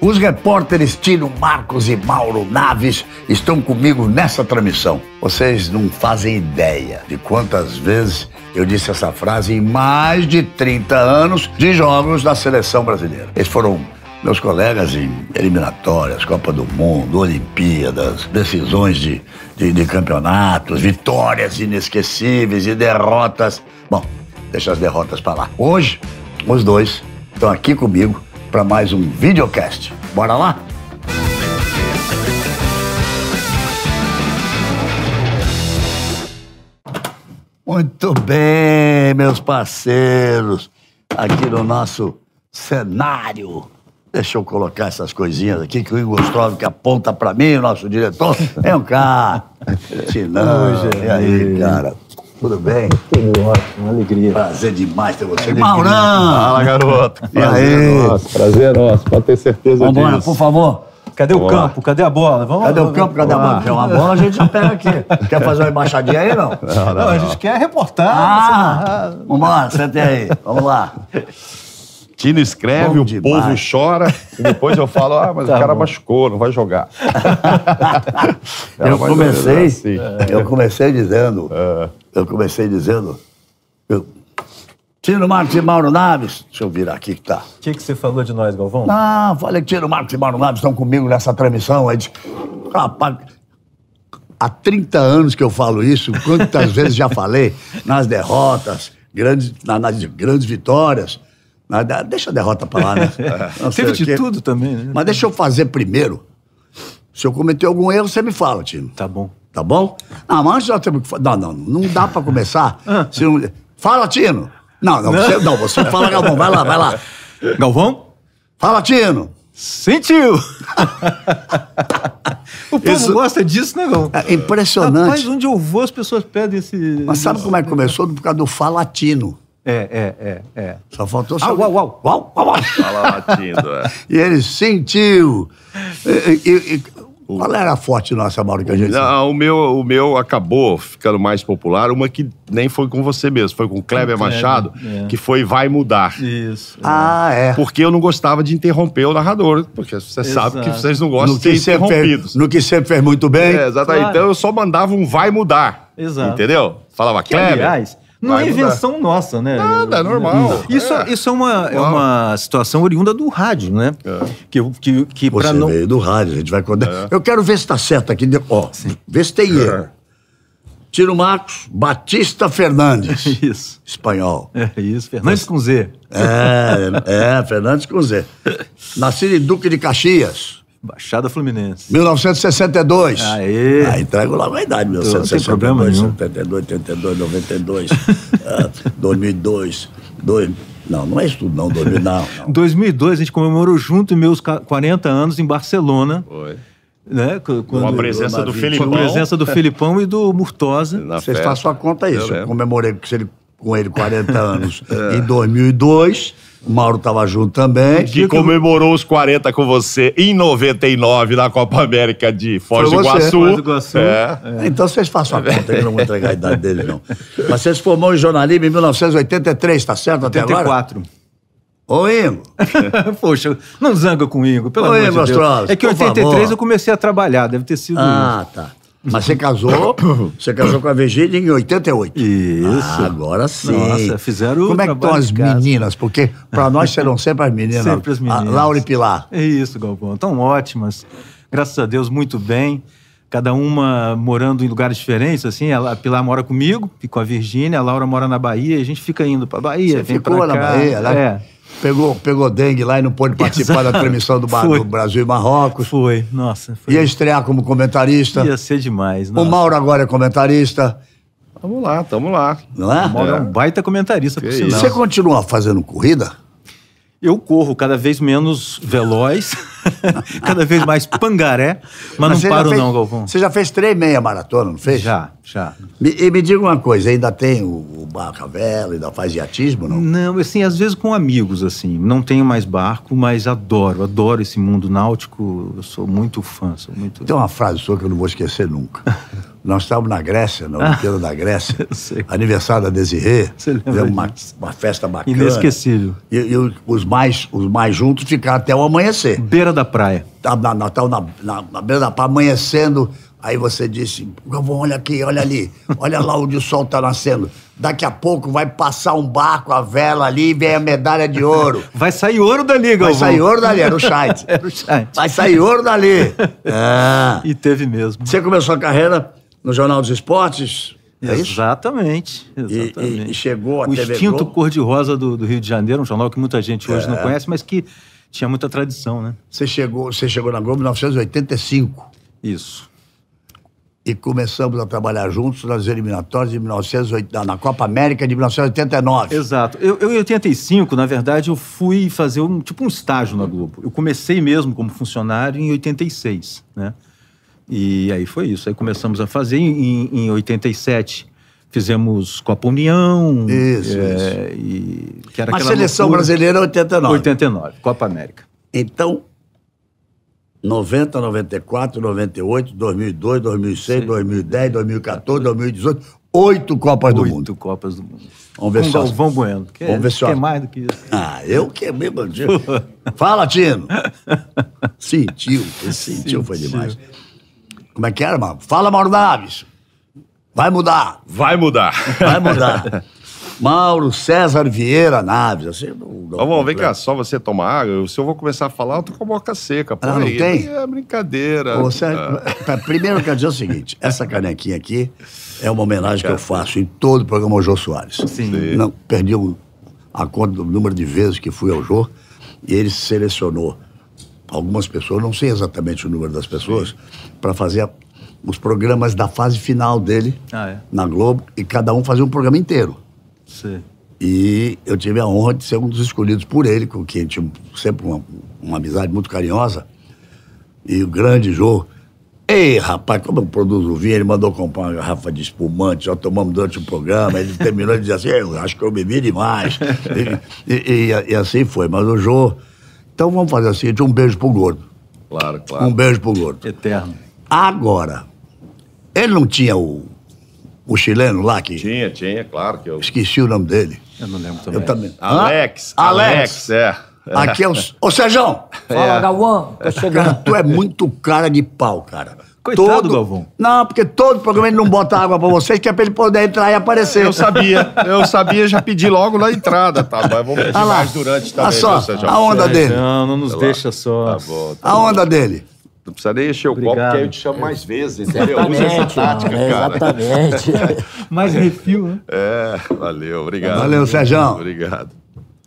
Os repórteres Tino Marcos e Mauro Naves estão comigo nessa transmissão. Vocês não fazem ideia de quantas vezes eu disse essa frase em mais de 30 anos de jogos da seleção brasileira. Eles foram meus colegas em eliminatórias, Copa do Mundo, Olimpíadas, decisões de, de, de campeonatos, vitórias inesquecíveis e derrotas. Bom, deixa as derrotas para lá. Hoje, os dois estão aqui comigo para mais um videocast. Bora lá? Muito bem, meus parceiros, aqui no nosso cenário. Deixa eu colocar essas coisinhas aqui que o Igor Strov que aponta para mim, o nosso diretor. é um cara. Tinão, e aí, cara? Tudo bem? Tudo ótimo, uma alegria. Prazer demais ter você. Maurão! Fala, garoto. e aí? prazer é nosso, pode ter certeza Vamos disso. Vamos por favor. Cadê o campo? Cadê a bola? Vamos, cadê o campo? Cadê a bola? a uma bola a gente já pega aqui. quer fazer uma embaixadinha aí, não? Não, não, não a gente quer reportar. Ah, vamos lá, senta aí. Vamos lá. Tino escreve, bom o demais. povo chora, e depois eu falo, ah, mas tá o cara bom. machucou, não vai jogar. eu comecei, é assim. eu comecei dizendo é eu comecei dizendo. Eu, Tiro Marcos e Mauro Naves. Deixa eu virar aqui que tá. O que, que você falou de nós, Galvão? Ah, falei que Tiro Marcos e Mauro Naves estão comigo nessa transmissão. Aí de, rapaz, há 30 anos que eu falo isso, quantas vezes já falei, nas derrotas, grandes, na, nas grandes vitórias. Na, deixa a derrota pra lá, né? É. Teve de tudo também, né? Mas deixa eu fazer primeiro. Se eu cometer algum erro, você me fala, Tino. Tá bom. Tá bom? não mas antes nós temos que. Não, não, não dá pra começar. Ah. se não... Fala, Tino! Não, não, você não, você fala, Galvão, vai lá, vai lá. Galvão? Fala, Tino! Sentiu! o povo Isso... gosta disso, né, Galvão? É impressionante. Mas onde eu vou, as pessoas pedem esse. Mas sabe como é que começou? Por causa do Falatino. É, é, é, é. Só faltou ah, só. uau, uau, uau, Fala latindo, é. E ele sentiu. E, e, e, o... Qual era a forte nossa, Mauro, que a gente... Não, o meu, o meu acabou ficando mais popular, uma que nem foi com você mesmo, foi com o Kleber, Kleber Machado, é. que foi Vai Mudar. Isso. É. Ah, é. Porque eu não gostava de interromper o narrador, porque você Exato. sabe que vocês não gostam no de ser interrompidos. Fez, no que sempre fez muito bem. É, exatamente. Claro. Então eu só mandava um Vai Mudar. Exato. Entendeu? Falava que, Kleber... Aliás, não é invenção mudar. nossa, né? Nada, é normal. Isso é, isso é, uma, é uma situação oriunda do rádio, né? É. Que, que, que Você não... veio do rádio, a gente vai É. Eu quero ver se tá certo aqui. Ó, Sim. vê se tem é. erro. Tiro Marcos Batista Fernandes. Isso. Espanhol. É isso, Fernandes com Z. É, é Fernandes com Z. Nascido em Duque de Caxias. Baixada Fluminense. 1962. Aí. Ah, trago lá, a idade, 1962, 72, 82, 92, 2002, 2000. Não, não é isso tudo, não, não. 2002, a gente comemorou junto meus 40 anos em Barcelona. Foi. Né? com a presença do Filipão. Com a presença do Filipão e do Murtosa. Vocês façam sua conta isso. Eu, eu comemorei com ele, com ele 40 anos é. em 2002 Mauro estava junto também. Que comemorou os 40 com você em 99 na Copa América de Foz do Iguaçu. Foz do Iguaçu. É. É. Então vocês façam a é. conta, que eu não vou entregar a idade dele, não. Mas você se formou em jornalismo em 1983, tá certo? Até 84. agora? 84. Ô, Ingo. Poxa, não zanga com o Ingo, pelo Ô, amor Ingo, de Deus. Astros, é que em 83 favor. eu comecei a trabalhar, deve ter sido. Ah, isso. tá. Mas você casou, você casou com a Virgínia em 88. Isso. Ah, agora sim. Nossa, fizeram Como é que estão as meninas? Porque para nós serão sempre as meninas. Sempre as meninas. A Laura e Pilar. É isso, Galvão. Tão ótimas. Graças a Deus, muito bem. Cada uma morando em lugares diferentes, assim. A Pilar mora comigo e com a Virgínia, a Laura mora na Bahia, a gente fica indo para Bahia. Você ficou pra na cá. Bahia, né? É pegou, pegou dengue lá e não pôde participar Exato. da transmissão do, bar, do, Brasil e Marrocos. Foi, nossa. Foi. Ia estrear como comentarista. Ia ser demais. Nossa. O Mauro agora é comentarista. vamos lá, tamo lá. Não é? O Mauro é, é um baita comentarista, que por sinal. Você continua fazendo corrida? Eu corro cada vez menos veloz, cada vez mais pangaré, mas, mas não paro fez, não, Galvão. Você já fez três meia maratona, não fez? Já. Já. Me, e me diga uma coisa, ainda tem o, o barca vela, ainda faz iatismo, não? Não, assim, às vezes com amigos, assim. Não tenho mais barco, mas adoro, adoro esse mundo náutico. Eu sou muito fã, sou muito... Tem uma frase sua que eu não vou esquecer nunca. Nós estávamos na Grécia, na Olimpíada da Grécia, aniversário da Desirê, uma, uma, festa bacana. Inesquecível. E, e, os, mais, os mais juntos ficaram até o amanhecer. Beira da praia. Tá, na, na, na, na beira da praia, amanhecendo, Aí você disse, Galvão, olha aqui, olha ali, olha lá onde o sol está nascendo. Daqui a pouco vai passar um barco, a vela ali, e vem a medalha de ouro. Vai sair ouro dali, Galvão. Vai sair ouro dali, era o Scheidt. era o Scheidt. Vai sair ouro dali. É. E teve mesmo. Você começou a carreira no Jornal dos Esportes, é exatamente. exatamente. E, e chegou a O TV Extinto Cor-de-Rosa do, do, Rio de Janeiro, um jornal que muita gente hoje é. não conhece, mas que tinha muita tradição, né? Você chegou, você chegou na Globo em 1985. Isso e começamos a trabalhar juntos nas eliminatórias de 1980, na Copa América de 1989. Exato. Eu, eu, em 85, na verdade, eu fui fazer um tipo um estágio na Globo. Eu comecei mesmo como funcionário em 86, né? E aí foi isso. Aí começamos a fazer em, em 87. Fizemos Copa União. Isso, é, isso. E, que era Mas seleção loucura. brasileira 89. 89, Copa América. Então, 90, 94, 98, 2002, 2006, Sim. 2010, 2014, 2018. Oito Copas oito do Mundo. Oito Copas do Mundo. Vamos ver um só. Galvão Bueno. Que é- Vamos ver só. Quer é mais do que isso. Ah, eu queimei é bandido. Fala, Tino. sentiu, sentiu, sentiu, foi demais. Como é que era, mano? Fala, Mauro Naves. Vai mudar. Vai mudar. Vai mudar. Mauro César Vieira Naves. Assim, não, não Vamos, vem cá, só você tomar água. Se eu vou começar a falar, eu tô com a boca seca. ah, não aí, tem? É brincadeira. Você, ah. Tá, primeiro, eu quero dizer o seguinte: essa canequinha aqui é uma homenagem que eu faço em todo o programa ao Jô Soares. Sim. Não, perdi o, a conta do número de vezes que fui ao Jô e ele selecionou algumas pessoas, não sei exatamente o número das pessoas, para fazer a, os programas da fase final dele ah, é. na Globo e cada um fazia um programa inteiro. Sim. E eu tive a honra de ser um dos escolhidos por ele, com quem tinha sempre uma, uma amizade muito carinhosa. E o grande Jô. Ei, rapaz, como eu produzo vinho, ele mandou comprar uma garrafa de espumante, já tomamos durante o programa. Ele terminou e disse assim: eu acho que eu bebi demais. e, e, e, e, assim foi. Mas o Jô. Então vamos fazer assim: um beijo pro gordo. Claro, claro. Um beijo pro gordo. Eterno. Agora, ele não tinha o o chileno lá que. Tinha, tinha, claro que eu. Esqueci o nome dele. Eu não lembro também. Eu também. Alex, Alex, é. Alex, é. Aqui é o. Ô, Sérgio! Fala, é. Galvão, tô chegando. Cara, tu é muito cara de pau, cara. Coitado todo... Galvão. Não, porque todo programa ele não bota água pra vocês, que é pra ele poder entrar e aparecer. Eu sabia, eu sabia, já pedi logo na entrada, tá? Mas vamos ver ah mais durante também. Ah só, viu, a onda dele. Não, não nos Sei deixa lá. só. Tá bom, tá a onda dele. Não precisa nem encher Obrigado. o copo, porque aí eu te chamo mais vezes, entendeu? essa tática, cara. Exatamente. mais refil, né? É, valeu, obrigado. Valeu, Sérgio. Obrigado.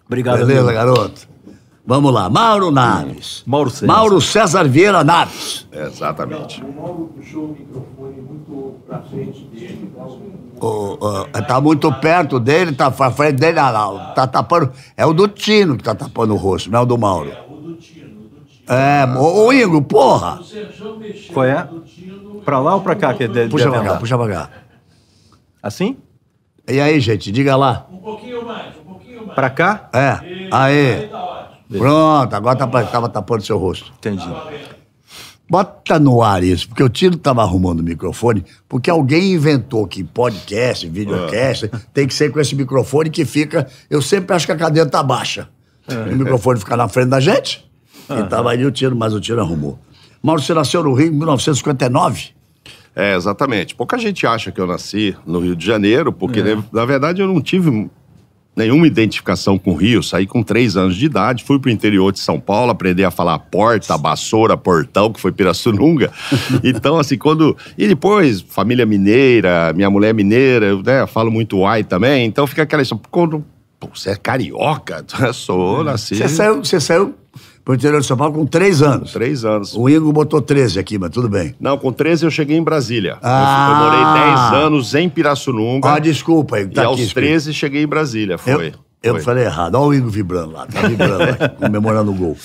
Obrigado, Beleza, amigo. garoto. Vamos lá, Mauro Naves. É, Mauro César. Mauro César Vieira Naves. É, exatamente. O Mauro puxou o microfone muito pra frente dele. O, é, tá muito perto dele, tá pra frente dele, lá, tá tapando. É o do Tino que tá tapando o rosto, não é o do Mauro. É, ô, ô Igor, porra! Qual é? Pra lá ou pra cá? Que é de, puxa de pra cá, puxa pra cá. Assim? E aí, gente, diga lá. Um pouquinho mais, um pouquinho mais. Pra cá? É. E... Aí. Tá Pronto, agora tá, tava tapando seu rosto. Entendi. Tá Bota no ar isso, porque o Tino estava arrumando o microfone, porque alguém inventou que podcast, videocast, é. tem que ser com esse microfone que fica. Eu sempre acho que a cadeira tá baixa. É. O microfone fica na frente da gente. Uhum. E estava ali o tiro, mas o tiro arrumou. Maurício nasceu no Rio em 1959. É, exatamente. Pouca gente acha que eu nasci no Rio de Janeiro, porque, é. na verdade, eu não tive nenhuma identificação com o Rio. Saí com três anos de idade, fui pro interior de São Paulo, aprender a falar porta, vassoura, portão, que foi Pirassununga. então, assim, quando. E depois, família mineira, minha mulher é mineira, eu né, falo muito uai também. Então fica aquela questão. Quando... Pô, você é carioca? Sou, é. nasci. Você saiu. Você saiu para o interior de São Paulo com três anos. três anos. O Ingo botou 13 aqui, mas tudo bem. Não, com 13 eu cheguei em Brasília. Ah. Eu, eu morei 10 anos em Pirassununga. Ah, desculpa, Ingo. Tá e aqui, aos 13 escrito. cheguei em Brasília, foi. Eu, eu falei errado. Olha o Ingo vibrando lá, tá vibrando lá, comemorando o gol.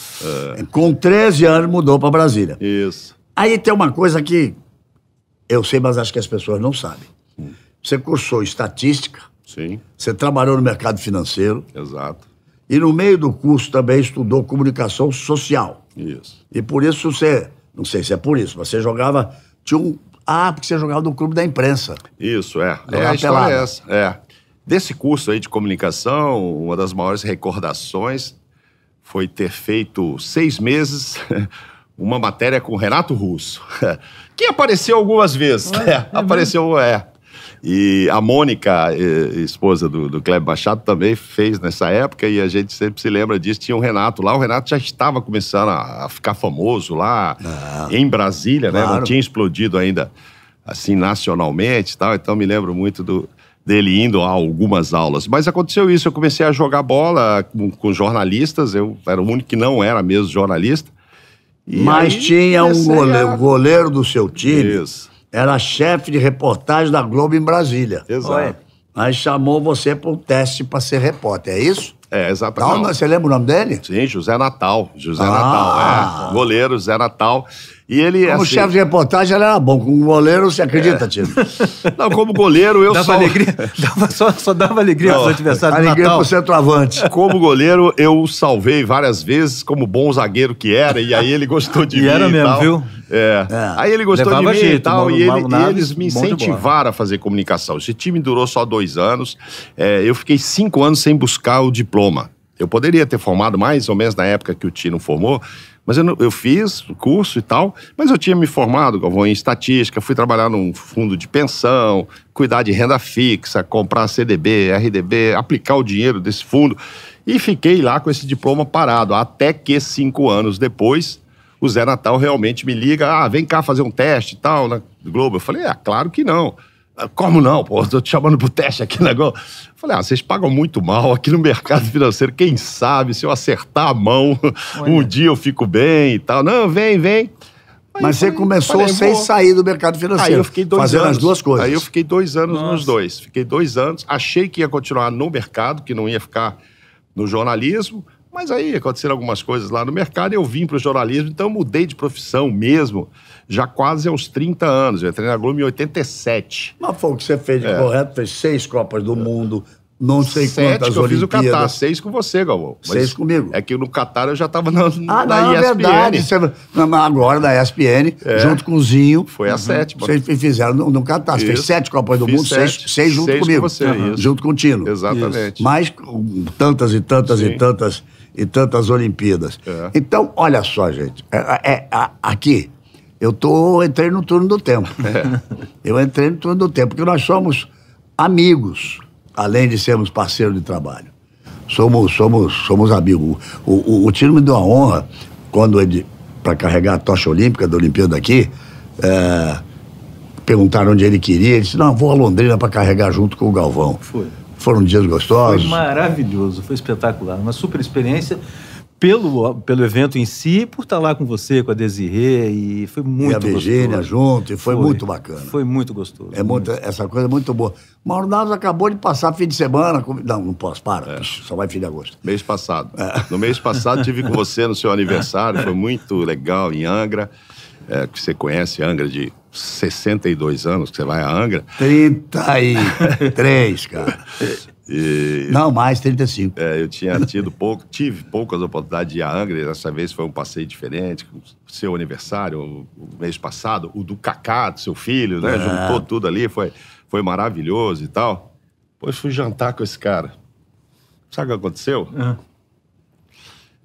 É. Com 13 anos mudou para Brasília. Isso. Aí tem uma coisa que eu sei, mas acho que as pessoas não sabem. Hum. Você cursou estatística. Sim. Você trabalhou no mercado financeiro. Exato. E no meio do curso também estudou comunicação social. Isso. E por isso você, não sei se é por isso, mas você jogava, tinha um, ah, porque você jogava no clube da imprensa. Isso, é. é a história é essa, é. Desse curso aí de comunicação, uma das maiores recordações foi ter feito seis meses uma matéria com Renato Russo, que apareceu algumas vezes. É, é, apareceu, é. E a Mônica, eh, esposa do, do Kleber Machado, também fez nessa época e a gente sempre se lembra disso. Tinha o Renato lá, o Renato já estava começando a, ficar famoso lá ah, em Brasília, claro. né? Não tinha explodido ainda assim nacionalmente tal. Então me lembro muito do, dele indo a algumas aulas. Mas aconteceu isso, eu comecei a jogar bola com, com jornalistas, eu era o único que não era mesmo jornalista. E Mas tinha um goleiro, goleiro do seu time. Isso era chefe de reportagem da Globo em Brasília. Exato. Aí chamou você para um teste para ser repórter, é isso? É, exatamente. Calma, você lembra o nome dele? Sim, José Natal. José ah. Natal, é. Goleiro, José Natal. E ele, é como assim, chefe de reportagem, ele era bom. Como goleiro, você acredita, é. Tito? Não, como goleiro, eu dava só... Alegria, dava, só, só dava alegria os adversários alegria do centroavante. Como goleiro, eu salvei várias vezes, como bom zagueiro que era, e aí ele gostou de e mim era mesmo, tal. viu? É. é. Aí ele gostou Levava de mim jeito, e tal, e, ele, e, eles me incentivaram a fazer comunicação. Esse time durou só dois anos. É, eu fiquei cinco anos sem buscar o diploma. Eu poderia ter formado mais ou menos na época que o Tino formou, mas eu, eu fiz curso e tal, mas eu tinha me formado, Galvão, em estatística, fui trabalhar num fundo de pensão, cuidar de renda fixa, comprar CDB, RDB, aplicar o dinheiro desse fundo. E fiquei lá com esse diploma parado, até que cinco anos depois, o Zé Natal realmente me liga, ah, vem cá fazer um teste e tal, na Globo. Eu falei, é claro que não. Ah, como não, pô? Tô te chamando pro teste aqui, negócio. Né, falei, ah, vocês pagam muito mal aqui no mercado financeiro. Quem sabe se eu acertar a mão, Olha. um dia eu fico bem e tal. Não, vem, vem. Aí Mas falei, você começou falei, sem vou... sair do mercado financeiro. Aí eu fiquei dois fazendo anos. as duas coisas. Aí eu fiquei dois anos Nossa. nos dois. Fiquei dois anos. Achei que ia continuar no mercado, que não ia ficar no jornalismo. Mas aí aconteceram algumas coisas lá no mercado, eu vim para o jornalismo, então mudei de profissão mesmo, já quase aos 30 anos. Eu entrei na Globo em 87. Mas foi o que você fez é. correto, fez seis Copas do é. Mundo, não sei Sete quantas que eu Olimpíadas. fiz o Catar, seis com você, Galvão. Mas seis comigo. É que no Catar eu já estava na, ah, na não, é ESPN. verdade. Você, agora na ESPN, é. junto com o Zinho. Foi a uhum. sétima. Vocês fizeram no, no Catar. Fez sete Copas do fiz Mundo, sete. seis, seis junto seis comigo. Com você, uhum. Junto com o Tino. Exatamente. Isso. Mas tantas e tantas Sim. e tantas e tantas Olimpíadas. É. Então, olha só, gente. É, é, é aqui, eu tô, entrei no turno do tempo. É. Eu entrei no turno do tempo, porque nós somos amigos, além de sermos parceiros de trabalho. Somos, somos, somos amigos. O, o, o tiro me deu a honra, quando ele, para carregar a tocha olímpica da Olimpíada aqui, é, perguntaram onde ele queria. Ele disse: Não, vou a Londrina para carregar junto com o Galvão. Foi. Foram dias gostosos. Foi maravilhoso, foi espetacular. Uma super experiência pelo, pelo evento em si por estar lá com você, com a Desirê, e foi muito gostoso. E a Virgínia junto, e foi, foi, muito bacana. Foi muito gostoso. É muito, muito. Essa coisa é muito boa. Mauro Naves acabou de passar fim de semana. Com... Não, não posso, para. É. Puxa, só vai fim de agosto. Mês passado. É. No mês passado tive com você no seu aniversário, foi muito legal em Angra é, que você conhece, Angra, de 62 anos, que você vai a Angra. 33, cara. E, Não, mais 35. É, eu tinha tido pouco, tive poucas oportunidades de ir a Angra, dessa vez foi um passeio diferente. Seu aniversário, o mês passado, o do Cacá, do seu filho, né? É. Juntou tudo ali, foi, foi maravilhoso e tal. Depois fui jantar com esse cara. Sabe o que aconteceu? É.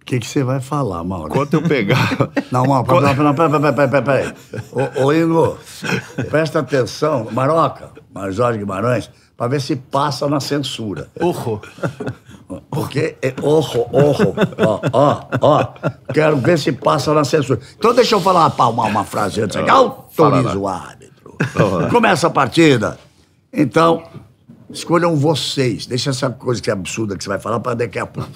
O é que você vai falar, Mauro? Quando eu pegar. Não, Mauro, Quando... não, peraí, peraí, peraí. peraí, peraí. Ô, ô, Ingo, presta atenção, Maroca, Jorge Guimarães, para ver se passa na censura. Urro. Porque é orro, orro, ó, ó, ó. Quero ver se passa na censura. Então deixa eu falar uma, uma frase antes aqui. Autoriza o árbitro. Começa a partida. Então, Escolham vocês. Deixa essa coisa que é absurda que você vai falar para daqui a pouco.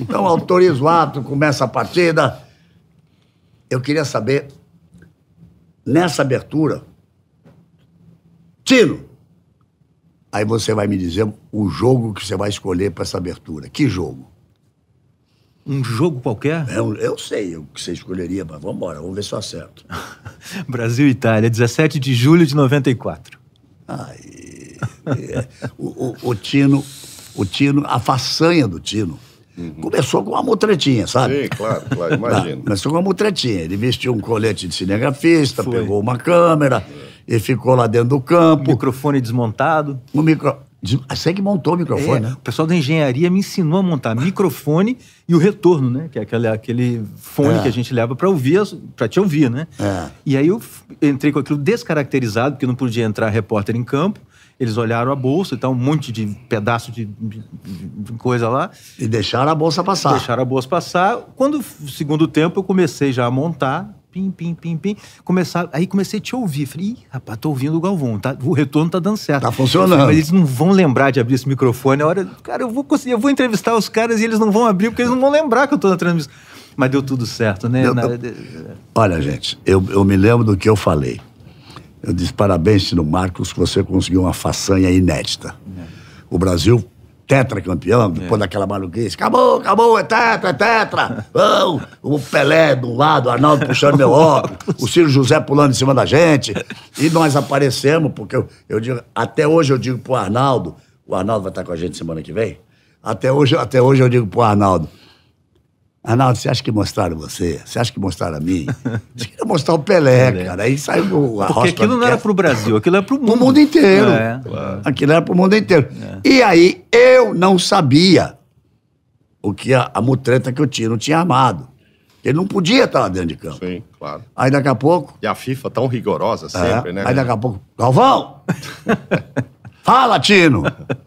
Então, autoriza o ato, começa a partida. Eu queria saber, nessa abertura, Tino, aí você vai me dizer o jogo que você vai escolher para essa abertura. Que jogo? Um jogo qualquer? Eu, é eu sei o que você escolheria, mas vamos embora, vamos ver se eu acerto. Brasil e Itália, 17 de julho de 94. Aí o, o, o, Tino, o Tino, a façanha do Tino. Uhum. Começou com uma mutretinha, sabe? Sim, claro, claro, imagino. Começou com uma mutretinha. Ele vestiu um colete de cinegrafista, Foi. pegou uma câmera e ficou lá dentro do campo. O microfone desmontado. O micro... Você ah, que montou o microfone, é, né? O pessoal da engenharia me ensinou a montar microfone e o retorno, né? Que é aquele, aquele fone é. que a gente leva para ouvir, para te ouvir, né? É. E aí eu entrei com aquilo descaracterizado, porque não podia entrar repórter em campo. Eles olharam a bolsa, então um monte de pedaço de, de, coisa lá. E deixaram a bolsa passar. Deixaram a bolsa passar. Quando, segundo tempo, eu comecei já a montar, pim, pim, pim, pim. Começar, aí comecei a te ouvir. Falei, Ih, rapaz, tô ouvindo o Galvão, tá, o retorno tá dando certo. Tá funcionando. Falei, mas eles não vão lembrar de abrir esse microfone. A hora, cara, eu vou conseguir, eu vou entrevistar os caras e eles não vão abrir, porque eles não vão lembrar que eu tô na transmissão. Mas deu tudo certo, né? Eu, eu... É. Olha, gente, eu, eu me lembro do que eu falei. Eu disse parabéns, Tino Marcos, que você conseguiu uma façanha inédita. É. O Brasil tetracampeão, é. depois é. daquela maluquice. Acabou, acabou, é tetra, é tetra. Oh, o Pelé do lado, o Arnaldo puxando meu óculos, o Ciro José pulando em cima da gente. E nós aparecemos, porque eu, eu digo, até hoje eu digo pro Arnaldo, o Arnaldo vai estar com a gente semana que vem. Até hoje, até hoje eu digo pro Arnaldo, Arnaldo, você acha que mostraram você? Você acha que mostraram a mim? Você queria mostrar o Pelé, Pelé. cara. Aí saiu o Porque aquilo não era pro Brasil, aquilo era pro mundo. Pro mundo inteiro. É, claro. Aquilo era pro mundo inteiro. É. E aí eu não sabia o que a, a mutreta que eu tinha, não tinha armado. Ele não podia estar lá dentro de campo. Sim, claro. Aí daqui a pouco. E a FIFA tão rigorosa é. sempre, é. né? Aí né? daqui a pouco. Galvão! Fala, Tino!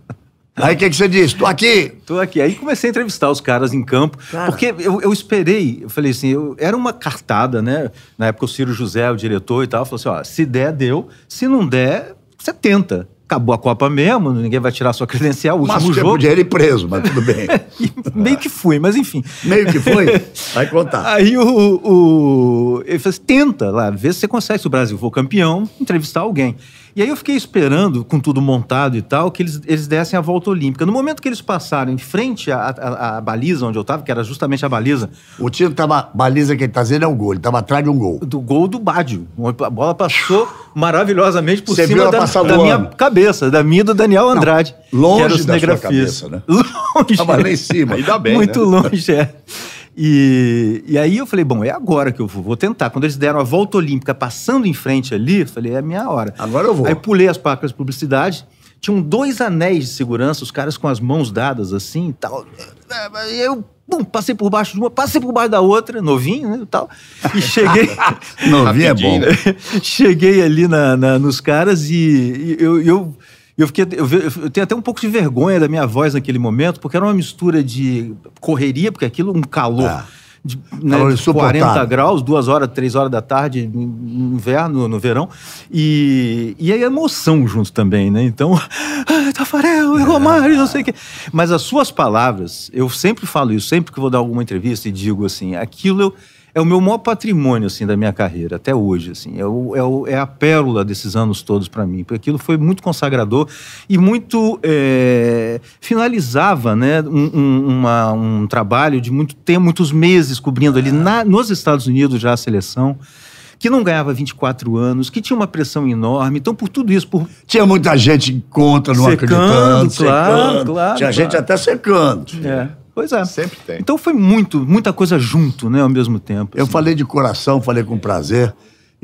Aí o que, que você disse? Tô aqui! Tô aqui. Aí comecei a entrevistar os caras em campo, Cara. porque eu, eu, esperei, eu falei assim, eu, era uma cartada, né? Na época o Ciro José, o diretor e tal, falou assim: ó, se der, deu, se não der, você tenta. Acabou a Copa mesmo, ninguém vai tirar sua credencial, o último mas jogo. Podia ele preso, mas tudo bem. Meio que fui, mas enfim. Meio que foi? Vai contar. Aí o, o, ele falou assim, tenta lá, vê se você consegue, se o Brasil for campeão, entrevistar alguém. E aí eu fiquei esperando, com tudo montado e tal, que eles, eles dessem a volta olímpica. No momento que eles passaram em frente à, à, à baliza onde eu estava, que era justamente a baliza. O tiro tava. Baliza que ele tá dizendo é um gol, ele tava atrás de um gol. Do gol do Bádio. A bola passou maravilhosamente por Você cima da, da minha cabeça, da minha e do Daniel Andrade. Não, longe que era da sua cabeça, né? Longe. Tava lá em cima, ainda bem. Muito né? longe, é. E, e aí eu falei, bom, é agora que eu vou, vou tentar. Quando eles deram a volta olímpica passando em frente ali, eu falei, é a minha hora. Agora eu vou. Aí pulei as placas de publicidade, tinham dois anéis de segurança, os caras com as mãos dadas assim e tal. Eu passei por baixo de uma, passei por baixo da outra, novinho, né, e tal. E cheguei... novinho é bom. cheguei ali na, na, nos caras e, e eu, eu eu, fiquei, eu, eu, tenho até um pouco de vergonha da minha voz naquele momento, porque era uma mistura de correria, porque aquilo, um calor. Ah. De, né, de 40 graus, duas horas, três horas da tarde, no inverno, no verão. E, e a emoção junto também, né? Então, ah, Tafarel, é Romário, não sei o quê. Mas as suas palavras, eu sempre falo isso, sempre que vou dar alguma entrevista e digo assim, aquilo eu é o meu maior patrimônio assim da minha carreira até hoje assim é, o, é, o, é a pérola desses anos todos para mim porque aquilo foi muito consagrador e muito é, finalizava né um, um, uma, um, trabalho de muito tempo muitos meses cobrindo ali na, nos Estados Unidos já a seleção que não ganhava 24 anos, que tinha uma pressão enorme. Então, por tudo isso. Por... Tinha muita gente contra, não secando, acreditando. Claro, secando. claro. Tinha claro. gente até secando. É. Pois é. Sempre tem. Então foi muito, muita coisa junto, né, ao mesmo tempo. Eu falei de coração, falei com prazer.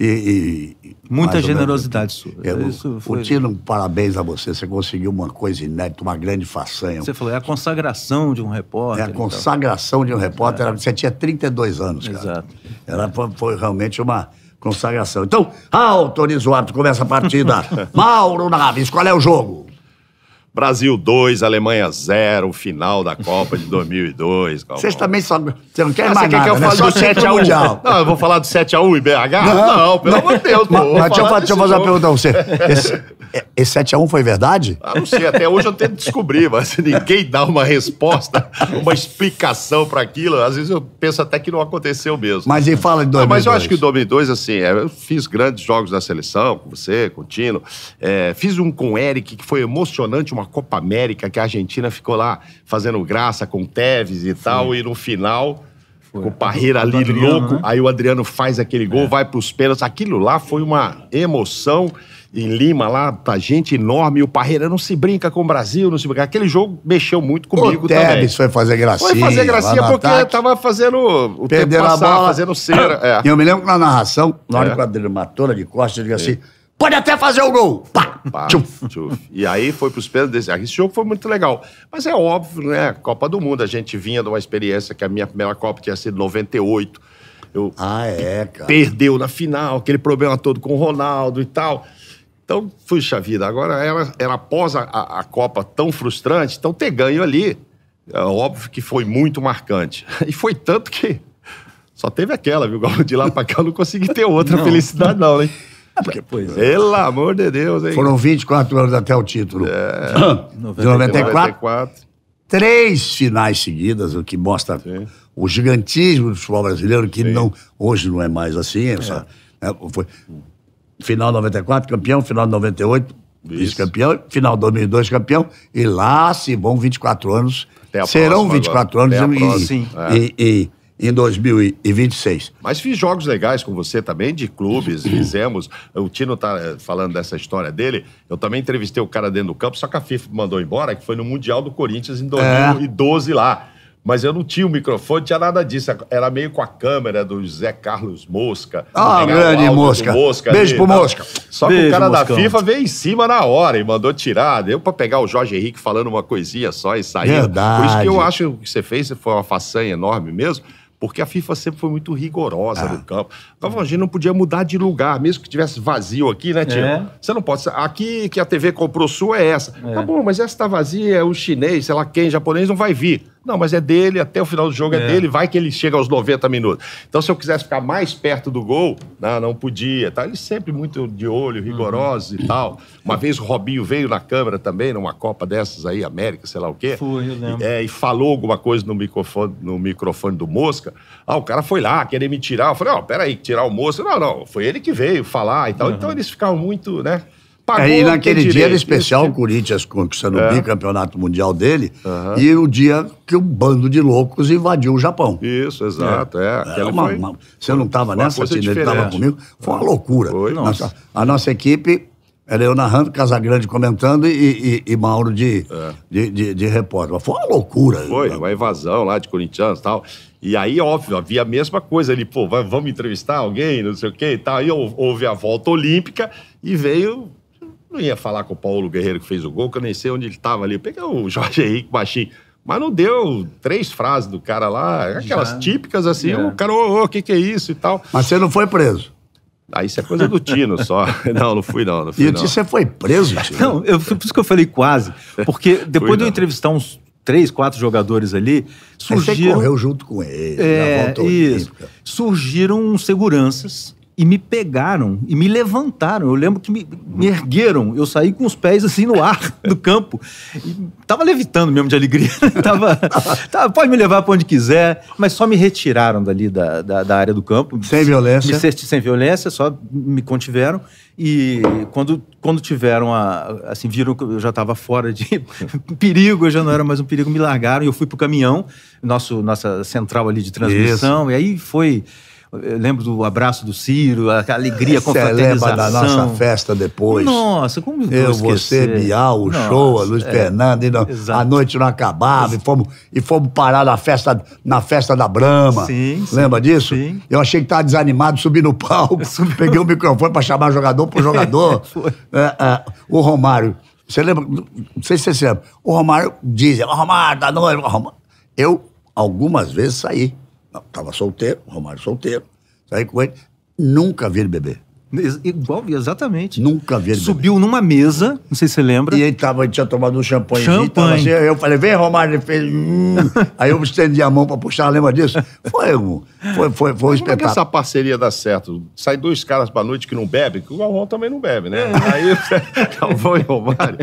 E, e, muita generosidade sua. Eu, Isso foi... parabéns a você. Você conseguiu uma coisa inédita, uma grande façanha. Você falou, é a consagração de um repórter. É a consagração de um repórter. É. Você tinha 32 anos, cara. Exato. foi, realmente uma consagração. Então, autorizo o começa a partida. Mauro Naves, qual é o jogo? Brasil 2, Alemanha 0, final da Copa de 2002. Calma. Vocês também só. Você não quer ah, mais você nada, quer que eu né? fale do 7 a 1 mundial. Não, eu vou falar do 7 a 1 e BH? Não, não pelo amor de Deus. Mas, pô, mas deixa, eu, fazer uma pergunta pra você. Esse, é, esse 7 a 1 foi verdade? Ah, não sei, até hoje eu tento descobrir, mas ninguém dá uma resposta, uma explicação para aquilo. Às vezes eu penso até que não aconteceu mesmo. Mas ele fala de 2002. Ah, mas eu acho que o 2002, assim, é, eu fiz grandes jogos na seleção, com você, com o Tino. É, fiz um com o Eric que foi emocionante, uma uma Copa América que a Argentina ficou lá fazendo graça com Tevez e tal, e no final. Com o Parreira ali Adriano, louco, né? aí o Adriano faz aquele gol, é. vai para os pênaltis. Aquilo lá foi uma emoção em Lima lá, tá gente enorme, e o Parreira não se brinca com o Brasil, não se brinca. Aquele jogo mexeu muito comigo o também. O foi fazer gracinha. Foi fazer gracinha porque ataque, tava fazendo o tempo passar, a bola. fazendo cera. É. Eu me lembro que na narração, na hora é. que o Adriano matou de Costa, eu digo assim... É. Pode até fazer o gol. Pá! Pá tchuf. E aí foi para os pênaltis. Esse jogo foi muito legal. Mas é óbvio, né? Copa do Mundo. A gente vinha de uma experiência que a minha primeira Copa tinha sido 98. Eu ah, é, cara. Perdeu na final, aquele problema todo com o Ronaldo e tal. Então, puxa vida, agora era, era após a, a, a Copa tão frustrante, então ter ganho ali, é óbvio que foi muito marcante. E foi tanto que só teve aquela, viu? De lá pra cá eu não consegui ter outra não. felicidade, não, hein? Ah, porque, pois é. Pelo amor de Deus, hein? Foram 24 anos até o título. É. De 94. 94. Três finais seguidas, o que mostra Sim. o gigantismo do futebol brasileiro, que não, hoje não é mais assim. É. Só, né, foi final 94, campeão, final 98, vice-campeão, final 2002, campeão. E lá se vão 24 anos. Serão 24 agora. anos e, e, é. e, em 2026. Mas fiz jogos legais com você também, de clubes, fizemos. O Tino tá eh, falando dessa história dele. Eu também entrevistei o cara dentro do campo, só que a FIFA mandou embora, que foi no Mundial do Corinthians em 2012 é. lá. Mas eu não tinha o microfone, tinha nada disso. Era meio com a câmera do José Carlos Mosca. Ah, grande Mosca. Mosca. Beijo ali, pro Mosca. Só Beijo, que o cara Moscão. da FIFA veio em cima na hora e mandou tirar. Deu pra pegar o Jorge Henrique falando uma coisinha só e sair. Verdade. Por isso que eu acho que o que você fez foi uma façanha enorme mesmo porque a FIFA sempre foi muito rigorosa ah. no campo. Então, a gente não podia mudar de lugar, mesmo que tivesse vazio aqui, né, Tio? É. Você não pode. Aqui que a TV comprou sua é essa. É. Tá bom, mas essa tá vazia, é o chinês, sei lá quem, japonês, não vai vir. Não, mas é dele, até o final do jogo é, é, dele, vai que ele chega aos 90 minutos. Então, se eu quisesse ficar mais perto do gol, não, não podia. Tá? Ele sempre muito de olho, rigoroso uhum. e tal. Uma vez o Robinho veio na câmera também, numa Copa dessas aí, América, sei lá o quê. Foi, eu lembro. É, e falou alguma coisa no microfone, no microfone do Mosca. Ah, o cara foi lá querer me tirar. Eu falei, ó, oh, peraí, tirar o Mosca. Não, não, foi ele que veio falar e tal. Uhum. Então, eles ficavam muito, né? Pagou é, e naquele dia era especial o Corinthians conquistando é. o bicampeonato mundial dele uhum. e o dia que um bando de loucos invadiu o Japão. Isso, exato. É. é. Uma, foi, uma, você não estava nessa, ele estava comigo. Foi uma ah, loucura. Foi, nossa. Nossa, a nossa equipe era eu narrando, Casagrande comentando e, e, e Mauro de, é. de, de, de, repórter. Foi uma loucura. Foi, uma invasão lá de Corinthians e tal. E aí, óbvio, havia a mesma coisa ali, pô, vamos entrevistar alguém, não sei o quê e tal. Aí houve a volta olímpica e veio não ia falar com o Paulo Guerreiro que fez o gol, que eu nem sei onde ele estava ali. Peguei o Jorge Henrique baixinho. Mas não deu três frases do cara lá, aquelas Já. típicas assim, o cara, ô, o que, que é isso e tal. Mas você não foi preso? Ah, isso é coisa do Tino só. Não, não fui não, não fui, e você foi preso, Tino? Não, eu, por isso que eu falei quase. Porque depois fui, de eu entrevistar uns três, quatro jogadores ali, surgiram... você correu junto com ele, é, na volta Isso. Surgiram seguranças e me pegaram e me levantaram. Eu lembro que me, me, ergueram. Eu saí com os pés assim no ar do campo. E tava levitando mesmo de alegria. Né? tava, tava, pode me levar para onde quiser, mas só me retiraram dali da, da, da área do campo. Sem violência. Me, sem violência, só me contiveram. E quando, quando tiveram a. Assim, viram que eu já estava fora de perigo, eu já não era mais um perigo, me largaram e eu fui pro caminhão, nosso, nossa central ali de transmissão. Isso. E aí foi lembro do abraço do Ciro, a alegria, a confraternização. Você lembra da nossa festa depois? Nossa, como eu Eu, você, Bial, o nossa, show, a Luiz é, Fernando, não, a noite não acabava, e fomos, e fomos parar na festa, na festa da Brama. Sim, lembra sim, disso? Sim. Eu achei que estava desanimado, subi no palco, subi. peguei o microfone para chamar jogador por jogador. é, é, o Romário, você lembra? Não sei se você lembra. O Romário dizia, Romário, da tá noite, Romário. Eu, algumas vezes, saí. Estava solteiro, Romário solteiro, saí com ele, nunca vi ele beber. Igual, exatamente. Nunca vi ele Subiu beber. numa mesa, não sei se você lembra. E ele, tava, ele tinha tomado um champanhe. Champanhe. Assim, eu falei, vem, Romário. Ele fez... Hum. Aí eu estendi a mão para puxar, lembra disso? Foi, um, foi, foi, foi um espetáculo. Como é que essa parceria dá certo? Sai dois caras pra noite que não bebe, que o Galvão também não bebe, né? É. Aí, Galvão e Romário...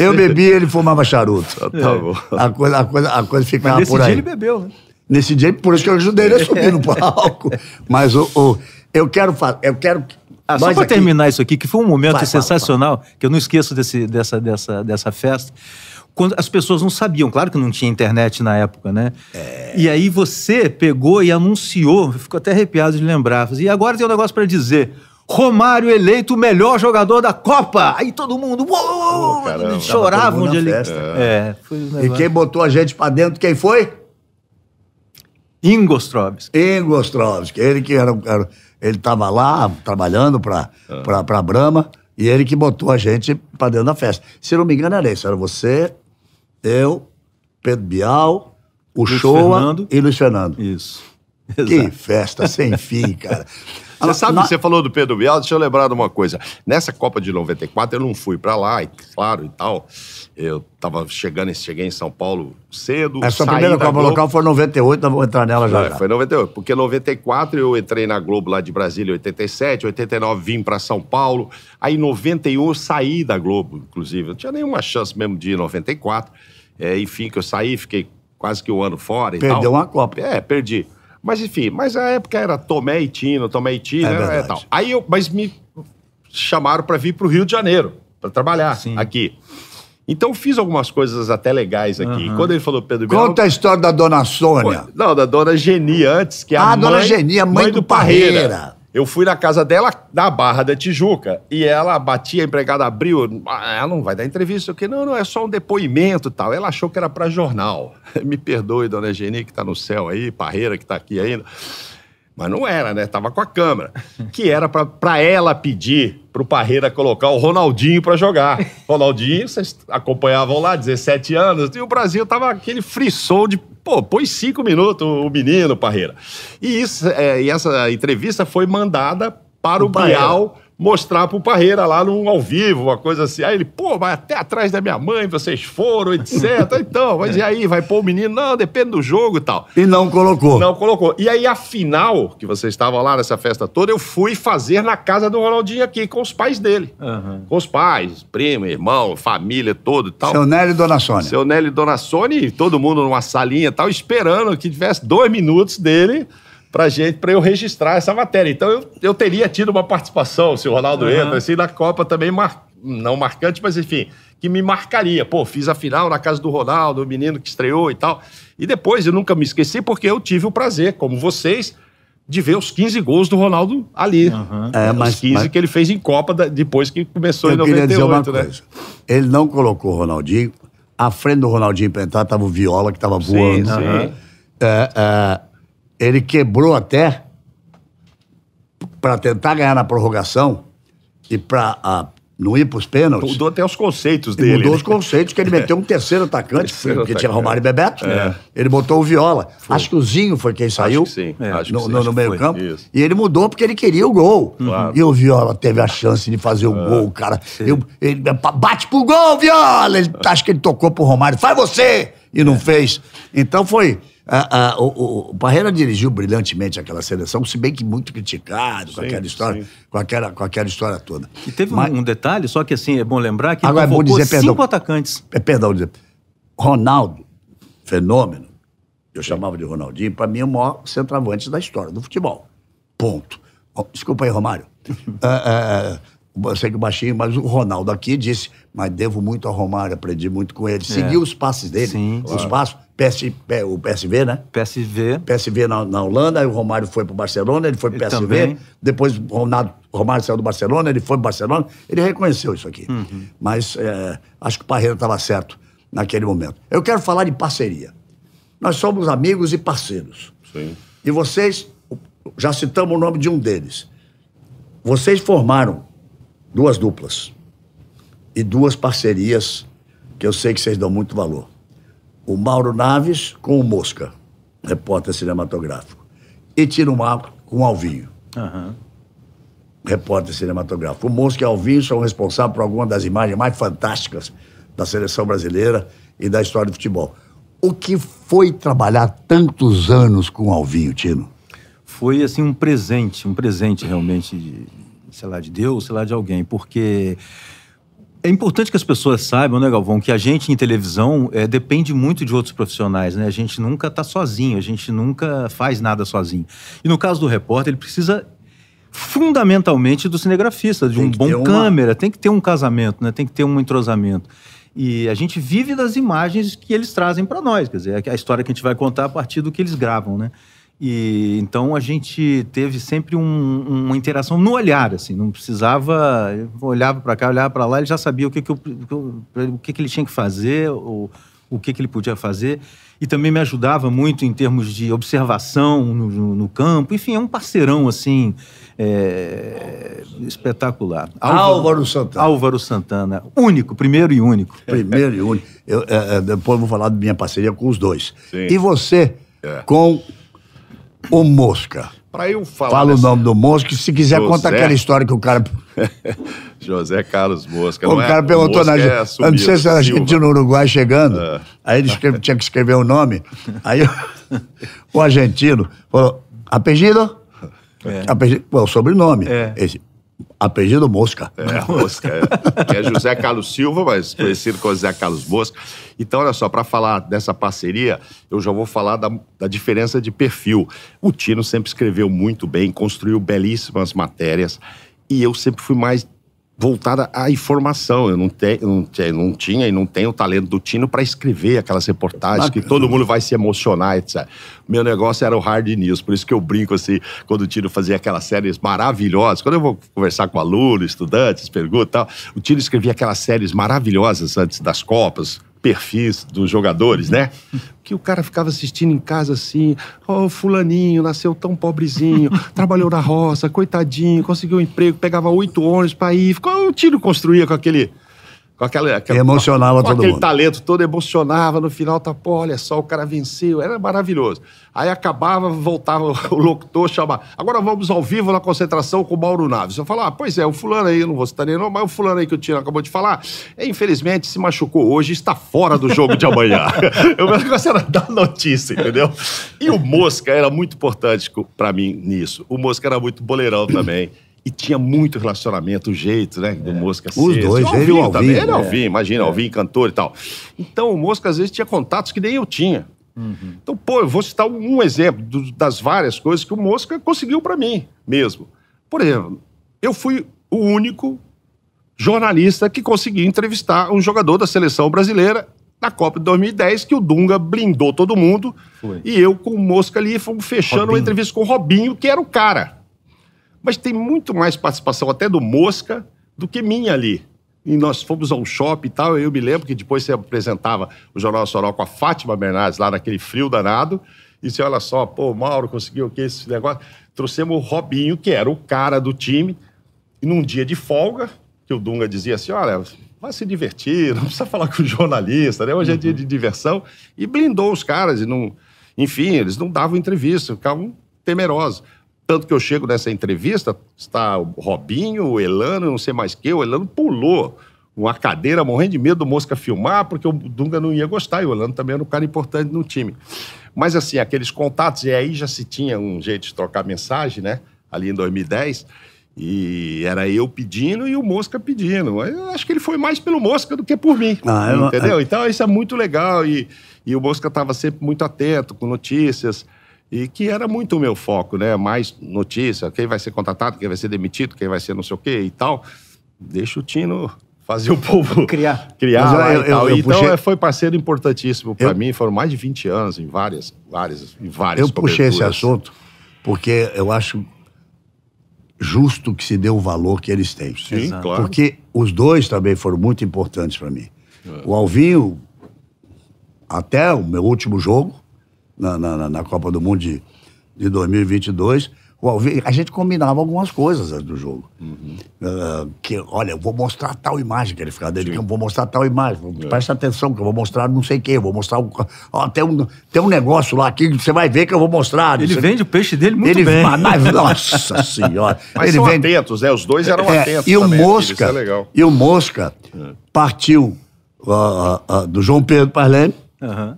Eu bebi ele fumava charuto. É. Tá bom. A coisa, a coisa, a coisa ficava Mas por aí. dia ele bebeu, né? nesse dia, por isso que eu ajudei ele a subir no palco. Mas o, eu quero eu quero ah, só para terminar isso aqui, que foi um momento vai, sensacional, vai, vai. que eu não esqueço desse, dessa, dessa, dessa festa. Quando as pessoas não sabiam, claro que não tinha internet na época, né? É... E aí você pegou e anunciou, ficou até arrepiado de lembrar. Assim, e agora tem um negócio para dizer. Romário eleito o melhor jogador da Copa. Aí todo mundo uou, oh, caramba, choravam de ele. É. É, um e quem botou a gente para dentro, quem foi? Ingo Ingostrovski, ele que era, ele estava lá trabalhando para ah. para Brahma e ele que botou a gente para dentro da festa. Se não me engano era isso, era você, eu, Pedro Bial, o Luiz Showa Fernando. e Luiz Fernando. Isso. Exato. Que festa sem fim, cara. Você sabe, na... você falou do Pedro Bial, deixa eu lembrar de uma coisa. Nessa Copa de 94, eu não fui para lá, e, claro, e tal. Eu tava chegando, cheguei em São Paulo cedo. Essa é, primeira Copa Globo. Local foi 98, nós vou entrar nela já, é, Foi 98, porque 94 eu entrei na Globo lá de Brasília, 87, 89 vim para São Paulo. Aí em 91 eu saí da Globo, inclusive. Não tinha nenhuma chance mesmo de ir em 94. É, enfim, que eu saí, fiquei quase que um ano fora Perdeu tal. uma Copa. É, perdi. Mas enfim, mas a época era Tomé e Tino, Tomé e Tino, é tal. Aí eu, mas me chamaram para vir para o Rio de Janeiro para trabalhar Sim. aqui. Então fiz algumas coisas até legais aqui. Uhum. Quando ele falou Pedro Bial... Conta a história da dona Sônia. não, da dona Geni antes, que é ah, a, a mãe, dona Geni, a mãe, mãe do, do Parreira. Parreira. Eu fui na casa dela, na Barra da Tijuca, e ela batia, a empregada abriu, ah, ela não vai dar entrevista, que não, não, é só um depoimento tal. Ela achou que era para jornal. Me perdoe, dona Geni, que está no céu aí, Parreira, que está aqui ainda. Mas não era, né? Tava com a câmera. Que era para ela pedir pro Parreira colocar o Ronaldinho para jogar. Ronaldinho, vocês acompanhavam lá, 17 anos, e o Brasil tava aquele frisson de, pô, põe cinco minutos o menino, Parreira. E, isso, é, e essa entrevista foi mandada para o, o Bial mostrar pro Parreira lá num ao vivo, uma coisa assim. Aí ele, pô, vai até atrás da minha mãe, vocês foram, etc. então, mas e aí, vai pôr o menino? Não, depende do jogo e tal. E não colocou. Não colocou. E aí, a final, que vocês estavam lá nessa festa toda, eu fui fazer na casa do Ronaldinho aqui, com os pais dele. Uhum. Com os pais, primo, irmão, família todo e tal. Seu Nélio e Dona Sônia. Seu Nélio e Dona Sônia, e todo mundo numa salinha e tal, esperando que tivesse dois minutos dele para gente, para eu registrar essa matéria. Então eu, eu teria tido uma participação, se o Ronaldo uhum. entra, assim, na Copa também, mar, não marcante, mas enfim, que me marcaria. Pô, fiz a final na casa do Ronaldo, o menino que estreou e tal. E depois eu nunca me esqueci, porque eu tive o prazer, como vocês, de ver os 15 gols do Ronaldo ali. Uhum. É, mas, os 15 mas... que ele fez em Copa depois que começou eu em 98, dizer uma né? Coisa. Ele não colocou o Ronaldinho. À frente do Ronaldinho pra entrar tava o Viola, que tava voando. Sim, sim. Uhum. É, é ele quebrou até para tentar ganhar na prorrogação e para não ir para os pênaltis. Mudou até os conceitos dele. Mudou né? os conceitos, que ele meteu um terceiro atacante, terceiro porque atacante. tinha Romário e Bebeto. É. Ele botou o Viola. Foi. Acho que o Zinho foi quem saiu que sim, é. no, no, no meio-campo. E ele mudou porque ele queria o gol. Uhum. Claro. E o Viola teve a chance de fazer o é. gol, cara. Eu, ele é, bate pro gol, Viola! Ele, acho que ele tocou pro Romário. Faz você! E não é. fez. Então foi o, o Parreira dirigiu brilhantemente aquela seleção, se bem que muito criticado com sim, aquela história, com aquela, com aquela história toda. E teve Mas, um detalhe, só que assim, é bom lembrar que agora ele é convocou é dizer, cinco perdão, atacantes. É, perdão, dizer, Ronaldo, fenômeno, eu chamava de Ronaldinho, para mim é o maior centroavante da história do futebol. Ponto. Desculpa aí, Romário. uh, eu sei que baixinho, mas o Ronaldo aqui disse, mas devo muito ao Romário, aprendi muito com ele. Segui é. os passes dele, Sim, os claro. passos. PS, o PSV, né? PSV. PSV na, na Holanda, aí o Romário foi para o Barcelona, ele foi para o PSV. Também. Depois o Ronaldo, Romário saiu do Barcelona, ele foi para o Barcelona. Ele reconheceu isso aqui. Uhum. Mas é, acho que o Parreira estava certo naquele momento. Eu quero falar de parceria. Nós somos amigos e parceiros. Sim. E vocês, já citamos o nome de um deles. Vocês formaram duas duplas e duas parcerias que eu sei que vocês dão muito valor. O Mauro Naves com o Mosca, repórter cinematográfico, e Tino Marco com o Alvinho, uhum. repórter cinematográfico. O Mosca e o Alvinho são responsáveis por algumas das imagens mais fantásticas da seleção brasileira e da história do futebol. O que foi trabalhar tantos anos com o Alvinho, Tino? Foi assim um presente, um presente realmente de sei lá, de Deus, sei lá, de alguém, porque é importante que as pessoas saibam, né, Galvão, que a gente em televisão é, depende muito de outros profissionais, né? A gente nunca está sozinho, a gente nunca faz nada sozinho. E no caso do repórter, ele precisa fundamentalmente do cinegrafista, de tem um bom uma... câmera, tem que ter um casamento, né? Tem que ter um entrosamento. E a gente vive das imagens que eles trazem para nós, quer dizer, é a história que a gente vai contar a partir do que eles gravam, né? E então a gente teve sempre um, uma interação no olhar, assim, não precisava olhava para cá, olhava para lá, ele já sabia o que que, eu, o que que ele tinha que fazer, ou, o que que ele podia fazer, e também me ajudava muito em termos de observação no, no, no campo. Enfim, é um parceirão assim é, espetacular. Álvaro, Álvaro, Santana. Álvaro Santana, único, primeiro e único. Primeiro e único. Eu, é, é depois vou falar da minha parceria com os dois. Sim. E você é. com o Mosca. Para eu falar. Fala o nome do Mosca. Se quiser, José... conta aquela história que o cara. José Carlos Mosca. O é? cara é... perguntou Mosca na É eu não sei se era gente no Uruguai chegando. É. Aí ele escreve... tinha que escrever o nome. Aí o argentino falou: Apelido? É. Apelido... Bom, o sobrenome. É. Esse. Apelido Mosca. É, Mosca. É. Que é José Carlos Silva, mas conhecido como José Carlos Mosca. Então, olha só, para falar dessa parceria, eu já vou falar da, da diferença de perfil. O Tino sempre escreveu muito bem, construiu belíssimas matérias, e eu sempre fui mais voltada à informação. Eu não, te, não, não tinha e não tenho o talento do Tino para escrever aquelas reportagens Bacana. que todo mundo vai se emocionar, etc. Meu negócio era o hard news, por isso que eu brinco assim, quando o Tino fazia aquelas séries maravilhosas. Quando eu vou conversar com alunos, estudantes, pergunto e tal, o Tino escrevia aquelas séries maravilhosas antes das Copas, perfis dos jogadores, né? Que o cara ficava assistindo em casa assim, ó, oh, fulaninho, nasceu tão pobrezinho, trabalhou na roça, coitadinho, conseguiu um emprego, pegava oito ônibus para ir, ficou um tiro construía com aquele com aquela, aquela emocionava com, todo com aquele mundo. talento todo, emocionava. No final, tá, pô, olha só, o cara venceu. Era maravilhoso. Aí acabava, voltava o locutor, chamava. Agora vamos ao vivo na concentração com o Mauro Naves. Eu falava, ah, pois é, o fulano aí, não vou citar nem não, mas o fulano aí que o Tino acabou de falar, é, infelizmente se machucou hoje, está fora do jogo de amanhã. o meu negócio era dar notícia, entendeu? E o Mosca era muito importante para mim nisso. O Mosca era muito boleirão também. E tinha muito relacionamento, o jeito, né? Do é. Mosca Os dois, ele e o Alvin. Ele Alvin, né? imagina, é. cantor e tal. Então o Mosca às vezes tinha contatos que nem eu tinha. Uhum. Então, pô, eu vou citar um exemplo do, das várias coisas que o Mosca conseguiu para mim mesmo. Por exemplo, eu fui o único jornalista que conseguiu entrevistar um jogador da seleção brasileira na Copa de 2010, que o Dunga blindou todo mundo. Foi. E eu com o Mosca ali fomos fechando Robinho. uma entrevista com o Robinho, que era o cara. Mas tem muito mais participação até do Mosca do que minha ali. E nós fomos a um shopping e tal. Eu me lembro que depois você apresentava o Jornal Nacional com a Fátima Bernardes lá naquele frio danado. E você, olha só, pô, o Mauro conseguiu o que esse negócio? Trouxemos o Robinho, que era o cara do time. E num dia de folga, que o Dunga dizia assim: olha, vai se divertir, não precisa falar com o jornalista, né? Hoje é dia de diversão. E blindou os caras. E não... Enfim, eles não davam entrevista, ficavam temerosos. Tanto que eu chego nessa entrevista, está o Robinho, o Elano, não sei mais que, o Elano pulou uma cadeira morrendo de medo do Mosca filmar, porque o Dunga não ia gostar, e o Elano também era um cara importante no time. Mas assim, aqueles contatos, e aí já se tinha um jeito de trocar mensagem, né? Ali em 2010. E era eu pedindo e o Mosca pedindo. Eu acho que ele foi mais pelo Mosca do que por mim. Ah, entendeu? Eu... É. Então isso é muito legal. E, e o Mosca estava sempre muito atento com notícias e que era muito o meu foco, né? Mais notícia, quem vai ser contratado, quem vai ser demitido, quem vai ser não sei o quê e tal. Deixa o Tino fazer o povo criar. criar lá, eu, eu, eu então puxei... É, foi parceiro importantíssimo para mim, foram mais de 20 anos em várias, várias, em várias Eu puxei esse assunto porque eu acho justo que se dê o valor que eles têm. Sim, claro. Porque os dois também foram muito importantes para mim. É. O Alvinho até o meu último jogo, na, na, na Copa do Mundo de, de 2022, a gente combinava algumas coisas do jogo. Uhum. Uh, que, olha, eu vou mostrar tal imagem que ele ficava dele, eu vou mostrar tal imagem. É. Presta atenção, que eu vou mostrar não sei o quê vou mostrar. ó, tem, um, tem um negócio lá aqui que você vai ver que eu vou mostrar. Ele vende o peixe dele muito ele, bem. Mas, nossa senhora. Mas ele são vende... atentos, né? Os dois eram é, atentos. E o é Mosca. É legal. E o Mosca é. partiu uh, uh, do João Pedro Parlene, uhum.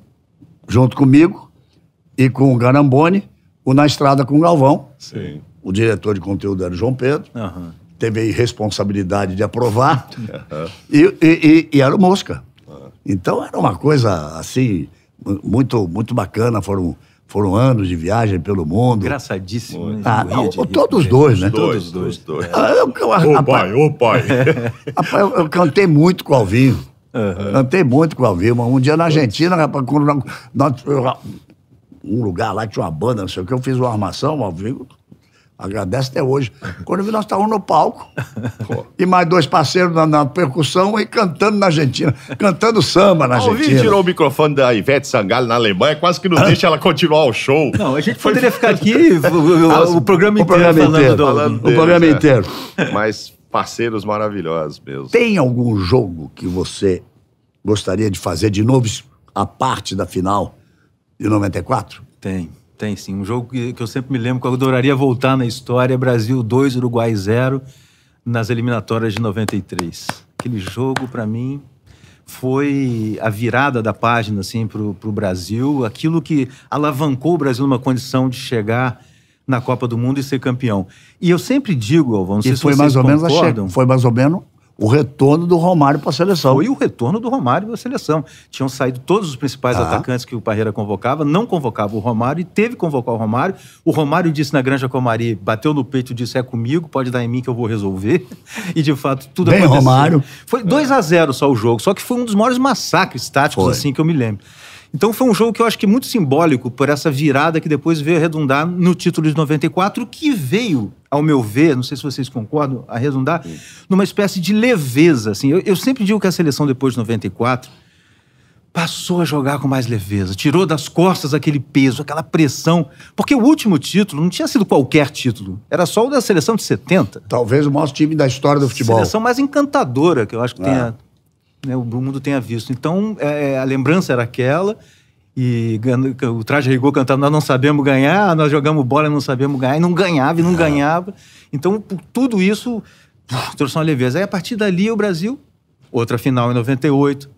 junto comigo e com o Garambone, o Na Estrada com o Galvão. Sim. O diretor de conteúdo era o João Pedro. Uhum. Teve a responsabilidade de aprovar. Uhum. E, e, e, era o Mosca. Uhum. Então era uma coisa assim, muito, muito bacana. Foram, foram anos de viagem pelo mundo. Engraçadíssimo. Né? Ah, não, todos os dois, né? Dois, todos dois. dois. Ah, eu, eu, ô oh, pai, ô oh, pai. rapaz, eu, eu cantei muito com o Alvinho. Uhum. Cantei muito com o Alvilma. Um dia na Argentina, rapaz, quando nós, nós, um lugar lá tinha uma banda, não sei o que, eu fiz uma armação, o vivo, agradece até hoje. Quando eu vi, nós estávamos no palco, e mais dois parceiros na, na, percussão e cantando na Argentina, cantando samba na Argentina. Alvin tirou o microfone da Ivete Sangalo na Alemanha, quase que não deixa ela continuar o show. Não, a gente Foi... poderia ficar aqui o, o, o programa inteiro o programa falando, inteiro, falando deles, O programa é. inteiro. Mas parceiros maravilhosos mesmo. Tem algum jogo que você gostaria de fazer de novo a parte da final? de 94? Tem, tem sim. Um jogo que, que eu sempre me lembro, que eu adoraria voltar na história, Brasil 2, Uruguai 0, nas eliminatórias de 93. Aquele jogo, para mim, foi a virada da página assim, para o Brasil, aquilo que alavancou o Brasil numa condição de chegar na Copa do Mundo e ser campeão. E eu sempre digo, Alvão, não sei e se foi mais ou menos concordam. Che... Foi mais ou menos o retorno do Romário para a seleção. Foi o retorno do Romário para a seleção. Tinham saído todos os principais ah. atacantes que o Parreira convocava, não convocava o Romário e teve que convocar o Romário. O Romário disse na Granja Comari, bateu no peito e disse: é comigo, pode dar em mim que eu vou resolver. E de fato, tudo Bem, aconteceu. Romário. Foi 2 é. a 0 só o jogo, só que foi um dos maiores massacres táticos foi. assim que eu me lembro. Então foi um jogo que eu acho que é muito simbólico por essa virada que depois veio redundar no título de 94, que veio, ao meu ver, não sei se vocês concordam, arredondar redundar Sim. numa espécie de leveza. Assim. Eu, eu sempre digo que a seleção depois de 94 passou a jogar com mais leveza, tirou das costas aquele peso, aquela pressão, porque o último título não tinha sido qualquer título, era só o da seleção de 70. Talvez o maior time da história do futebol. Seleção mais encantadora que eu acho que é. tenha né, o mundo tenha visto. Então, é, é a lembrança era aquela, e o traje rigor cantando, nós não sabemos ganhar, nós jogamos bola e não sabemos ganhar, e não ganhava, e não, é. ganhava. Então, por tudo isso trouxe uma leveza. Aí, a partir dali, o Brasil, outra final em 98,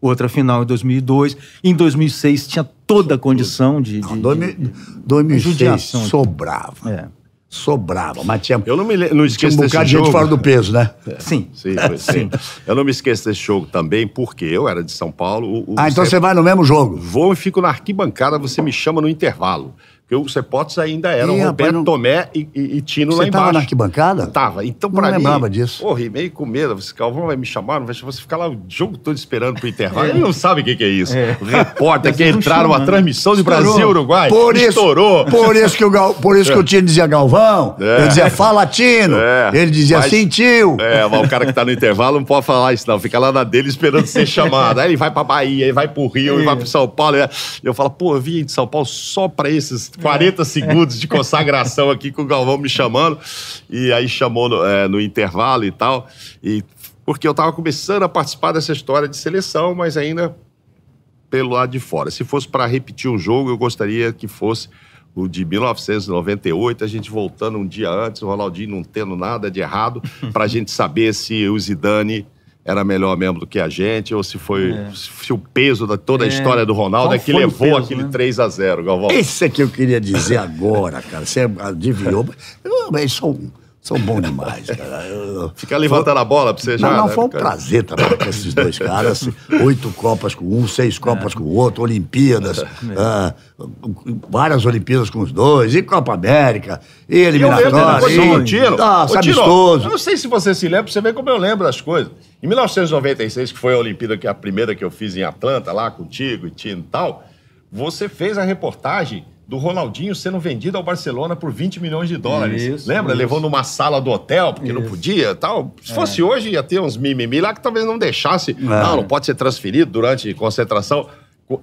outra final em 2002. Em 2006 tinha toda a condição de. de, não, de, de, 2006 judiação. sobrava. É sobrava. Mas tinha, eu não me não esqueço tinha um bocado de gente fora do peso, né? É. Sim. Sim, sim. Eu não me esqueço desse jogo também, porque eu era de São Paulo. O, o ah, então você vai no mesmo jogo? Vou e fico na arquibancada, você me chama no intervalo. Porque os Cepotes ainda eram Ih, Roberto não... Tomé e, e, e Tino Você lá embaixo. Você na arquibancada? tava. Então, pra não mim... lembrava disso. Porra, meio com medo. Você, Calvão vai me chamar, não vai chamar. Você fica lá o jogo todo esperando pro intervalo. É. Ele não sabe o que, que, é isso. É. Repórter tá que entraram a transmissão de Brasil-Uruguai. Por isso, estourou. Por isso que o, Gal, por isso que o Tino dizia Galvão. É. Eu dizia, fala Tino. É. Ele dizia, mas, sentiu. É, mas o cara que tá no intervalo não pode falar isso não. Fica lá na dele esperando ser chamado. Aí ele vai pra Bahia, ele vai pro Rio, ele é. vai pro São Paulo. Eu falo, pô, eu vim de São Paulo só pra esses 40 é. segundos de consagração aqui com o Galvão me chamando. E aí chamou no, é, no intervalo e tal. E porque eu estava começando a participar dessa história de seleção, mas ainda pelo lado de fora. Se fosse para repetir um jogo, eu gostaria que fosse o de 1998, a gente voltando um dia antes, o Ronaldinho não tendo nada de errado, para a gente saber se o Zidane era melhor mesmo do que a gente, ou se foi é. se o peso da toda a é. história do Ronaldo Qual é que levou peso, aquele né? 3 a 0 Galvão. Isso é que eu queria dizer agora, cara. Você adivinhou. Eu, eu sou são bons demais, cara. Eu... Ficar levantando a bola pra você já. Não, não, né? foi um prazer trabalhar com esses dois caras. Oito Copas com um, seis Copas é. com o outro, Olimpíadas, é. ah, várias Olimpíadas com os dois, e Copa América, e eliminatória. E eu lembro, e... Um tiro. Nossa, Ô, Eu não sei se você se lembra, você vê como eu lembro as coisas. Em 1996, que foi a Olimpíada, que a primeira que eu fiz em Atlanta, lá contigo e Tino e tal, você fez a reportagem do Ronaldinho sendo vendido ao Barcelona por 20 milhões de dólares. Isso, Lembra? Isso. Levou numa sala do hotel, porque isso. não podia tal. Se é. fosse é. hoje, ia ter uns mimimi lá que talvez não deixasse. Não, é. não, não pode ser transferido durante concentração.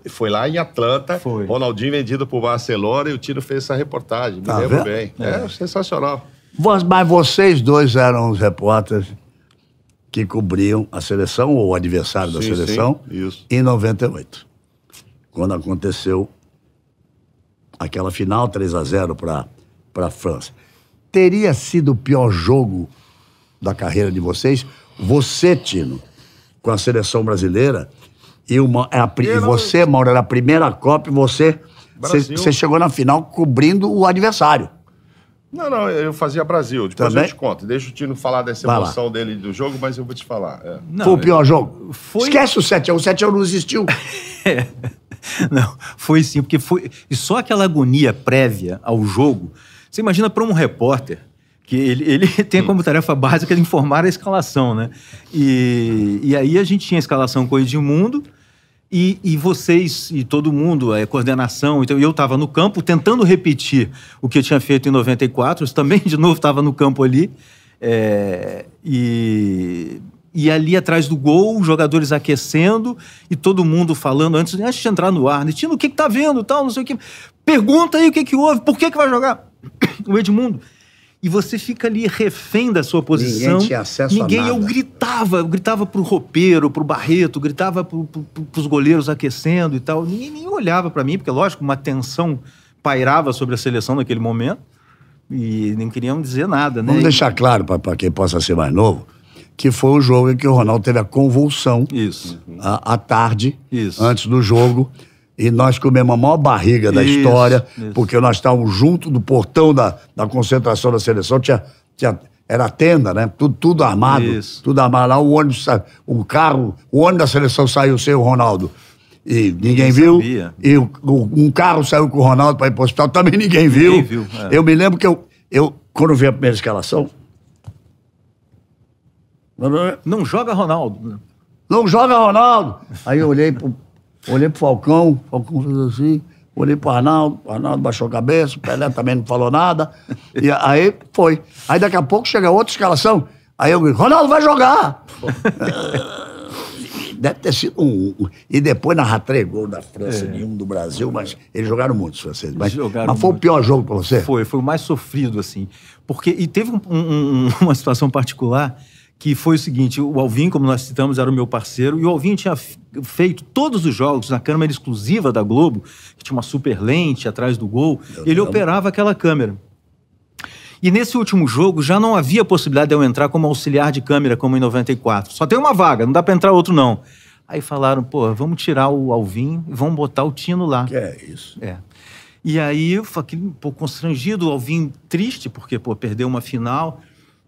Foi lá em Atlanta, Foi. Ronaldinho vendido para o Barcelona e o Tino fez essa reportagem. Me tá lembro vendo? bem. É. é sensacional. Mas vocês dois eram os repórteres que cobriam a seleção ou o adversário sim, da seleção sim, isso. em 98. Quando aconteceu aquela final 3 a 0 para a França. Teria sido o pior jogo da carreira de vocês? Você, Tino, com a seleção brasileira, e, uma, é a, e você, Mauro, era a primeira Copa e você, você chegou na final cobrindo o adversário. Não, não, eu fazia Brasil. Depois Também? eu te conto. Deixa o Tino falar dessa emoção dele do jogo, mas eu vou te falar. É. Não, foi o pior jogo. Foi... Esquece o 7x1. O 7x1 não existiu. é. Não, foi sim, porque foi. E só aquela agonia prévia ao jogo. Você imagina para um repórter que ele, ele tem como tarefa básica informar a escalação, né? E, e aí a gente tinha a escalação com o Edmundo. E, e, vocês e todo mundo, a é, coordenação, então eu estava no campo tentando repetir o que eu tinha feito em 94, eu também de novo estava no campo ali. É, e, e ali atrás do gol, os jogadores aquecendo e todo mundo falando antes, antes de entrar no ar, Nitino, né? o que, que tá vendo, tal, não sei o que. Pergunta aí o que, que houve, por que, que vai jogar o Edmundo e você fica ali refém da sua posição. Ninguém tinha acesso ninguém, a nada. Eu gritava, eu gritava pro ropeiro, pro Barreto, gritava pro, pro, pros goleiros aquecendo e tal. Ninguém nem olhava para mim, porque, lógico, uma tensão pairava sobre a seleção naquele momento e nem queriam dizer nada, né? Vamos deixar claro para quem possa ser mais novo que foi o jogo em que o Ronaldo teve a convulsão Isso. à, à tarde, Isso. antes do jogo, e nós comemos a maior barriga da isso, história, isso. porque nós estávamos junto do portão da, da concentração da seleção, tinha, tinha era tenda, né? Tudo, tudo armado, isso. tudo armado. Lá o ônibus, o carro, o ônibus da seleção saiu sem o Ronaldo. E ninguém, viu. E o, um carro saiu com o Ronaldo para ir para o hospital, também ninguém viu. Ninguém viu é. Eu me lembro que eu, eu, quando vi a primeira escalação. Não joga Ronaldo. Né? Não joga Ronaldo! Aí eu olhei pro Olhei pro Falcão, Falcão fez assim. Olhei pro Arnaldo, Arnaldo baixou a cabeça, o Pelé também não falou nada. E aí foi. Aí daqui a pouco chega outra escalação. Aí eu grito, Ronaldo vai jogar! Deve ter sido um. um. E depois narrar três gols da França, é. nenhum do Brasil, mas eles jogaram muito, vocês. Mas, jogaram mas foi muito. o pior jogo para você? Foi, foi o mais sofrido, assim. Porque, e teve um, um, uma situação particular que foi o seguinte: o Alvin, como nós citamos, era o meu parceiro, e o Alvin tinha feito todos os jogos na câmera exclusiva da Globo, que tinha uma super lente atrás do gol. ele operava aquela câmera. E nesse último jogo já não havia possibilidade de eu entrar como auxiliar de câmera, como em 94. Só tem uma vaga, não dá para entrar outro, não. Aí falaram, pô, vamos tirar o Alvin e vamos botar o Tino lá. Que é isso. É. E aí eu fiquei um pouco constrangido, o Alvin triste, porque, pô, perdeu uma final.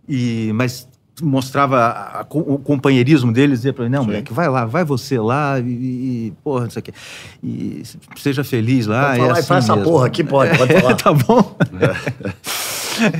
E, mas mostrava a, a, o companheirismo deles, dizia para ele, não, Sim. moleque, vai lá, vai você lá e, e porra, não sei o quê. E seja feliz lá. Pode é falar, é assim faz mesmo. essa porra aqui, pode, pode falar. tá bom?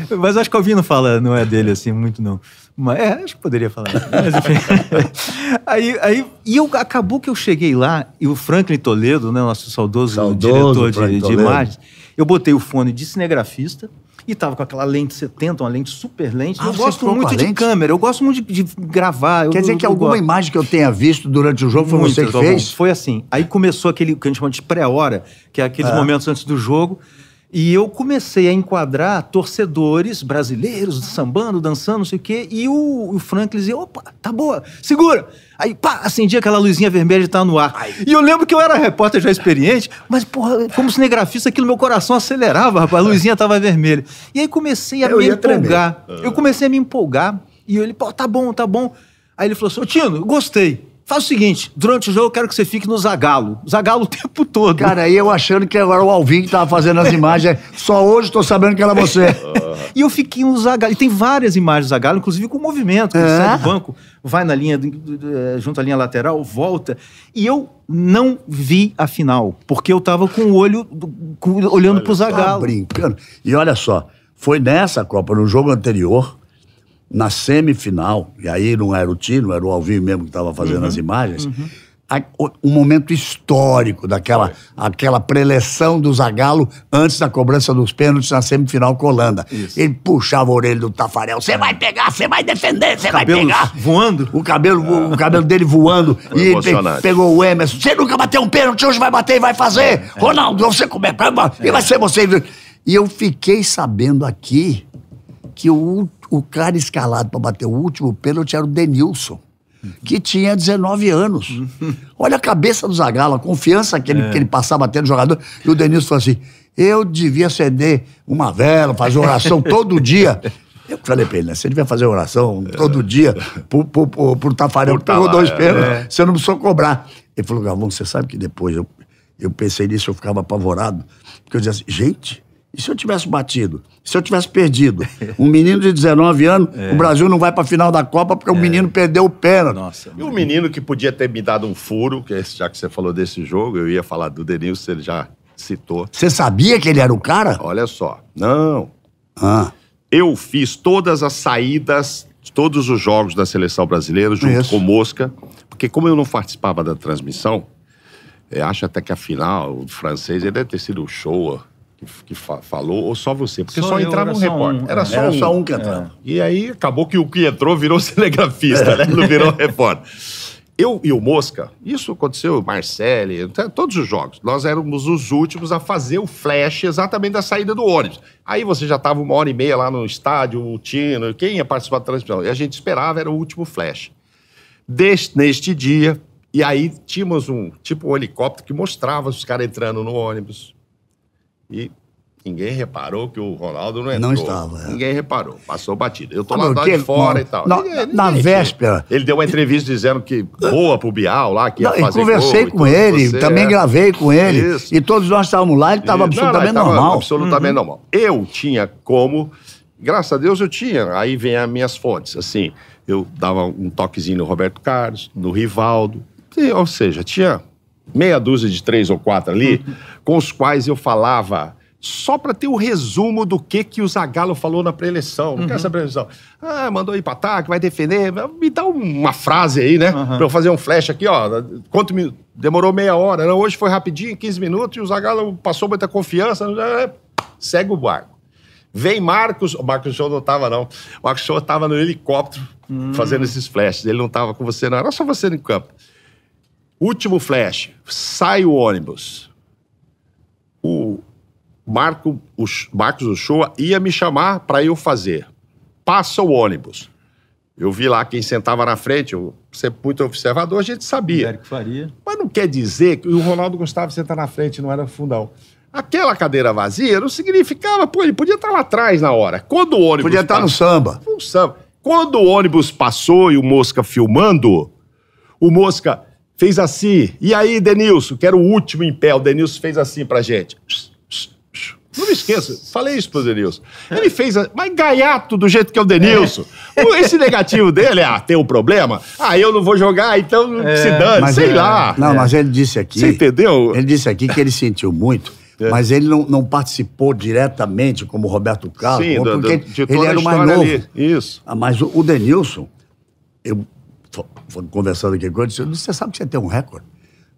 É. Mas acho que o Alvino fala, não é dele assim, muito não. Mas, é, acho que poderia falar. Né? Mas, enfim. aí, aí, e eu, acabou que eu cheguei lá, e o Franklin Toledo, né, nosso saudoso, saudoso diretor de, de imagens, eu botei o fone de cinegrafista e tava com aquela lente 70, uma lente super lente. Ah, eu gosto muito de lente? câmera, eu gosto muito de, de gravar. Quer eu, dizer eu, que eu alguma gosto. imagem que eu tenha visto durante o jogo foi muito, você que fez? Foi assim. Aí começou aquele que a gente chama de pré-hora, que é aqueles ah. momentos antes do jogo. E eu comecei a enquadrar torcedores brasileiros, sambando, dançando, não sei o quê, e o, o Franklin dizia: opa, tá boa, segura! Aí, pá, acendia aquela luzinha vermelha e tava no ar. E eu lembro que eu era repórter já experiente, mas, porra, como cinegrafista, aquilo meu coração acelerava, rapaz, a luzinha tava vermelha. E aí comecei a eu me empolgar. Tremer. Ah. Eu comecei a me empolgar, e ele, pô, tá bom, tá bom. Aí ele falou assim: Ô Tino, gostei. Faz o seguinte, durante o jogo eu quero que você fique no Zagalo. Zagalo o tempo todo. Cara, aí eu achando que agora o Alvin que tava fazendo as imagens, só hoje tô sabendo que era você. e eu fiquei no Zagalo. E tem várias imagens do Zagalo, inclusive com movimento. Ele é? sai do banco, vai na linha, eh, junto à linha lateral, volta. E eu não vi a final, porque eu tava com o olho com, olhando olha, pro tá Zagalo. Tá brincando. E olha só, foi nessa Copa, no jogo anterior, na semifinal, e aí não era o Tino, era o Alvinho mesmo que estava fazendo uhum, as imagens, uhum. a, o, um momento histórico daquela aquela preleção do Zagallo antes da cobrança dos pênaltis na semifinal com a Holanda. Isso. Ele puxava a orelha do Tafarel, você é. vai pegar, você vai defender, você vai pegar. voando? O cabelo, o cabelo dele voando. Foi e ele pe, pegou o Emerson, você nunca bateu um pênalti, hoje vai bater e vai fazer. É. Ronaldo, você comer, é. e vai ser você. E eu fiquei sabendo aqui que o, o cara escalado para bater o último pênalti era o Denilson, que tinha 19 anos. Olha a cabeça do Zagallo, a confiança que ele, é. que ele passava tendo no jogador. E o Denilson falou assim, eu devia acender uma vela, fazer oração todo dia. Eu falei pra ele, né? Você devia fazer oração todo dia pro, pro, pro, pro Tafarel, que pegou dois pênaltis, é. você não precisou cobrar. Ele falou, Galvão, você sabe que depois eu, eu pensei nisso, eu ficava apavorado. Porque eu dizia assim, gente, e se eu tivesse batido? Se eu tivesse perdido? Um menino de 19 anos, é. o Brasil não vai para a final da Copa porque é. o menino perdeu o pênalti. Nossa, e o menino que podia ter me dado um furo, que é já que você falou desse jogo, eu ia falar do Denilson, ele já citou. Você sabia que ele era o cara? Olha só. Não. Ah. Eu fiz todas as saídas de todos os jogos da seleção brasileira junto Isso. com o Mosca, porque como eu não participava da transmissão, eu eh, acho até que a final, o francês, ele deve ter sido um show que, que fa falou, ou só você? Porque só, só entrava um repórter. Um, era, é. só, era um. só um que entrava. É. E aí acabou que o que entrou virou cinegrafista, é. né? Não virou repórter. Eu e o Mosca, isso aconteceu, Marcelli, todos os jogos. Nós éramos os últimos a fazer o flash exatamente da saída do ônibus. Aí você já estava uma hora e meia lá no estádio, o Tino, quem ia participar da transmissão. E a gente esperava, era o último flash. Deste, neste dia, e aí tínhamos um tipo um helicóptero que mostrava os caras entrando no ônibus, e ninguém reparou que o Ronaldo não entrou. Não estava. É. Ninguém reparou, passou batido. Eu tô ah, lá de fora não, e tal. Na, ninguém, ninguém véspera... Ele deu uma entrevista dizendo que boa pro Bial lá, que ia não, fazer conversei gol, com ele, você, é também é. gravei com ele. Isso. E todos nós estávamos lá, ele estava absolutamente não, ele normal. absolutamente uhum. normal. Eu tinha como... Graças a Deus eu tinha. Aí vem as minhas fontes, assim... Eu dava um toquezinho no Roberto Carlos, no Rivaldo, ou seja, tinha meia dúzia de três ou quatro ali, uhum. com os quais eu falava só para ter o um resumo do que que o Zagallo falou na pré-eleição. Não uhum. quero essa pré-eleição. Ah, mandou ir para ataque, vai defender. Me dá uma frase aí, né? Uhum. Para eu fazer um flash aqui, ó. Quanto me... Demorou meia hora. Não, hoje foi rapidinho, 15 minutos, e o Zagallo passou muita confiança. Né? Segue o barco. Vem Marcos, o Marcos Show não estava não. O Marcos Show estava no helicóptero hum. fazendo esses flashes. Ele não estava com você, não. Era só você no campo. Último flash, sai o ônibus. O, Marco, o Marcos Uchoa ia me chamar para eu fazer. Passa o ônibus. Eu vi lá quem sentava na frente, Você é muito observador, a gente sabia. faria. Mas não quer dizer que o Ronaldo Gustavo sentar na frente não era fundão. Aquela cadeira vazia não significava, pô, ele podia estar tá lá atrás na hora. Quando o ônibus. Podia estar tá passou, no samba. No samba. Quando o ônibus passou e o Mosca filmando, o Mosca fez assim. E aí, Denilson, que era o último em pé, o Denilson fez assim pra gente. Não me esqueça, falei isso pro Denilson. Ele fez, a... mas gaiato do jeito que é o Denilson. É. Esse negativo dele, ah, tem um problema? Ah, eu não vou jogar, então é. se dane, sei é. lá. Não, é. mas ele disse aqui. Você entendeu? Ele disse aqui que ele sentiu muito. É. Mas ele não, não, participou diretamente como Roberto Carlos, Sim, porque do, do, ele era o mais novo. Ali. Isso. Ah, mas o, o Denilson, eu conversando aqui com ele, disse, você sabe que você tem um recorde?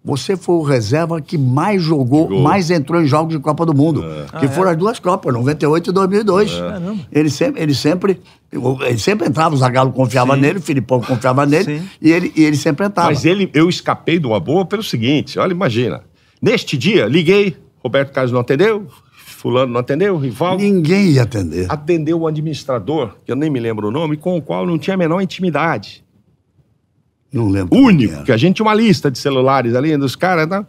Você foi o reserva que mais jogou, mais entrou em jogos de Copa do Mundo. É. Que Ah, é? foram as duas Copas, 98 e 2002. É. Ele sempre, ele sempre, ele sempre entrava, o Zagallo confiava Sim. nele, o Filipão confiava nele, e ele, e ele sempre entrava. Mas ele, eu escapei de uma boa pelo seguinte: olha, imagina. Neste dia, liguei, Roberto Carlos não atendeu, Fulano não atendeu, rival Ninguém ia atender. Atendeu o administrador, que eu nem me lembro o nome, com o qual não tinha a menor intimidade. Não lembro. Único, que a gente tinha uma lista de celulares ali dos caras. Tá?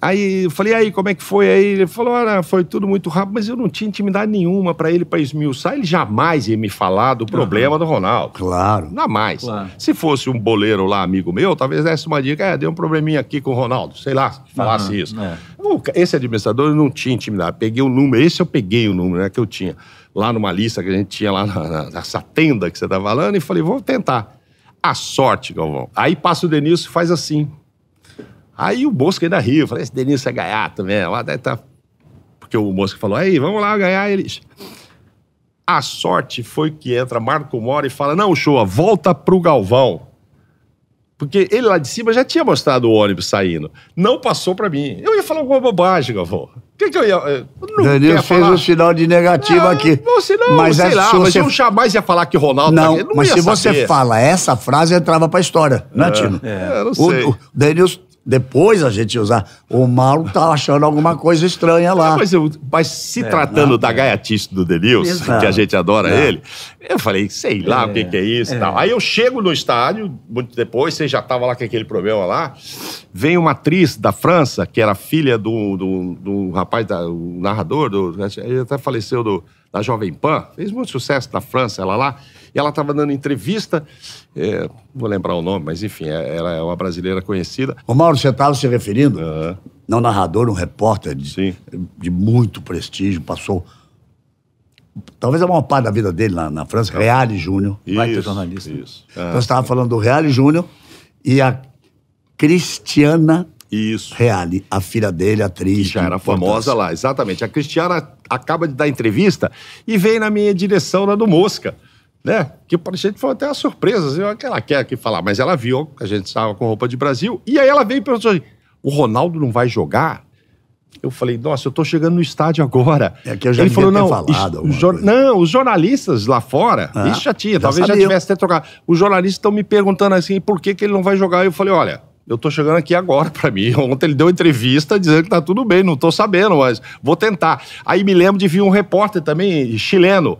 Aí eu falei, aí, como é que foi? Aí ele falou, olha, foi tudo muito rápido, mas eu não tinha intimidade nenhuma para ele para esmiuçar. Ele jamais ia me falar do problema uhum. do Ronaldo. Claro. Jamais. Claro. Se fosse um boleiro lá, amigo meu, talvez desse uma dica, é, deu um probleminha aqui com o Ronaldo, sei lá, falasse uhum. isso. É. Esse administrador eu não tinha intimidade. Peguei o número, esse eu peguei o número né, que eu tinha lá numa lista que a gente tinha lá na, na, nessa tenda que você tá falando e falei, vou tentar a sorte, Galvão. Aí passa o Denilson e faz assim. Aí o Bosco ainda riu. Falei, esse Denilson é gaiato mesmo. Lá deve tá... Porque o Bosco falou, aí, vamos lá ganhar eles. A sorte foi que entra Marco Mora e fala, não, Shoa, volta pro Galvão. Porque ele lá de cima já tinha mostrado o ônibus saindo. Não passou para mim. Eu ia falar alguma bobagem, Galvão. O que, que eu ia. Eh, eu Danilo fez falar. um sinal de negativo ah, aqui. Não, sinal, mas sei é lá, se você... mas eu jamais ia falar que Ronaldo. Não, tá... não mas se saber. você fala essa frase, entrava pra história, né, é, Tino? É, eu não sei. O, o Danilo depois a gente usar. O Mauro tá achando alguma coisa estranha lá. Mas, eu, mas se é, tratando não, da é. gaiatice do Denilson, que a gente adora é. ele, eu falei, sei lá é, o que, que, é isso é. tal. Aí eu chego no estádio, muito depois, você já tava lá com aquele problema lá. Vem uma atriz da França, que era filha do, do, do rapaz, da, narrador, do, ele até faleceu do, da Jovem Pan, fez muito sucesso na França, ela lá. E ela estava dando entrevista, é, vou lembrar o nome, mas enfim, é, ela é uma brasileira conhecida. O Mauro, você estava se referindo? Uhum. Não narrador, um repórter de, de, muito prestígio, passou. Talvez a maior parte da vida dele lá na França, Reale Júnior, vai ter jornalista. Isso. Uhum. Então, ah, você estava falando do Reale Júnior e a Cristiana isso. Reale, a filha dele, atriz. Que já era famosa lá, exatamente. A Cristiana acaba de dar entrevista e vem na minha direção na do Mosca né? Que pra gente foi até uma surpresa, assim, o que ela quer aqui falar. Mas ela viu que a gente estava com roupa de Brasil. E aí ela veio e perguntou assim, o Ronaldo não vai jogar? Eu falei, nossa, eu tô chegando no estádio agora. É que eu já Ele falou, não, falado os não, os jornalistas lá fora, ah, isso já tinha, já talvez sabia. já tivesse até trocado. Os jornalistas estão me perguntando assim, por que, que ele não vai jogar? Eu falei, olha, eu tô chegando aqui agora para mim. Ontem ele deu entrevista dizendo que tá tudo bem, não tô sabendo, mas vou tentar. Aí me lembro de vir um repórter também chileno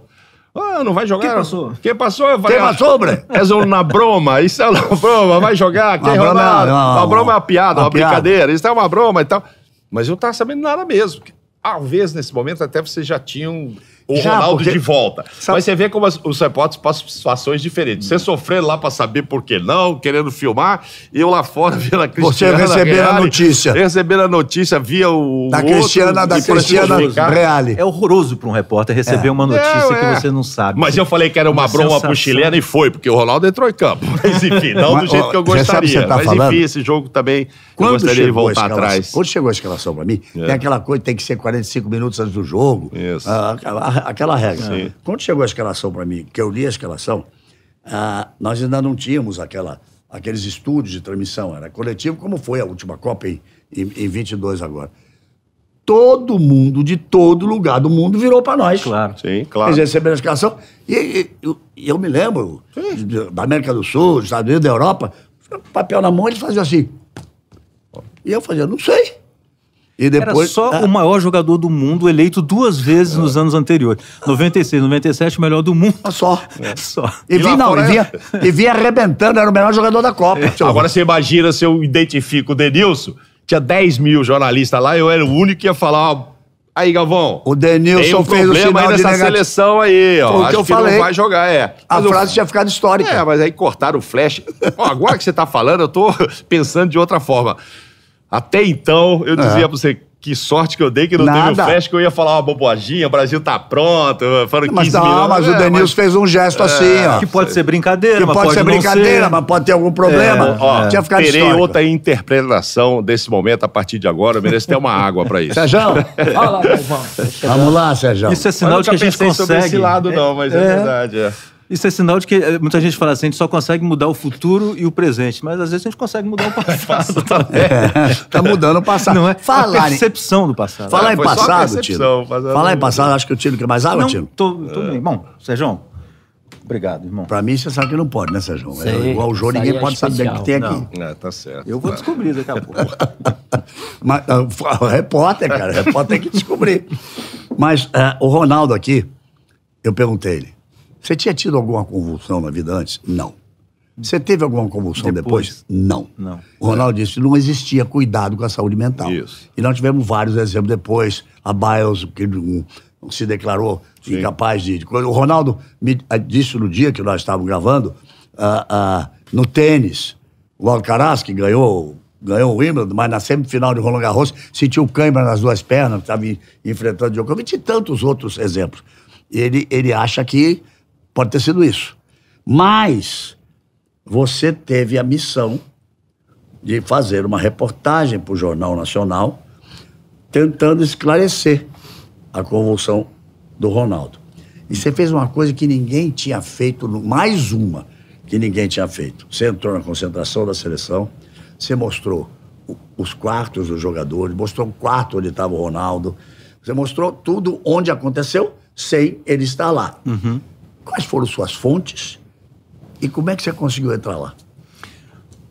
ah, não vai jogar? Quem passou? Quem passou? Eu Quem passou, ah, Bre? És um na broma, isso é uma broma, vai jogar. Quem uma, broma, é uma, uma, broma é uma piada, uma, uma piada. brincadeira, isso é uma broma e tal. Mas eu não estava sabendo nada mesmo. Talvez nesse momento até vocês já tinham o Já, Ronaldo porque... de volta. Sabe... Mas você vê como as, os repórteres passam situações diferentes. Você sofrendo lá para saber por que não, querendo filmar, e eu lá fora vendo a Cristiana. Você receber a notícia. Receber a notícia via o. Da outro, Cristiana, da assim Cristiana Reale. É horroroso para um repórter receber é. uma notícia é, que é. você não sabe. Mas eu falei que era uma, uma broma pro chileno e foi, porque o Ronaldo entrou em campo. Mas enfim, não do jeito que eu gostaria. Tá Mas falando? enfim, esse jogo também quando gostaria de voltar atrás. Quando chegou a escalação para mim, é. tem aquela coisa, tem que ser 45 minutos antes do jogo. Isso. Ah, aquela regra. Sim. Quando chegou a escalação para mim, que eu li a escalação, ah, nós ainda não tínhamos aquela, aqueles estúdios de transmissão, era coletivo, como foi a última Copa em, em, em 22 agora. Todo mundo de todo lugar do mundo virou para nós. Claro. Sim, claro. Eles receberam a escalação. E, e, eu, eu me lembro de, da América do Sul, dos Estados Unidos, da Europa, papel na mão, eles faziam assim. E eu fazia, não sei. E depois, Era só ah, o maior jogador do mundo eleito duas vezes nos anos anteriores. 96, 97, melhor do mundo. Ah, só. É. Só. E, e vi, não, e vinha, e arrebentando, era o melhor jogador da Copa. É. Agora você imagina se eu identifico o Denilson, tinha 10 mil jornalistas lá, eu era o único que ia falar, ó, Aí, Galvão. O Denilson um fez o final aí nessa de seleção aí, ó. Foi o que eu que falei. não vai jogar, é. A frase eu... tinha ficado histórica. É, mas aí cortaram o flash. agora que você tá falando, eu tô pensando de outra forma. Até então, eu dizia é. pra você, que sorte que eu dei que não Nada. teve o flash, que eu ia falar uma boboaginha, o Brasil tá pronto, foram mas não, milhões. Mas é, o Denilson mas... fez um gesto assim, é, assim, ó. Que pode ser brincadeira, que mas pode, pode ser brincadeira, ser. mas pode ter algum problema. É, ó, Tinha ficado Terei histórico. outra interpretação desse momento a partir de agora, eu mereço ter uma água pra isso. Sérgio, vamos lá, Sérgio. Isso é sinal de que a gente consegue. Não esse lado não, mas é, é. verdade, é. Isso é sinal de que eh, muita gente fala assim, a gente só consegue mudar o futuro e o presente, mas às vezes a gente consegue mudar o passado. é, tá mudando o passado. Não é? Fala a percepção do passado. Falar é, em passado, Tino. Falar em passado, acho que o Tino quer mais água, Tino? Tô, tô é. bem. Bom, Sérgio, Obrigado, irmão. Pra mim, você sabe que não pode, né, Sérgio? É, Sei, igual o João, ninguém é pode especial. saber o que tem não. aqui. É, tá certo. Eu vou descobrir daqui a pouco. Mas, uh, repórter, cara. repórter tem que descobrir. Mas uh, o Ronaldo aqui, eu perguntei ele. Você tinha tido alguma convulsão na vida antes? Não. Você teve alguma convulsão depois? depois? Não. não. O Ronaldo disse que não existia cuidado com a saúde mental. Isso. E nós tivemos vários exemplos depois. A Biles, que se declarou Sim. incapaz de, de coisa. O Ronaldo me eh, disse no dia que nós estávamos gravando, uh, uh, no tênis, o Alcaraz, que ganhou ganhou o Wimbledon, mas na semifinal de Roland Garros sentiu cãibra nas duas pernas, estava enfrentando o Djokovic e tantos outros exemplos. Ele, ele acha que Pode ter sido isso. Mas você teve a missão de fazer uma reportagem para o Jornal Nacional tentando esclarecer a convulsão do Ronaldo. E você fez uma coisa que ninguém tinha feito, mais uma que ninguém tinha feito. Você entrou na concentração da seleção, você mostrou os quartos dos jogadores, mostrou o quarto onde estava o Ronaldo, você mostrou tudo onde aconteceu sem ele estar lá. Uhum. Quais foram suas fontes e como é que você conseguiu entrar lá?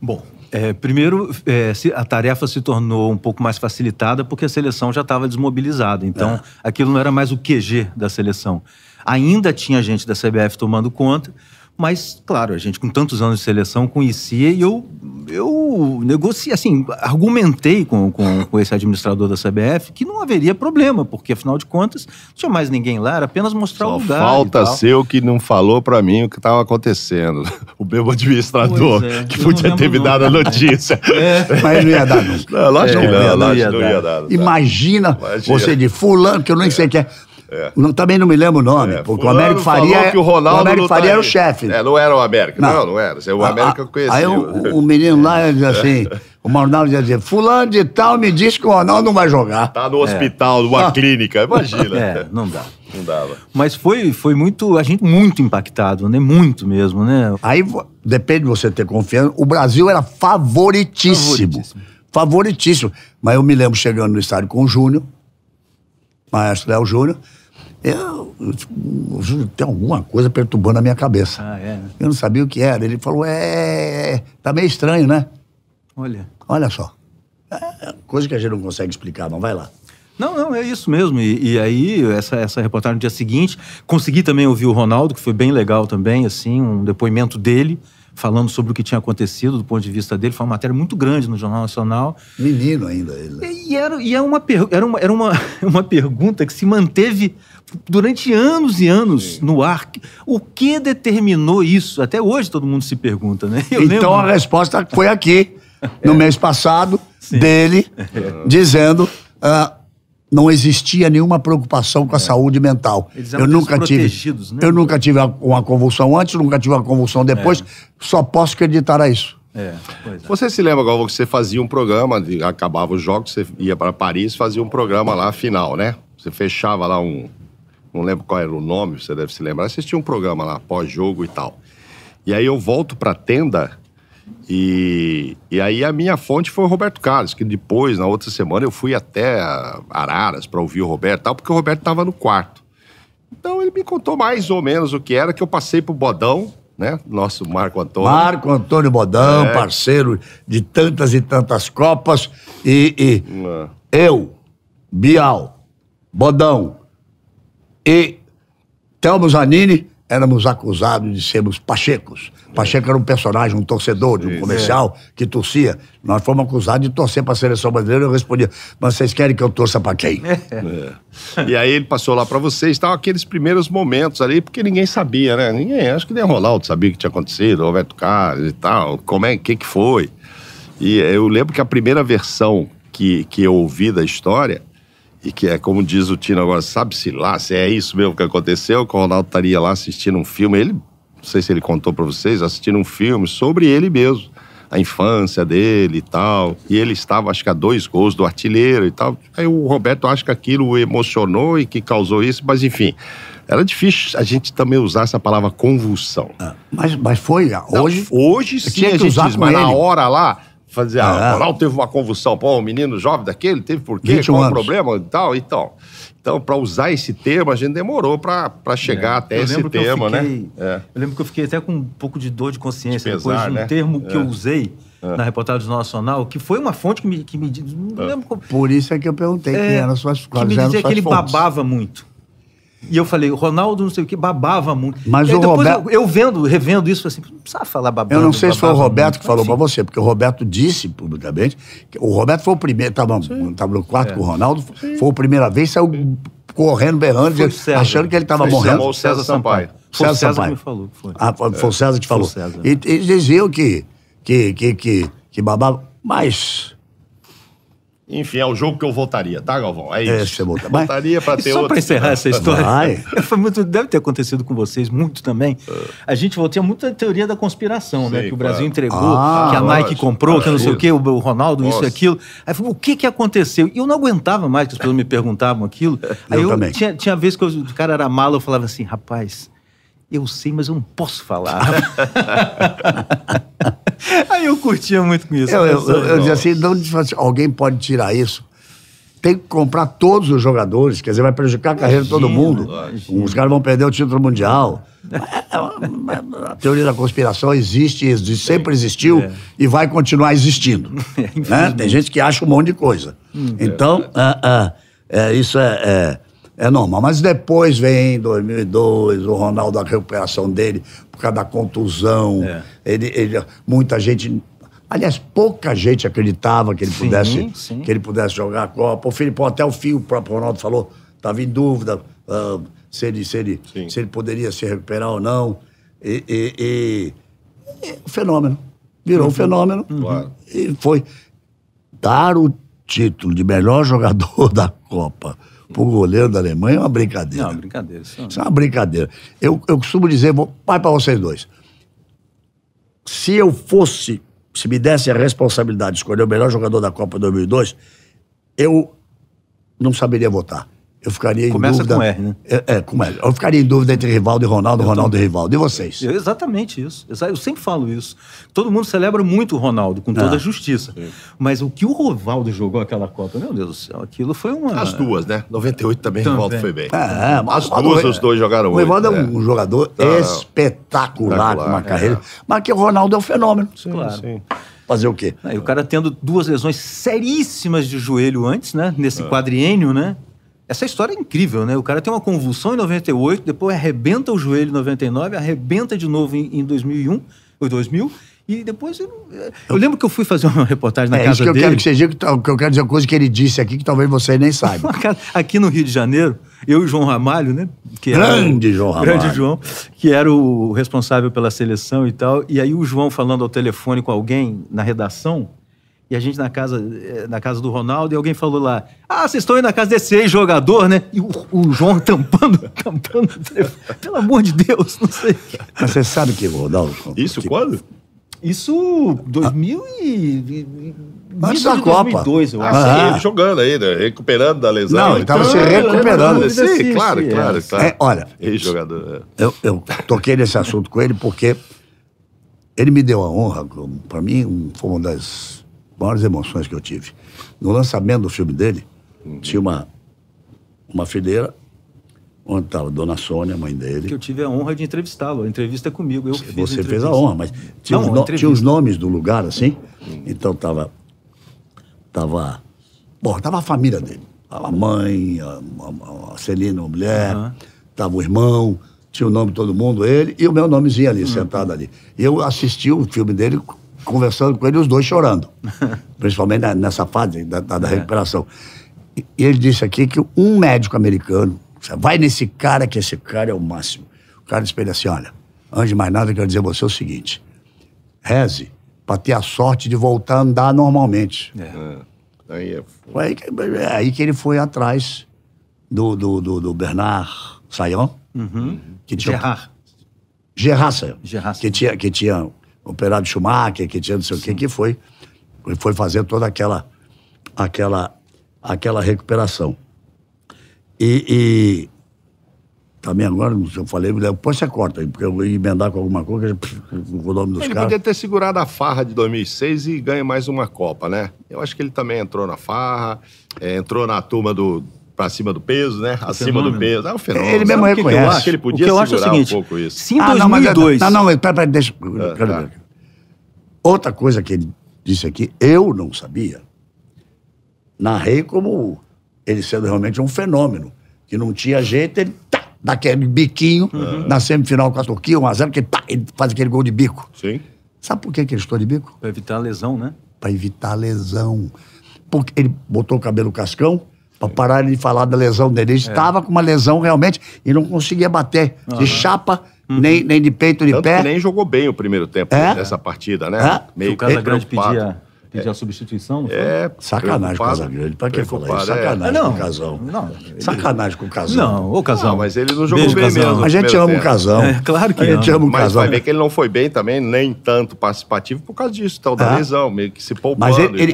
Bom, é, primeiro, é, a tarefa se tornou um pouco mais facilitada porque a seleção já estava desmobilizada. Então, é. aquilo não era mais o QG da seleção. Ainda tinha gente da CBF tomando conta, mas, claro, a gente com tantos anos de seleção conhecia e eu, eu negociei, assim, argumentei com, com, com, esse administrador da CBF que não haveria problema, porque afinal de contas não tinha mais ninguém lá, era apenas mostrar Só o lugar. Falta ser o que não falou para mim o que estava acontecendo. O meu administrador, é, que podia ter me dado a notícia. É. Mas ele não ia dar Não, lógico é, que não, não, ia, dar. Imagina, você de fulano, que eu nem sei quem é é. Não, também não me lembro o nome, é. porque o Américo Faria, que o Ronaldo o Américo tá Faria era o chefe. É, não era o Américo, não, não, não era. O ah, Américo eu ah, conhecia. Aí o, menino lá dizia assim, o Ronaldo ia dizer fulano de tal me disse que o Ronaldo não vai jogar. Tá no hospital, é. numa ah. clínica, imagina. É, não dá. Não dava. Mas foi, foi muito, a gente muito impactado, né? Muito mesmo, né? Aí, depende de você ter confiança, o Brasil era favoritíssimo. Favoritíssimo. favoritíssimo. Mas eu me lembro chegando no estádio com o Júnior, maestro Léo Júnior, eu, tipo, eu, tem alguma coisa perturbando a minha cabeça. Ah, é? Né? Eu não sabia o que era. Ele falou, é, é, é, tá meio estranho, né? Olha. Olha só. É coisa que a gente não consegue explicar, não. Vai lá. Não, não, é isso mesmo. E, e, aí, essa, essa reportagem no dia seguinte, consegui também ouvir o Ronaldo, que foi bem legal também, assim, um depoimento dele falando sobre o que tinha acontecido do ponto de vista dele. Foi uma matéria muito grande no Jornal Nacional. Menino ainda ele. E, e era, e é era, uma, era, uma, era uma, uma pergunta que se manteve durante anos e anos Sim. no ar. O que determinou isso? Até hoje todo mundo se pergunta, né? Eu então lembro. a resposta foi aqui, no é. mês passado, Sim. dele, é. dizendo. Uh, não existia nenhuma preocupação com a é. saúde mental. Eles eu nunca tive, né? eu nunca tive uma convulsão antes, nunca tive uma convulsão depois. É. Só posso acreditar a isso. É, é. você se lembra, Galvão, que você fazia um programa, acabava os jogos, você ia para Paris, fazia um programa lá final, né? Você fechava lá um, não lembro qual era o nome, você deve se lembrar. Assistia um programa lá pós-jogo e tal. E aí eu volto para tenda e, e aí a minha fonte foi o Roberto Carlos, que depois, na outra semana, eu fui até Araras para ouvir o Roberto tal, porque o Roberto estava no quarto. Então ele me contou mais ou menos o que era, que eu passei pro Bodão, né? Nosso Marco Antônio. Marco Antônio Bodão, é. parceiro de tantas e tantas Copas. E, e é. eu, Bial, Bodão e Telmo Zanini éramos acusados de sermos pachecos. Pacheco era um personagem, um torcedor de um é. comercial que torcia. Nós fomos acusados de torcer para a seleção brasileira. Eu respondia, mas vocês querem que eu torça para quem? É. é. E aí ele passou lá para vocês, estavam aqueles primeiros momentos ali, porque ninguém sabia, né? Ninguém, acho que nem o Ronaldo sabia o que tinha acontecido, o Roberto Carlos e tal, como é, o que, que foi. E eu lembro que a primeira versão que, que eu ouvi da história e que é, como diz o Tino agora, sabe-se lá se é isso mesmo que aconteceu, que o Ronaldo estaria lá assistindo um filme, ele, não sei se ele contou para vocês, assistindo um filme sobre ele mesmo, a infância dele e tal, e ele estava, acho que a dois gols do artilheiro e tal. Aí o Roberto acha que aquilo o emocionou e que causou isso, mas enfim, era difícil a gente também usar essa palavra convulsão. Ah, mas, mas foi, hoje... Ah, não, hoje sim, a gente usar diz, mas ele. na hora lá Fazia, ah, é. Ronaldo teve uma convulsão. Pô, um menino jovem daquele teve por quê? Qual o problema? E tal, então Então, para usar esse tema, a gente demorou para chegar é. até eu esse tema, né? fiquei, né? É. Eu lembro que eu fiquei até com um pouco de dor de consciência de pesar, depois de um né? termo que é. eu usei é. na reportagem do Jornal Nacional, que foi uma fonte que me, que me não é. lembro como... Por isso é que eu perguntei quem eram suas quais Que me dizia que ele fontes. babava muito. E eu falei, o Ronaldo, não sei o que, babava muito. Mas o Roberto. Eu, eu, vendo, revendo isso, assim, não precisava falar babado Eu não sei se foi o Roberto que falou para você, porque o Roberto disse publicamente. Que o Roberto foi o primeiro, estava tá no quarto é. com o Ronaldo, foi a primeira vez, saiu correndo, berrando, achando que ele estava morrendo. Chamou o César Sampaio. Foi César, Sampaio. que me falou. Foi, ah, foi o é. César que falou. César, né? Eles diziam que, que, que, que, que babava, mas enfim, é o jogo que eu votaria, tá, Galvão? É isso. É, você volta. votaria para ter só outro. Só para encerrar essa história. Foi muito, deve ter acontecido com vocês muito também. É. A gente tinha muita teoria da conspiração, Sei, né? Que o Brasil claro. entregou, ah, que a Nike lógico, comprou, lógico. que não sei o quê, o Ronaldo, Nossa. isso e aquilo. Aí eu falei, o que que aconteceu? E eu não aguentava mais que as pessoas me perguntavam aquilo. Aí eu, eu também. Tinha, tinha vez que eu, o cara era malo, eu falava assim, rapaz, eu sei, mas eu não posso falar. Aí eu curtia muito com isso. Eu, né? eu, eu, é eu dizia assim, não, tipo assim, alguém pode tirar isso. Tem que comprar todos os jogadores, quer dizer, vai prejudicar a carreira de todo mundo. Imagina. Os caras vão perder o título mundial. É, é, a teoria da conspiração existe, existe sempre existiu é. e vai continuar existindo. É, né? Tem gente que acha um monte de coisa. Hum, então, é. isso é é normal. Mas depois vem 2002, o Ronaldo, a recuperação dele por causa da contusão. É. Ele, ele, muita gente. Aliás, pouca gente acreditava que ele, sim, pudesse, sim. que ele pudesse jogar a Copa. O Filipão, até o fio, o próprio Ronaldo falou, estava em dúvida uh, se, ele, se, ele, se ele poderia se recuperar ou não. E, e, e, e é fenômeno. Virou um uhum. fenômeno. Uhum. E foi dar o título de melhor jogador da Copa pro goleiro da Alemanha é uma brincadeira. Não, brincadeira. Isso, isso é uma brincadeira. Eu, eu costumo dizer, vou, vai para vocês dois. Se eu fosse, se me desse a responsabilidade de escolher o melhor jogador da Copa 2002, eu não saberia votar. Eu ficaria em Começa dúvida. Começa com R, né? É, é, com R. Eu ficaria em dúvida entre Rivaldo e Ronaldo, eu Ronaldo também. e Rivaldo. E vocês? Eu, exatamente isso. Eu sempre falo isso. Todo mundo celebra muito o Ronaldo, com toda ah, a justiça. Sim. Mas o que o Rivaldo jogou aquela Copa, meu Deus do céu, aquilo foi uma. As duas, né? 98 também, também. Rivaldo foi bem. É, é, As duas, os dois jogaram O Rivaldo é um né? jogador tá. espetacular, com uma carreira. É. Mas que o Ronaldo é um fenômeno. Sim, claro. Sim fazer o quê? e o cara tendo duas lesões seríssimas de joelho antes, né? Nesse é. quadriênio, né? Essa história é incrível, né? O cara tem uma convulsão em 98, depois arrebenta o joelho em 99, arrebenta de novo em, em 2001, ou 2000, e depois. Eu, eu, lembro que eu fui fazer uma reportagem na é, casa isso que eu dele. Quero que, você diga, que eu quero dizer uma coisa que ele disse aqui que talvez você nem saiba. aqui no Rio de Janeiro, eu e João Ramalho, né? Que grande era, João Ramalho. Grande João, que era o responsável pela seleção e tal. E aí o João falando ao telefone com alguém na redação, e a gente na casa, eh, na casa do Ronaldo, e alguém falou lá: Ah, vocês estão indo na casa desse ex-jogador, né? E o, o, João tampando, tampando. Pelo amor de Deus, não sei. Mas você sabe que o Ronaldo. Isso que... quando? Isso, 2000 ah. e. Antes da Copa. 2002, eu acho. sim, ele jogando ainda, né? recuperando da lesão. Não, ele estava então, se recuperando. Sim, sim, claro, sim, claro. É. Tá. É, olha, jogador. É. Eu, eu toquei nesse assunto com ele porque ele me deu a honra, para mim, um, foi uma das maiores emoções que eu tive. No lançamento do filme dele, uhum. tinha uma, uma fileira onde estava Dona Sônia, mãe dele. Que eu tive a honra de entrevistá-lo. A entrevista é comigo, eu fiz Você fez a honra, mas tinha, Não, tinha, os, nomes do lugar, assim. Uhum. Então tava... Tava... Bom, tava a família dele. a mãe, a, a, a Celina, a mulher, uhum. tava o irmão, tinha o nome de todo mundo, ele, e o meu nomezinho ali, uhum. sentado ali. Eu assisti o filme dele conversando com ele, os dois chorando, principalmente nessa fase da, da é. recuperação. E ele disse aqui que um médico americano, vai nesse cara que esse cara é o máximo. O cara disse pra ele assim, olha, antes de mais nada, eu quero dizer a você o seguinte, reze para ter a sorte de voltar a andar normalmente. É. é. Aí, é... Foi aí, que, é, aí que ele foi atrás do, do, do, do Bernard Sayon, uhum. que tinha... Gerard. Gerard Sayon, Gerard. que tinha, que tinha operado Schumacher, que tinha não sei o que, que foi, foi fazer toda aquela, aquela, aquela recuperação. E, e também agora, se eu falei, depois você corta, porque eu ia emendar com alguma coisa, com o nome dos caras. Ele podia ter segurado a farra de 2006 e ganha mais uma Copa, né? Eu acho que ele também entrou na farra, é, entrou na turma do, para cima do peso, né? O Acima fenômeno. do peso. É ah, um fenômeno. Ele mesmo reconhece. Que eu acho que ele podia o que eu acho é o seguinte, um pouco isso. sim em ah, 2002... Não, não, não, pera, pera, deixa... Ah, pera, tá. Outra coisa que ele disse aqui, eu não sabia. Narrei como ele sendo realmente um fenômeno. Que não tinha jeito, ele tá, dá aquele biquinho uhum. na semifinal com a Turquia, 1x0, que ele, tá, ele faz aquele gol de bico. Sim. Sabe por que, que ele estou de bico? Para evitar lesão, né? Para evitar lesão. Porque ele botou o cabelo cascão, para parar de falar da lesão dele. Ele é. estava é. com uma lesão realmente e não conseguia bater uhum. de chapa, uhum. nem, nem de peito, de Tanto pé. Que nem jogou bem o primeiro tempo é? dessa partida, né? É? Meio o Casagrande pedia, pedia é. a substituição? É, sacanagem com o Casagrande. Pra que falar isso? É. Sacanagem não, com o Casão. Não, Sacanagem com o Casão. Não, o Casão. mas ele não jogou Beijo, bem casão. mesmo. A gente ama tempo. o Casão. claro que A gente não. ama o Casão. Mas vai ver que ele não foi bem também, nem tanto participativo por causa disso, tal da lesão, meio que se poupando Mas ele,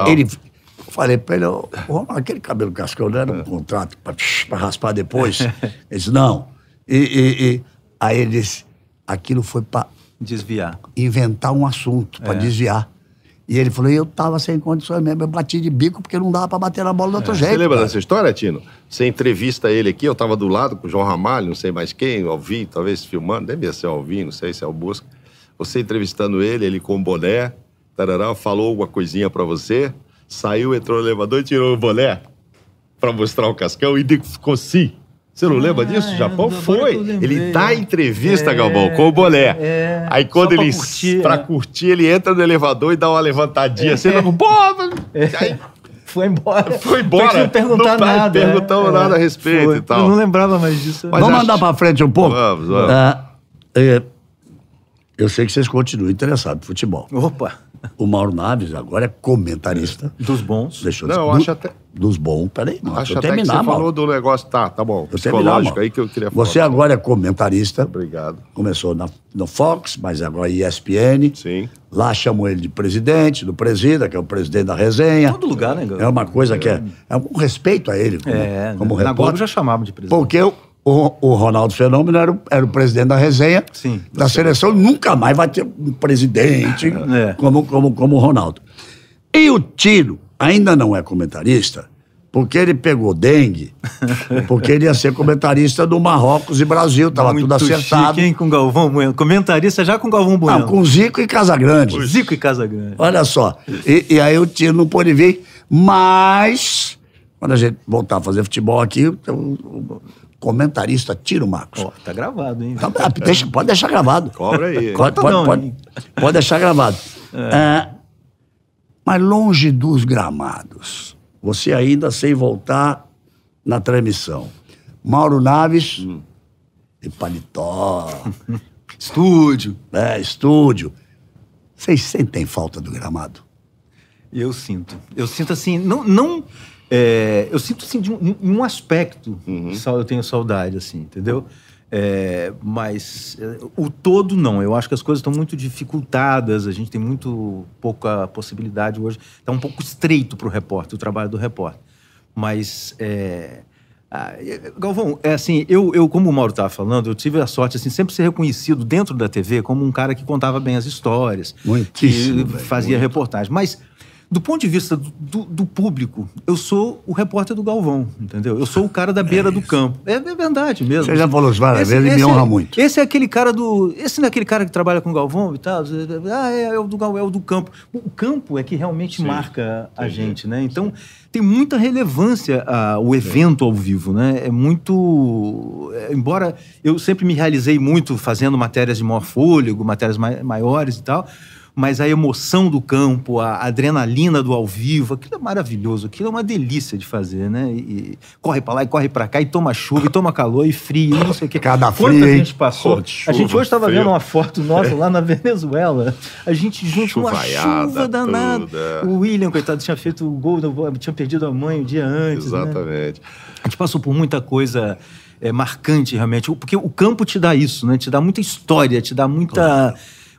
Falei para ele, oh, aquele cabelo cascão não né? era um é. contrato para raspar depois? Ele disse, não. E, e, e, aí ele disse, aquilo foi para... Desviar. Inventar um assunto, para é. desviar. E ele falou, eu tava sem condições mesmo, eu bati de bico porque não dava para bater na bola do outro é. jeito. Você lembra cara. dessa história, Tino? Você entrevista ele aqui, eu tava do lado com o João Ramalho, não sei mais quem, o Alvinho, talvez filmando, devia ser o Alvinho, não sei se é o Busca. Você entrevistando ele, ele com o boné, tarará, falou alguma coisinha para você, saiu, entrou no elevador e tirou o bolé para mostrar o Cascão e ficou assim. Você não ah, lembra disso? O Japão foi. Ele dá entrevista, é, Galvão, com o bolé É, Aí quando pra ele. Curtir, pra é. curtir, ele entra no elevador e dá uma levantadinha. É, assim, é. Porra! Aí, foi embora. Foi embora. não perguntar não, tá nada. Não perguntaram é, nada a é. respeito foi. e tal. Eu não lembrava mais disso. Mas vamos acho... andar pra frente um pouco? Vamos, vamos. Ah, é eu sei que vocês continuam interessados em futebol. Opa! O Mauro Naves agora é comentarista. É, dos bons. Deixa eu dizer. Não, eu acho até... Dos bons, peraí. Mano, acho eu até terminar, que você Mauro. falou do negócio, tá, tá bom. Eu psicológico terminar, aí que eu queria falar. Você agora é comentarista. Obrigado. Começou na, no Fox, mas agora é ESPN. Sim. Lá chamam ele de presidente, do presida, que é o presidente da resenha. Todo lugar, né, É uma coisa que é, é... É um respeito a ele. Como, é, como na Globo já chamavam de presidente. Porque eu, o, o Ronaldo Fenômeno era o, era o presidente da resenha Sim, da seleção. Sabe. Nunca mais vai ter um presidente é, é. como, como, como o Ronaldo. E o Tiro ainda não é comentarista, porque ele pegou dengue, porque ele ia ser comentarista do Marrocos e Brasil, tava Muito tudo acertado. Chique, hein, com Galvão Bueno? Comentarista já com Galvão Bueno. Não, com Zico e Casagrande. Com Zico e Casagrande. Olha só, e, e, aí o Tiro não pôde vir, mas quando a gente voltar a fazer futebol aqui, Comentarista Tiro Marcos. Está tá gravado, hein? Tá, deixa, pode deixar gravado. Cobra aí. Pode, pode, não, pode, pode, deixar gravado. É. É, mas longe dos gramados. Você ainda sem voltar na transmissão. Mauro Naves, hum. de paletó. estúdio. É, estúdio. Vocês sentem falta do gramado? Eu sinto. Eu sinto assim, não, não é, eu sinto, assim, de um, em um aspecto, uhum. eu tenho saudade, assim, entendeu? É, mas é, o todo não. Eu acho que as coisas estão muito dificultadas. A gente tem muito pouca possibilidade hoje. Está um pouco estreito para o repórter, o trabalho do repórter. Mas é, ah, Galvão, é assim, eu, eu como o Mauro estava falando, eu tive a sorte assim, sempre ser reconhecido dentro da TV como um cara que contava bem as histórias, Muitíssimo, que fazia muito. reportagem. Mas do ponto de vista do, do, do, público, eu sou o repórter do Galvão, entendeu? Eu sou o cara da é beira é do campo. É, é, verdade mesmo. Você já falou várias vezes e me é- honra muito. Esse é aquele cara do. Esse não é aquele cara que trabalha com o Galvão e tal. Ah, é, é o do Galvão, é o do campo. O campo é que realmente Sim. marca a Sim. gente, né? Então, tem muita relevância a, o evento ao vivo, né? É muito. É, embora eu sempre me realizei muito fazendo matérias de maior fôlego, matérias mai, maiores e tal mas a emoção do campo, a adrenalina do ao vivo, aquilo é maravilhoso, aquilo é uma delícia de fazer, né? E, corre para lá e corre para cá, e toma chuva, e toma calor, e frio, e não sei o que. Cada Quanto frio, a gente passou? Chuva, a gente hoje estava vendo uma foto nossa lá na Venezuela, a gente junto uma chuva danada. Toda. O William, coitado, tinha feito o gol, tinha perdido a mãe o dia antes. Né? Exatamente. Né? A gente passou por muita coisa é, marcante, realmente, porque o campo te dá isso, né? Te dá muita história, te dá muita... Claro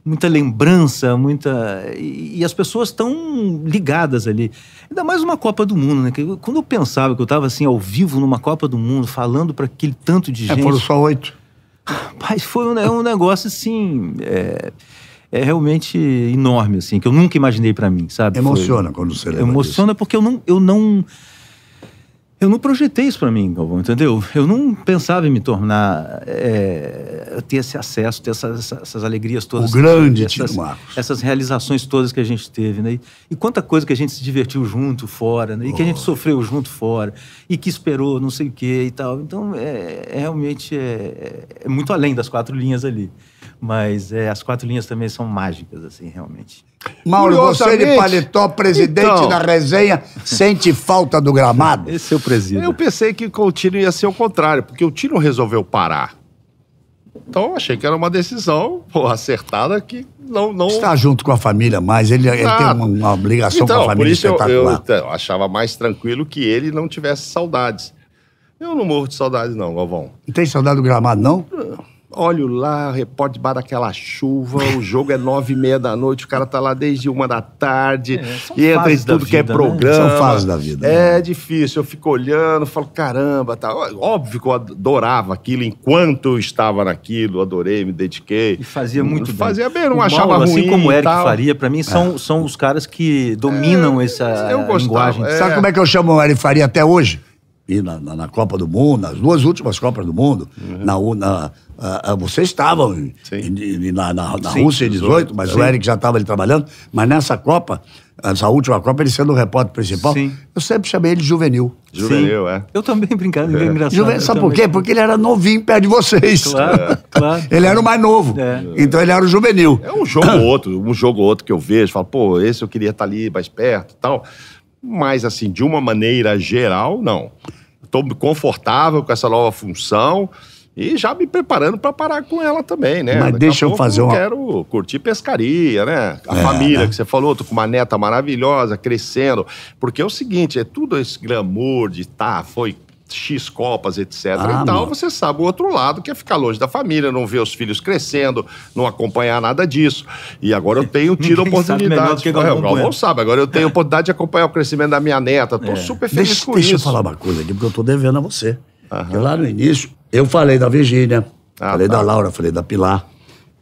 muita lembrança, muita. E, e as pessoas estão ligadas ali. Ainda mais uma Copa do Mundo, né? Quando eu pensava que eu estava assim, ao vivo numa Copa do Mundo, falando para aquele tanto de é, gente. foram só oito. Mas foi um, é um negócio assim. É é realmente enorme, assim, que eu nunca imaginei para mim, sabe? Emociona Foi... quando você lembra Emociona disso. porque eu não, eu não eu não projetei isso para mim, Galvão, entendeu? Eu não pensava em me tornar. É, ter esse acesso, ter essas, essas, essas alegrias todas. O grande essas, Marcos. Essas realizações todas que a gente teve, né? E, e, quanta coisa que a gente se divertiu junto, fora, né? E oh. que a gente oh. sofreu junto, fora. E que esperou, não sei o quê e tal. Então, é, é realmente é, é, muito além das quatro linhas ali. Mas é, as quatro linhas também são mágicas, assim, realmente. Mauro, você de paletó, presidente então, da resenha, sente falta do gramado? Esse é o presidente. Eu pensei que o Tino ia ser o contrário, porque o Tino resolveu parar. Então achei que era uma decisão pô, acertada que não, não. Está junto com a família mais, ele, ele tem uma, uma obrigação então, com a então, família por isso espetacular. Eu, eu então, achava mais tranquilo que ele não tivesse saudades. Eu não morro de saudades, não, Galvão. Não tem saudade do gramado, não? não. Olho lá, repórter bate aquela chuva, o jogo é nove e meia da noite, o cara tá lá desde uma da tarde, é, e entra em tudo que é né? programa. Né? São fases da vida. É né? difícil, eu fico olhando, falo, caramba, tá. Óbvio que eu adorava aquilo enquanto eu estava naquilo, adorei, me dediquei. E fazia muito bem. Fazia bem, não o achava Mauro, assim ruim. Assim como o Eric Faria, pra mim são, é. são os caras que dominam é, essa eu gostava, linguagem. É. Sabe como é que eu chamo o Eric Faria até hoje? e na, na, na, Copa do Mundo, nas duas últimas Copas do Mundo, uhum. na, na, você estavam em, em, na, na, na Sim, Rússia em 18, mas Sim. o Eric já estava ali trabalhando, mas nessa Copa, essa última Copa, ele sendo o repórter principal, Sim. eu sempre chamei ele de juvenil. Juvenil, é. Eu também brincando é. bem engraçado. Juvenil, sabe por quê? Porque ele era novinho perto de vocês. Claro, claro. Ele era o mais novo, é. então ele era o juvenil. É um jogo ou outro, um jogo ou outro que eu vejo, falo, pô, esse eu queria estar tá ali mais perto e tal, mas, assim, de uma maneira geral, não. Estou confortável com essa nova função e já me preparando para parar com ela também, né? Mas Daqui deixa eu fazer eu Quero curtir pescaria, né? A é, família né? que você falou, tô com uma neta maravilhosa crescendo, porque é o seguinte, é tudo esse glamour de tá, foi X Copas, etc. Ah, e tal, mano. você sabe o outro lado, que é ficar longe da família, não ver os filhos crescendo, não acompanhar nada disso. E agora eu tenho tido a oportunidade. Sabe é, o Galvão sabe, agora eu tenho a é. oportunidade de acompanhar o crescimento da minha neta. Estou é. super feliz deixa, com deixa isso. Deixa eu falar uma coisa aqui, porque eu estou devendo a você. lá no início, eu falei da Virgínia, ah, falei tá. da Laura, falei da Pilar.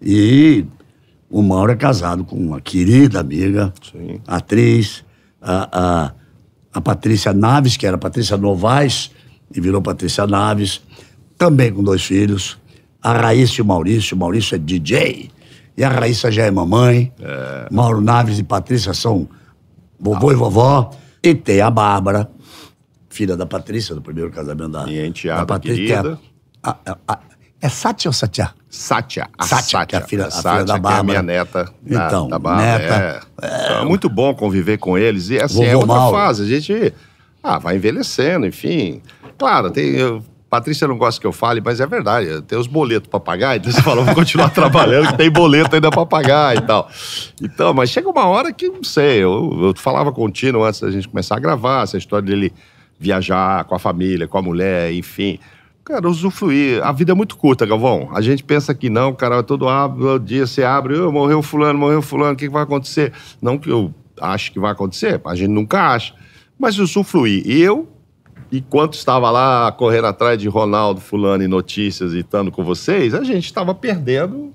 E o Mauro é casado com uma querida amiga, Sim. atriz, a, a, a Patrícia Naves, que era a Patrícia Novaes e virou Patrícia Naves, também com dois filhos, a Raíssa e o Maurício. O Maurício é DJ e a Raíssa já é mamãe. É. Mauro Naves e Patrícia são vovô ah, e vovó. E tem a Bárbara, filha da Patrícia, do primeiro casamento da, Minha enteada, da Patrícia. É, a, a, a, é Sátia ou Satia? Sátia. Sátia, Sátia que é a filha, a Sátia, filha da Bárbara. é a minha neta. Da, então, da Bárbara. Neta, é, é, então, é muito bom conviver com eles. E assim, é Vovô é outra Mauro. fase. A gente ah, vai envelhecendo, enfim. Claro, tem. Eu, Patrícia não gosta que eu fale, mas é verdade. Tem os boletos para pagar, então você fala, vou continuar trabalhando, que tem boleto ainda para pagar e tal. Então, mas chega uma hora que, não sei, eu, eu falava contínuo antes da gente começar a gravar, essa história dele viajar com a família, com a mulher, enfim. Cara, usufruir. A vida é muito curta, Galvão. A gente pensa que não, cara, é todo dia você abre, oh, morreu fulano, morreu fulano, o que vai acontecer? Não que eu acho que vai acontecer, a gente nunca acha. Mas usufruir. E eu enquanto estava lá correndo atrás de Ronaldo, Fulano e notícias e estando com vocês, a gente estava perdendo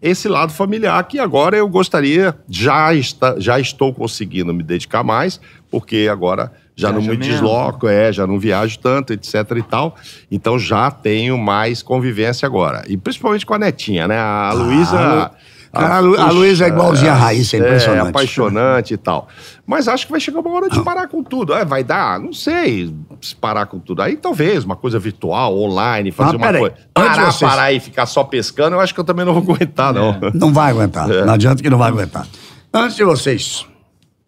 esse lado familiar que agora eu gostaria, já, está, já estou conseguindo me dedicar mais, porque agora já Viaja não me mesmo. desloco, é, já não viajo tanto, etc e tal. Então já tenho mais convivência agora. E principalmente com a netinha, né? A ah, Luísa. Ah, a, Luísa é igualzinha a é, Raíssa, é, é impressionante. É, apaixonante e tal. Mas acho que vai chegar uma hora de ah. parar com tudo. É, vai dar? Não sei se parar com tudo. Aí talvez, uma coisa virtual, online, fazer não, ah, uma coisa. Aí. Parar, vocês... parar e ficar só pescando, eu acho que eu também não vou aguentar, não. É. Não vai aguentar. É. Não adianta que não vai aguentar. Antes de vocês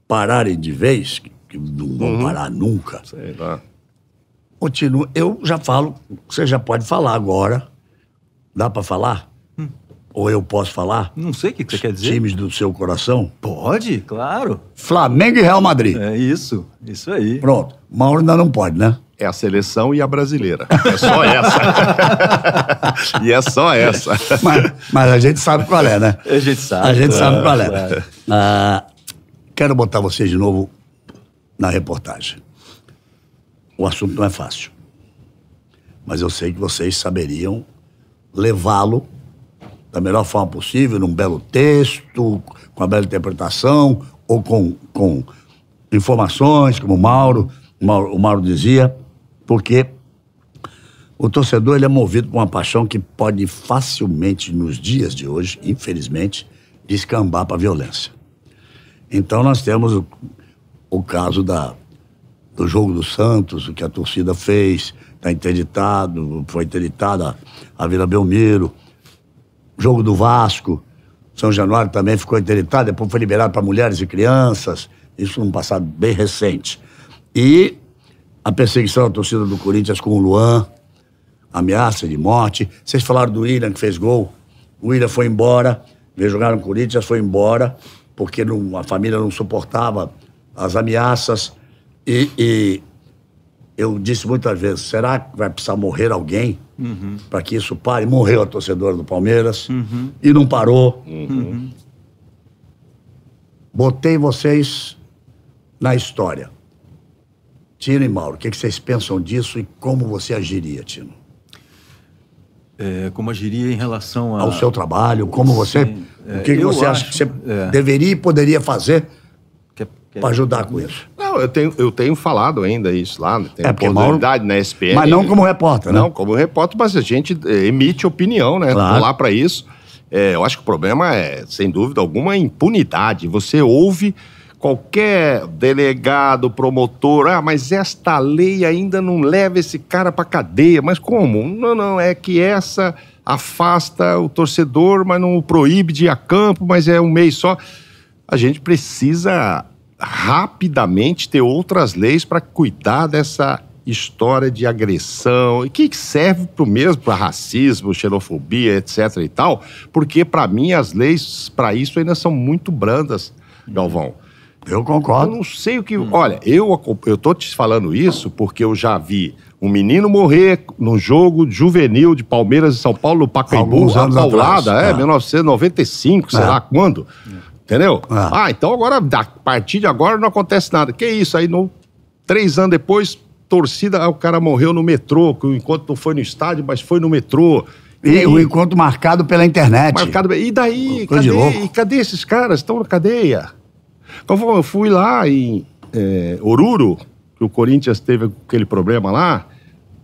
pararem de vez, que não vão uhum. parar nunca. Sei lá. Continuo. Eu já falo, você já pode falar agora. Dá para falar? Ou eu posso falar? Não sei o que, que você quer dizer. Times do seu coração? Pode, claro. Flamengo e Real Madrid. É isso, isso aí. Pronto. Mauro ainda não pode, né? É a seleção e a brasileira. É só essa. e é só essa. Mas, mas, a gente sabe qual é, né? A gente sabe. A gente é, sabe qual é. Claro. Ah, quero botar vocês de novo na reportagem. O assunto não é fácil. Mas eu sei que vocês saberiam levá-lo da melhor forma possível, num belo texto, com a bela interpretação, ou com, com informações, como o Mauro, o Mauro, o Mauro dizia, porque o torcedor ele é movido por uma paixão que pode facilmente, nos dias de hoje, infelizmente, descambar para a violência. Então nós temos o, o caso da, do jogo do Santos, o que a torcida fez, está interditado, foi interditada a Vila Belmiro, jogo do Vasco, São Januário também ficou interditado, depois foi liberado para mulheres e crianças, isso num passado bem recente. E a perseguição da torcida do Corinthians com o Luan, ameaça de morte. Vocês falaram do William que fez gol. O William foi embora, veio jogar no Corinthians, foi embora, porque não, a família não suportava as ameaças. E, e eu disse muitas vezes: será que vai precisar morrer alguém uhum. para que isso pare. Morreu a torcedora do Palmeiras uhum. e não parou. Uhum. Botei vocês na história. Tino e Mauro, o que, que vocês pensam disso e como você agiria, Tino? É, como agiria em relação a... ao seu trabalho, como você, o que, que é, você acho, acha que você é. deveria e poderia fazer para ajudar com isso. Não, eu tenho, eu tenho falado ainda isso lá, né? tenho é oportunidade é Mauro... na SPN. Mas não como repórter, né? Não, como repórter, mas a gente eh, emite opinião, né? Claro. lá para isso. É, eu acho que o problema é, sem dúvida alguma, a impunidade. Você ouve qualquer delegado, promotor, ah, mas esta lei ainda não leva esse cara para cadeia. Mas como? Não, não, é que essa afasta o torcedor, mas não o proíbe de ir a campo, mas é um mês só. A gente precisa rapidamente ter outras leis para cuidar dessa história de agressão e que serve para o mesmo, para racismo, xenofobia, etc e tal, porque para mim as leis para isso ainda são muito brandas, Galvão. Eu concordo. Eu não sei o que. Hum. Olha, eu, eu tô te falando isso porque eu já vi um menino morrer no jogo juvenil de Palmeiras e São Paulo, no Pacaembu, a paulada, é, ah. 1995, será é. lá quando. É. Entendeu? Ah. ah, então agora, a partir de agora, não acontece nada. Que isso? Aí, no, três anos depois, torcida, o cara morreu no metrô, que o encontro não foi no estádio, mas foi no metrô. E, e o encontro marcado pela internet. Marcado, e daí? cadê, e cadê esses caras? Estão na cadeia. Então, eu fui lá em é, Oruro, que o Corinthians teve aquele problema lá.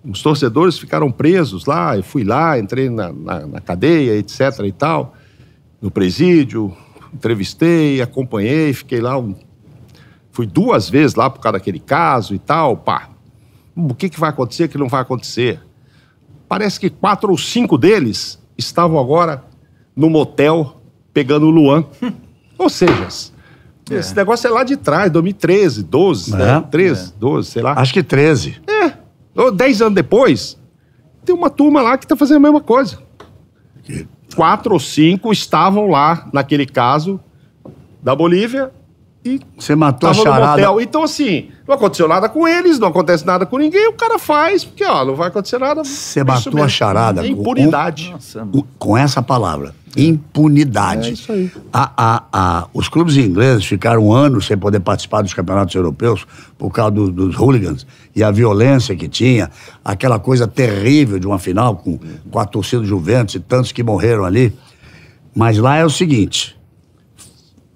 Os torcedores ficaram presos lá. Eu fui lá, entrei na, na, na cadeia, etc e tal, no presídio entrevistei, acompanhei, fiquei lá. Um... Fui duas vezes lá por causa daquele caso e tal. Pá, o que, que vai acontecer, o que não vai acontecer? Parece que quatro ou cinco deles estavam agora no motel pegando o Luan. ou seja, é. esse negócio é lá de trás, 2013, 12, é, né? 13, é. 12, sei lá. Acho que 13. É. Ou dez anos depois, tem uma turma lá que tá fazendo a mesma coisa quatro ou cinco estavam lá naquele caso da Bolívia e você matou tava a charada. Então, assim, não aconteceu nada com eles, não acontece nada com ninguém, o cara faz, porque, ó, não vai acontecer nada. Você matou mesmo. a charada. É impunidade. O, Nossa, o, com essa palavra, impunidade. É isso aí. A, a, a, os clubes ingleses ficaram anos sem poder participar dos campeonatos europeus por causa do, dos hooligans e a violência que tinha, aquela coisa terrível de uma final com, com a torcida do Juventus e tantos que morreram ali. Mas lá é o seguinte,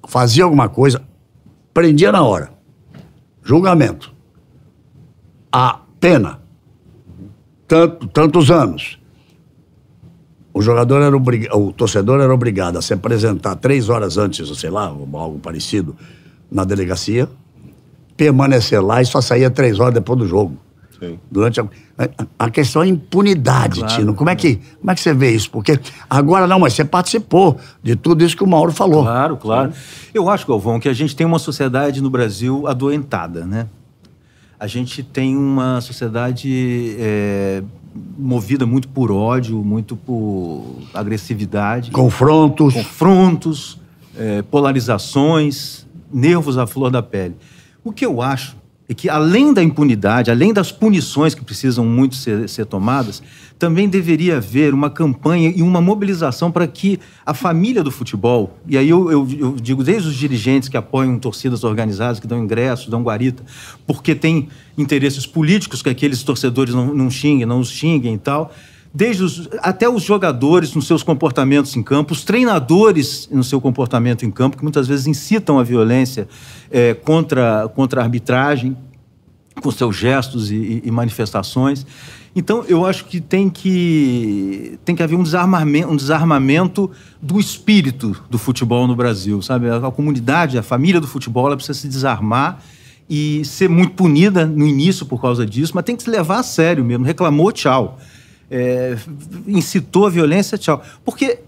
fazia alguma coisa, Prendia na hora. Julgamento. A pena. Tanto, tantos anos. O jogador era o torcedor era obrigado a se apresentar três horas antes, sei lá, algo parecido, na delegacia, permanecer lá e só saía três horas depois do jogo. Durante a, a questão é impunidade, claro, Tino. Como é, que, como é que você vê isso? Porque agora não, mas você participou de tudo isso que o Mauro falou. Claro, claro. Eu acho, Galvão, que a gente tem uma sociedade no Brasil adoentada, né? A gente tem uma sociedade é, movida muito por ódio, muito por agressividade. Confrontos. Confrontos, é, polarizações, nervos à flor da pele. O que eu acho é que além da impunidade, além das punições que precisam muito ser, ser tomadas, também deveria haver uma campanha e uma mobilização para que a família do futebol, e aí eu, eu, eu digo desde os dirigentes que apoiam torcidas organizadas, que dão ingressos, dão guarita, porque tem interesses políticos que aqueles torcedores não, não xinguem, não os xinguem e tal, desde os, até os jogadores nos seus comportamentos em campo, os treinadores no seu comportamento em campo, que muitas vezes incitam a violência é, contra, contra a arbitragem, com seus gestos e, e, manifestações. Então, eu acho que tem que, tem que haver um desarmamento, um desarmamento do espírito do futebol no Brasil, sabe? A, a comunidade, a família do futebol, ela precisa se desarmar e ser muito punida no início por causa disso, mas tem que se levar a sério mesmo. Reclamou, tchau é, incitou a violência, tchau. Porque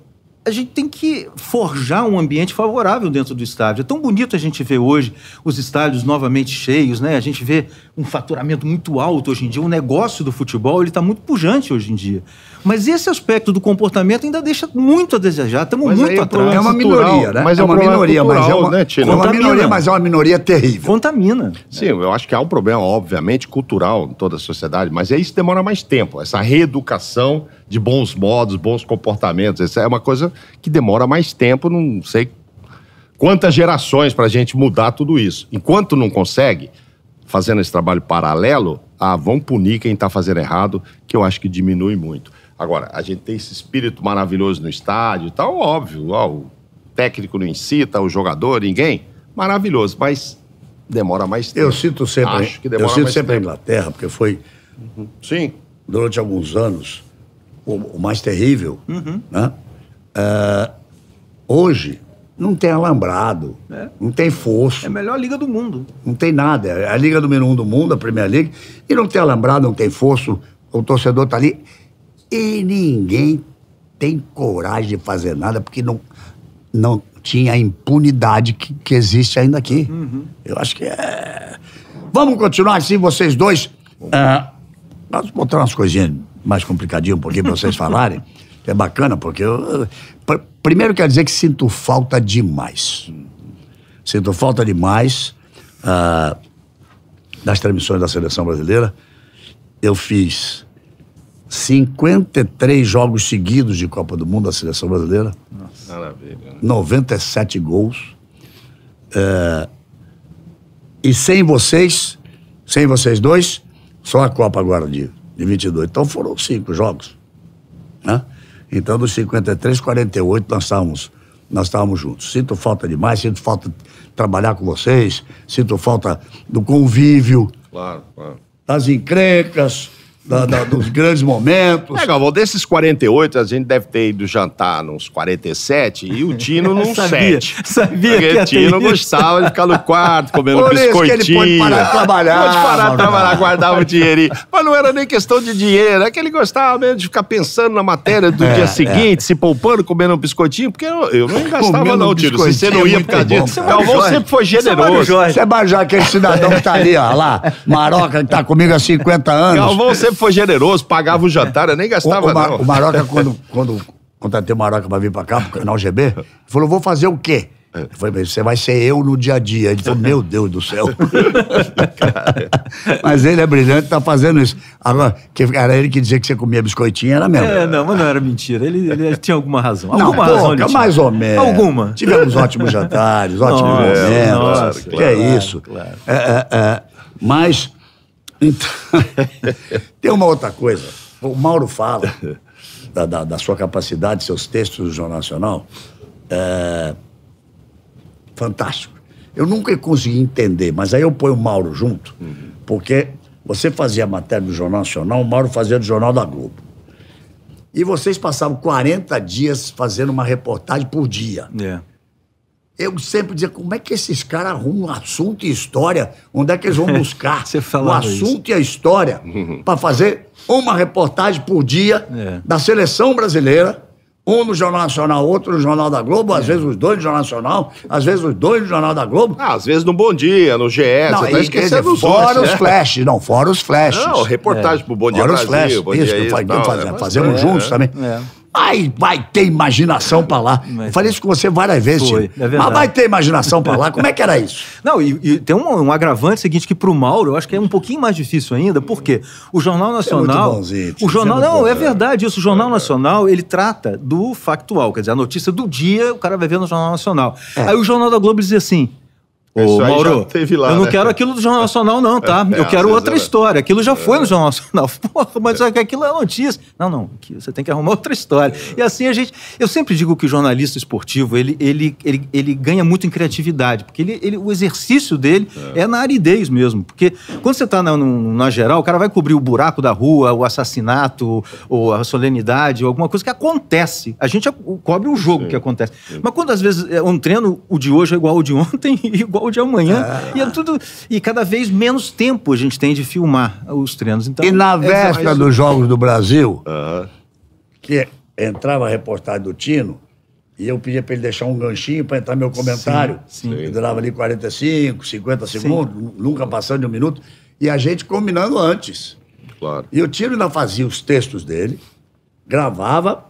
a gente tem que forjar um ambiente favorável dentro do estádio. É tão bonito a gente ver hoje os estádios novamente cheios, né? A gente vê um faturamento muito alto hoje em dia. O negócio do futebol ele está muito pujante hoje em dia. Mas esse aspecto do comportamento ainda deixa muito a desejar. Estamos muito é atrás. É uma minoria, né? Mas é, é uma minoria, cultural, né? mas é, é, é uma, né, uma minoria, mas é uma minoria terrível. Contamina. Sim, é. eu acho que há um problema, obviamente, cultural em toda a sociedade, mas isso demora mais tempo. Essa reeducação de bons modos, bons comportamentos. Isso é uma coisa que demora mais tempo, não sei quantas gerações para a gente mudar tudo isso. Enquanto não consegue, fazendo esse trabalho paralelo, ah, vão punir quem está fazendo errado, que eu acho que diminui muito. Agora, a gente tem esse espírito maravilhoso no estádio, tá óbvio, ó, o técnico não incita, o jogador, ninguém. Maravilhoso, mas demora mais tempo. Eu cito sempre, acho que demora eu cito sempre tempo. a Inglaterra, porque foi. Uhum. Sim. Durante alguns anos, o, o mais terrível, uhum. né? É, hoje não tem alambrado, é. não tem fosso. É a melhor liga do mundo. Não tem nada. É a liga número um do mundo, a primeira liga. E não tem alambrado, não tem fosso. O torcedor tá ali. E ninguém tem coragem de fazer nada porque não, não tinha a impunidade que, que existe ainda aqui. Uhum. Eu acho que é. Vamos continuar assim, vocês dois. É, vamos nós umas coisinhas mais complicadinho um pouquinho para vocês falarem. É bacana, porque eu, pr primeiro quer dizer que sinto falta demais. Sinto falta demais ah, das transmissões da seleção brasileira. Eu fiz 53 jogos seguidos de Copa do Mundo da seleção brasileira. Nossa. Maravilha. 97 né? gols. Eh, e sem vocês, sem vocês dois, só a Copa agora de de 22. Então foram cinco jogos. Né? Então, dos 53, 48, nós estávamos, nós estávamos juntos. Sinto falta demais, sinto falta de trabalhar com vocês, sinto falta do convívio, claro, claro. das encrencas, da, da, dos grandes momentos. É, Galvão, desses 48, a gente deve ter ido jantar nos 47 e o Tino num sabia, 7. Sabia Porque que o Tino gostava de ficar no quarto comendo Por biscoitinho. Isso que ele pode parar de trabalhar. Pode parar de trabalhar, guardava o dinheirinho. Mas não era nem questão de dinheiro, é que ele gostava mesmo de ficar pensando na matéria do é, dia é. seguinte, é. se poupando, comendo um biscoitinho, porque eu, eu não gastava não, Tino. Se você não ia por é causa disso. Galvão sempre foi generoso. Você é, é aquele cidadão que tá ali, ó, lá, maroca, que tá comigo há 50 anos. Galvão sempre sempre foi generoso, pagava o é. jantar, eu nem gastava, o, o, Mar, o Maroca, quando, quando contratei o Maroca pra vir pra cá, pro canal GB, falou, vou fazer o quê? É. Ele falou, você vai ser eu no dia a dia. Ele falou, meu Deus do céu. mas ele é brilhante, tá fazendo isso. Agora, que, era ele que dizia que você comia biscoitinho, era mesmo. É, não, mas não era mentira. Ele, ele tinha alguma razão. Não, alguma pouca, razão ele tinha. mais ou menos. Alguma. Tivemos ótimos jantares, ótimos nossa, momentos. Nossa, que é claro, é isso. Claro. É, é, é, mas então, tem uma outra coisa. O Mauro fala da, da, da sua capacidade, seus textos do Jornal Nacional. É, fantástico. Eu nunca consegui entender, mas aí eu ponho o Mauro junto, uhum. porque você fazia matéria do Jornal Nacional, o Mauro fazia do Jornal da Globo. E vocês passavam 40 dias fazendo uma reportagem por dia. Yeah. É. Eu sempre dizia, como é que esses caras arrumam assunto e história? Onde é que eles vão buscar o assunto isso. e a história uhum. para fazer uma reportagem por dia é. da seleção brasileira, um no Jornal Nacional, outro no Jornal da Globo, é. às vezes os dois no Jornal Nacional, às vezes os dois no Jornal da Globo. Ah, às vezes no Bom Dia, no GE, não, você tá é esquecendo Fora os né? flashes, não, fora os flashes. Não, reportagem é. pro Bom Dia fora Brasil, os flashes, Bom Dia isso, isso, que não, fazemos, fazemos juntos também. É. Vai, vai ter imaginação para lá. Mas, falei isso com você várias vezes, foi, é Mas vai ter imaginação para lá. Como é que era isso? Não, e, e tem um, um, agravante seguinte que para o Mauro eu acho que é um pouquinho mais difícil ainda, porque o Jornal é Nacional, é bonzinho, o Jornal não bom, é verdade isso. O Jornal Nacional ele trata do factual, quer dizer, a notícia do dia o cara vai ver no Jornal Nacional. É. Aí o Jornal da Globo diz assim: é Ô, Mauro, teve lá, eu não né? quero aquilo do Jornal Nacional, não, tá? É, eu é, quero outra é. história. Aquilo já foi no Jornal Nacional. Porra, mas é. aquilo é notícia. Não, não, você tem que arrumar outra história. E assim a gente. Eu sempre digo que o jornalista esportivo ele, ele, ele, ele ganha muito em criatividade, porque ele, ele, o exercício dele é. é na aridez mesmo. Porque quando você está na, na, geral, o cara vai cobrir o buraco da rua, o assassinato, ou a solenidade, ou alguma coisa que acontece. A gente cobre o jogo Sim. que acontece. Mas quando às vezes é um treino, o de hoje é igual ao de ontem e igual ou de amanhã. É. E é tudo. E cada vez menos tempo a gente tem de filmar os treinos. Então, e na é véspera é dos Jogos do Brasil, que é, entrava a reportagem do Tino, e eu pedia para ele deixar um ganchinho para entrar meu comentário. Sim, sim. durava ali 45, 50 segundos, sim. nunca passando de um minuto. E a gente combinando antes. Claro. E o Tino ainda fazia os textos dele, gravava,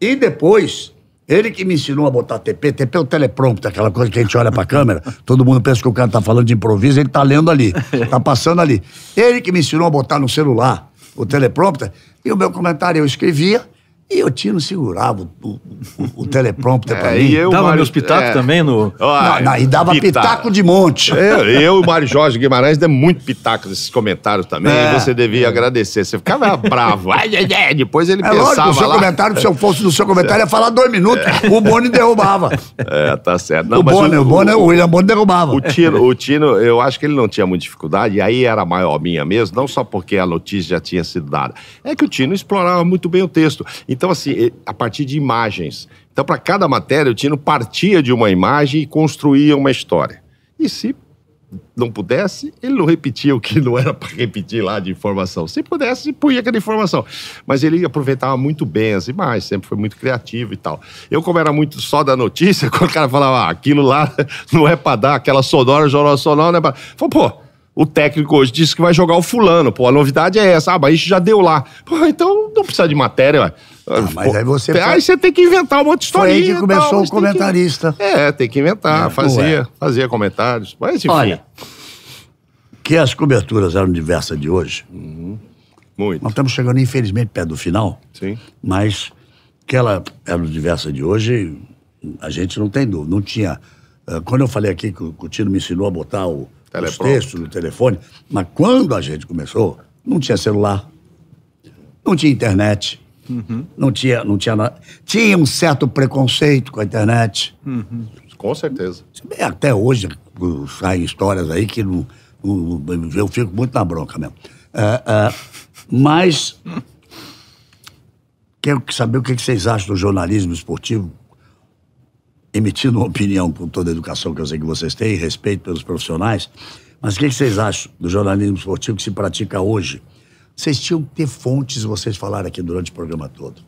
e depois ele que me ensinou a botar TP, TP é o teleprompter, aquela coisa que a gente olha pra câmera, todo mundo pensa que o cara tá falando de improviso, ele tá lendo ali, tá passando ali. Ele que me ensinou a botar no celular o teleprompter, e o meu comentário eu escrevia, e o Tino segurava o, o, o teleprompter é, pra mim. E eu, dava Mário, meus pitacos é, também no... não, não, e dava pitaco, pitaco de monte. É, eu, eu e o Mário Jorge Guimarães demos muito pitaco nesses comentários também. É, você devia agradecer. Você ficava bravo. Depois ele é, pensava lógico, o seu lá... comentário, se eu fosse do seu comentário, ia falar dois minutos. O Boni derrubava. É, tá certo. Não, o, Boni, o, o, Boni, o William Boni derrubava. O Tino, o Tino, eu acho que ele não tinha muita dificuldade. E aí era maior minha mesmo, não só porque a notícia já tinha sido dada. É que o Tino explorava muito bem o texto. Então, então, assim, a partir de imagens. Então, para cada matéria, o Tino partia de uma imagem e construía uma história. E se não pudesse, ele não repetia o que não era para repetir lá de informação. Se pudesse, punha aquela informação. Mas ele aproveitava muito bem as imagens, sempre foi muito criativo e tal. Eu, como era muito só da notícia, quando o cara falava, ah, aquilo lá não é para dar, aquela sonora, jornal sonora, não é para. Falei, pô, o técnico hoje disse que vai jogar o fulano, pô, a novidade é essa, ah, mas isso já deu lá. Pô, então não precisa de matéria, ué. Ah, ah, mas aí você. Aí você tem que inventar uma outra história. aí que começou tal, o comentarista. Tem que... É, tem que inventar, é, fazia, fazia comentários. Mas enfim. Olha, que as coberturas eram diversas de hoje. Uhum. Muito. Nós estamos chegando, infelizmente, perto do final. Sim. Mas que ela era diversa de hoje, a gente não tem dúvida. Não tinha. Eh, quando eu falei aqui que o Tino me ensinou a botar o, os textos no telefone, mas quando a gente começou, não tinha celular, não tinha internet. Uhum. Não tinha, não tinha nada. Tinha um certo preconceito com a internet. Uhum. Com certeza. Até hoje saem histórias aí que não, não, eu fico muito na bronca mesmo. Uh, uh, mas quero saber o que vocês acham do jornalismo esportivo, emitindo uma opinião com toda a educação que eu sei que vocês têm, respeito pelos profissionais, mas o que vocês acham do jornalismo esportivo que se pratica hoje? Vocês tinham que ter fontes, vocês falaram aqui durante o programa todo.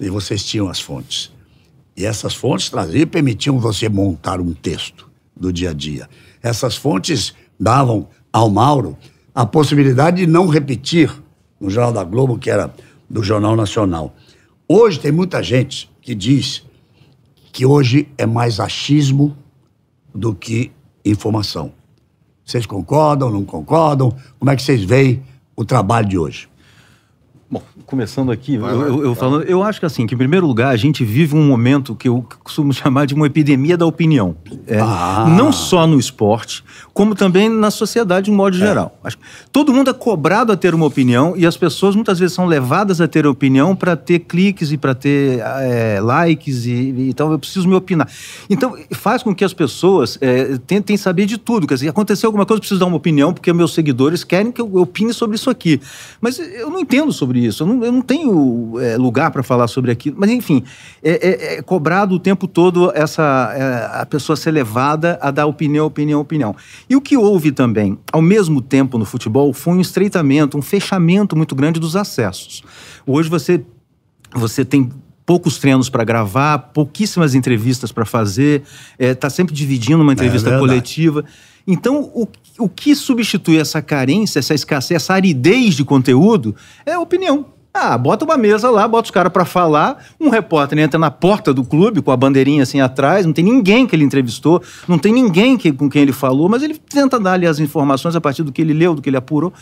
E vocês tinham as fontes. E essas fontes traziam, permitiam você montar um texto do dia a dia. Essas fontes davam ao Mauro a possibilidade de não repetir no Jornal da Globo, que era do Jornal Nacional. Hoje tem muita gente que diz que hoje é mais achismo do que informação. Vocês concordam, não concordam? Como é que vocês veem o trabalho de hoje. Bom, começando aqui, eu, eu, tá. falando, eu acho que assim, que em primeiro lugar a gente vive um momento que eu costumo chamar de uma epidemia da opinião. É, ah. Não só no esporte, como também na sociedade de um modo é. geral. É. todo mundo é cobrado a ter uma opinião e as pessoas muitas vezes são levadas a ter opinião para ter cliques e para ter é, likes e, e então eu preciso me opinar. Então faz com que as pessoas eh, tentem saber de tudo. Quer dizer, aconteceu alguma coisa, eu preciso dar uma opinião porque meus seguidores querem que eu opine sobre isso aqui. Mas eu não entendo sobre sobre isso. Eu não, eu não tenho é, lugar para falar sobre aquilo. Mas, enfim, é, é, é cobrado o tempo todo essa eh, a pessoa ser levada a dar opinião, opinião, opinião. E o que houve também, ao mesmo tempo no futebol, foi um estreitamento, um fechamento muito grande dos acessos. Hoje você, você tem poucos treinos para gravar, pouquíssimas entrevistas para fazer, está eh, é, sempre dividindo uma é entrevista é coletiva. Então, o, o que substitui essa carência, essa escassez, essa aridez de conteúdo é a opinião. Ah, bota uma mesa lá, bota os caras para falar. Um repórter entra na porta do clube com a bandeirinha assim atrás, não tem ninguém que ele entrevistou, não tem ninguém que, com quem ele falou, mas ele tenta dar ali as informações a partir do que ele leu, do que ele apurou.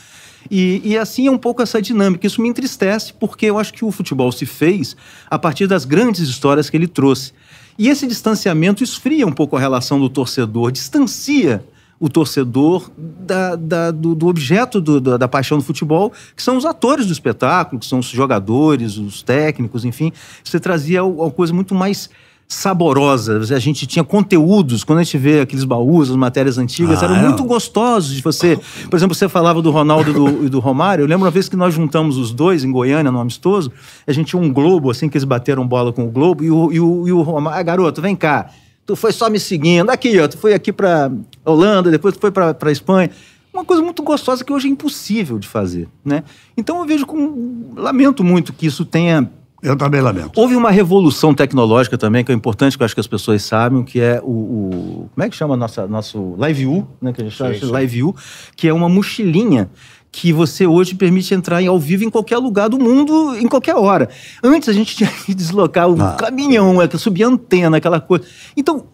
E, e, assim é um pouco essa dinâmica. Isso me entristece, porque eu acho que o futebol se fez a partir das grandes histórias que ele trouxe. E esse distanciamento esfria um pouco a relação do torcedor, distancia o torcedor da, da, do, do, objeto do, da, da, paixão do futebol, que são os atores do espetáculo, que são os jogadores, os técnicos, enfim. Você trazia uma coisa muito mais saborosa. A gente tinha conteúdos, quando a gente vê aqueles baús, as matérias antigas, ah, eram é? muito gostosos de você. Por exemplo, você falava do Ronaldo e do, e do, Romário. Eu lembro uma vez que nós juntamos os dois em Goiânia, no Amistoso, a gente tinha um globo, assim, que eles bateram bola com o globo, e o, e o, e o Romário, ah, garoto, vem cá tu foi só me seguindo. Aqui, ó, tu foi aqui para Holanda, depois tu foi para Espanha. Uma coisa muito gostosa que hoje é impossível de fazer, né? Então eu vejo com lamento muito que isso tenha eu também lamento. Houve uma revolução tecnológica também, que é importante, que eu acho que as pessoas sabem, que é o. o como é que chama nossa, nosso Live U, né? Que a gente chama de Live U, que é uma mochilinha que você hoje permite entrar em, ao vivo em qualquer lugar do mundo, em qualquer hora. Antes a gente tinha que deslocar o ah. caminhão, subir a antena, aquela coisa. Então,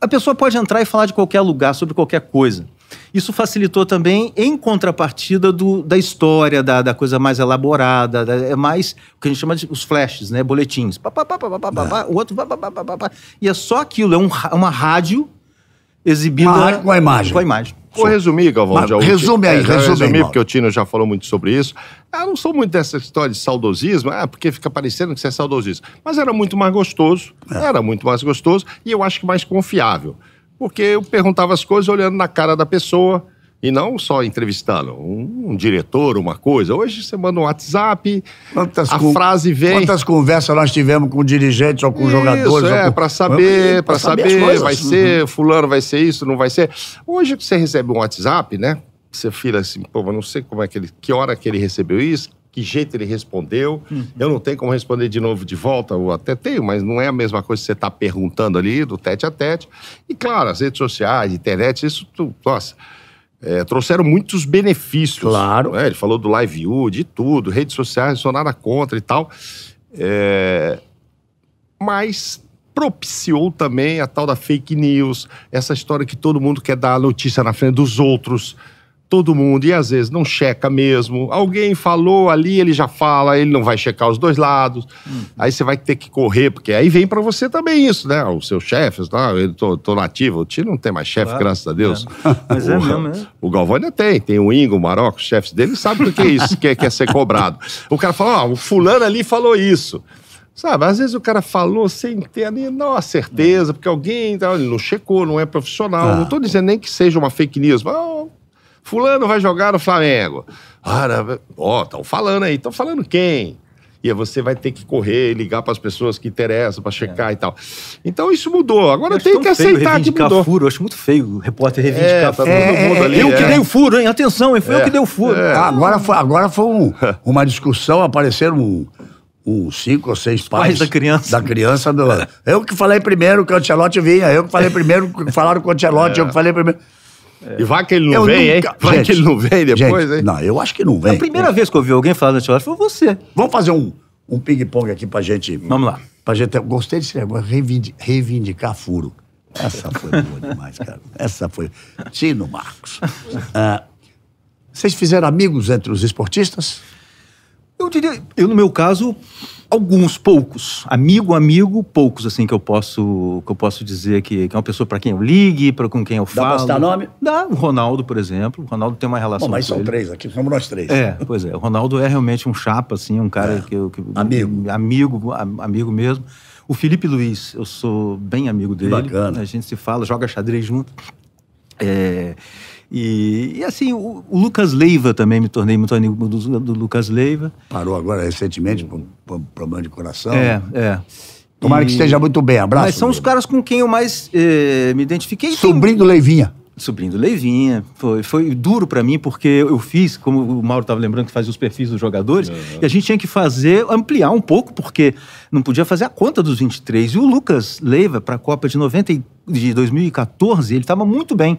a pessoa pode entrar e falar de qualquer lugar, sobre qualquer coisa. Isso facilitou também em contrapartida do, da história, da, da coisa mais elaborada, da, é mais o que a gente chama de os flashes, né? Boletins. Pá, pá, pá, pá o outro. e é só aquilo, é um, uma rádio exibida. Uma rádio com a imagem. Com a imagem. Vou resumir, Galvão. Mas, já, resume aí, é, resume resumir, porque o Tino já falou muito sobre isso. Eu ah, não sou muito dessa história de saudosismo, ah, porque fica parecendo que você é saudosista. Mas era muito mais gostoso, é. era muito mais gostoso e eu acho que mais confiável. Porque eu perguntava as coisas olhando na cara da pessoa, e não só entrevistando um, um, diretor, uma coisa. Hoje você manda um WhatsApp, quantas a com, frase vem. Quantas conversas nós tivemos com dirigentes ou com isso, jogadores? É, com... para saber, para saber, saber vai uhum. ser, uhum. fulano vai ser isso, não vai ser. Hoje que você recebe um WhatsApp, né? Você fila é assim, pô, eu não sei como é que ele, que hora que ele recebeu isso, que jeito ele respondeu. Uhum. Eu não tenho como responder de novo de volta, ou até tenho, mas não é a mesma coisa que você está perguntando ali, do tete a tete. E claro, as redes sociais, internet, isso tudo, nossa é, trouxeram muitos benefícios. Claro. Né? Ele falou do live view, de tudo, redes sociais, não sou nada contra e tal. É, mas propiciou também a tal da fake news, essa história que todo mundo quer dar a notícia na frente dos outros todo mundo e às vezes não checa mesmo. Alguém falou ali, ele já fala, ele não vai checar os dois lados. Hum. Aí você vai ter que correr, porque aí vem para você também isso, né? Os seus chefes, tá? eu tô, tô nativo, o Tio não tem mais chefe, claro. graças a Deus. É. Mas o, é mesmo, é. O Galvão ainda tem, tem o Ingo, o Maroc, os chefes dele sabe o que é isso, que é, quer é ser cobrado. O cara fala, ó, oh, o fulano ali falou isso. Sabe, às vezes o cara falou sem ter a menor certeza, é. porque alguém tá, ele não checou, não é profissional. Ah. Não estou dizendo nem que seja uma fake news, mas Fulano vai jogar no Flamengo. Ora, ó, estão falando aí. Estão falando quem? E você vai ter que correr, ligar para as pessoas que interessam, para checar é. e tal. Então isso mudou. Agora tem que aceitar que mudou. furo, eu acho muito feio o repórter reivindicar. É, tá é, todo mundo é, ali. É. Eu que dei o furo, hein? Atenção, hein? Foi eu é, que dei o furo. Ah, agora foi, agora foi um, uma discussão, apareceram um, um, cinco ou seis pais, pais da criança. Da criança do, eu que falei primeiro que o Ancelotti vinha, eu que falei primeiro que falaram com o Ancelotti, eu que falei primeiro. É. E vai que ele não eu vem, nunca... hein? Vai gente, que ele não vem depois, gente, hein? Não, eu acho que não vem. A primeira vez que eu ouvi alguém falar da Tilápia foi você. Vamos fazer um, um ping-pong aqui pra gente. Vamos lá. Pra gente, gostei desse negócio, reivindicar, reivindicar furo. Essa foi boa demais, cara. Essa foi. Tino Marcos. Ah, vocês fizeram amigos entre os esportistas? Eu diria, eu no meu caso, alguns poucos, amigo amigo, poucos assim que eu posso que eu posso dizer que, que é uma pessoa para quem eu ligue, para com quem eu falo. Dá pra citar nome? Dá, o Ronaldo, por exemplo. O Ronaldo tem uma relação Bom, mas são ele. três aqui, somos nós três. É, pois é. O Ronaldo é realmente um chapa assim, um cara é. que, que amigo, amigo, amigo mesmo. O Felipe Luiz, eu sou bem amigo dele. Bacana. A gente se fala, joga xadrez junto. É, e, e assim, o, o, Lucas Leiva também me tornei muito amigo do, do Lucas Leiva. Parou agora recentemente por problema de coração. É, é. Tomara e... que esteja muito bem. Abraço. Mas são os caras com quem eu mais eh, me identifiquei. Sobrinho do Leivinha. Sobrinho do Leivinha. Foi, foi duro para mim, porque eu fiz, como o Mauro estava lembrando, que fazia os perfis dos jogadores, uhum. e a gente tinha que fazer, ampliar um pouco, porque não podia fazer a conta dos 23. E o Lucas Leiva, para a Copa de, 90, de 2014, ele estava muito bem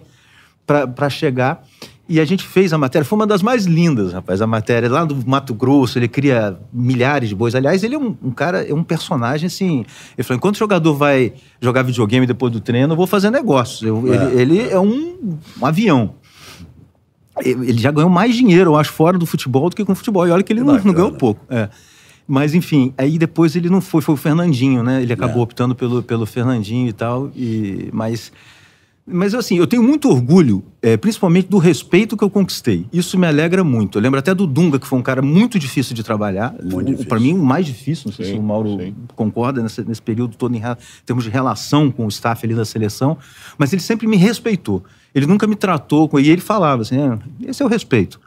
para chegar. E a gente fez a matéria, foi uma das mais lindas, rapaz, a matéria. Lá do Mato Grosso, ele cria milhares de bois. Aliás, ele é um, um, cara, é um personagem assim. Ele falou: enquanto o jogador vai jogar videogame depois do treino, eu vou fazer negócios. Eu, é. Ele, ele, é um, um, avião. Ele já ganhou mais dinheiro, eu acho, fora do futebol do que com o futebol. E olha que ele não, não ganhou pouco. É. Mas enfim, aí depois ele não foi, foi o Fernandinho, né? Ele é. acabou é. optando pelo, pelo Fernandinho e tal. E, mas mas assim, eu tenho muito orgulho, é, principalmente do respeito que eu conquistei. Isso me alegra muito. Eu lembro até do Dunga, que foi um cara muito difícil de trabalhar. Para mim, o mais difícil, não sei sim, se o Mauro sim. concorda, nesse, nesse, período todo em, termos de relação com o staff ali da seleção. Mas ele sempre me respeitou. Ele nunca me tratou, e ele falava assim, é, esse é o respeito.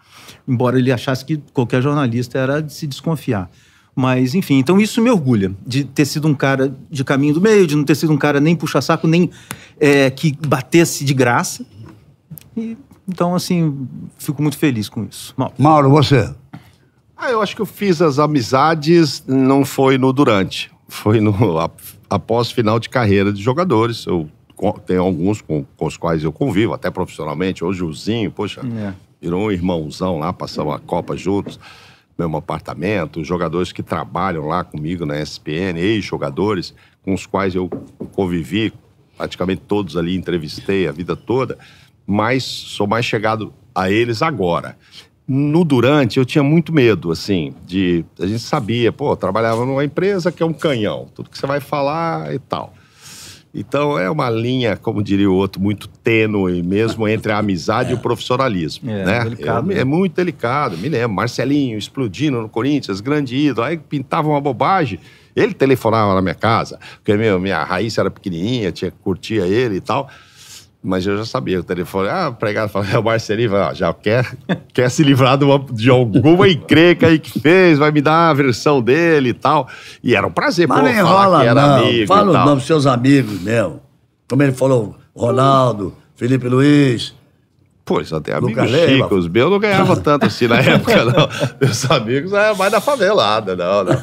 Embora ele achasse que qualquer jornalista era de se desconfiar. Mas, enfim, então isso me orgulha de ter sido um cara de caminho do meio, de não ter sido um cara nem puxa-saco, nem é, que batesse de graça. E, então, assim, fico muito feliz com isso. Mauro, Mauro você? Ah, eu acho que eu fiz as amizades, não foi no durante, foi no após final de carreira de jogadores. Eu tenho alguns com, com os quais eu convivo, até profissionalmente. Hoje o Zinho, poxa, é. virou um irmãozão lá, passamos a Copa juntos mesmo apartamento, os jogadores que trabalham lá comigo na ESPN, ex-jogadores com os quais eu convivi, praticamente todos ali entrevistei a vida toda, mas sou mais chegado a eles agora. No durante, eu tinha muito medo, assim, de. A gente sabia, pô, trabalhava numa empresa que é um canhão, tudo que você vai falar e tal. Então é uma linha, como diria o outro, muito tênue mesmo entre a amizade é. e o é. profissionalismo. É, né? delicado, é, né? é, muito delicado. Me lembro, Marcelinho explodindo no Corinthians, grande ídolo. Aí pintava uma bobagem. Ele telefonava na minha casa, porque meu, minha raiz era pequenininha, tinha curtia ele e tal. Mas eu já sabia o telefone. Ah, pregado, falou, é o Marcelinho. ah, já quer, quer se livrar de, uma, de alguma encrenca aí que fez, vai me dar a versão dele e tal. E era um prazer, Mas pô, nem rola, que era não. amigo Fala os nomes dos seus amigos mesmo. Como ele falou, Ronaldo, Felipe Luiz... Pois, até amigos Lucas chicos. Meu não ganhava tanto assim na época, não. Meus amigos é mais da favelada, não, não.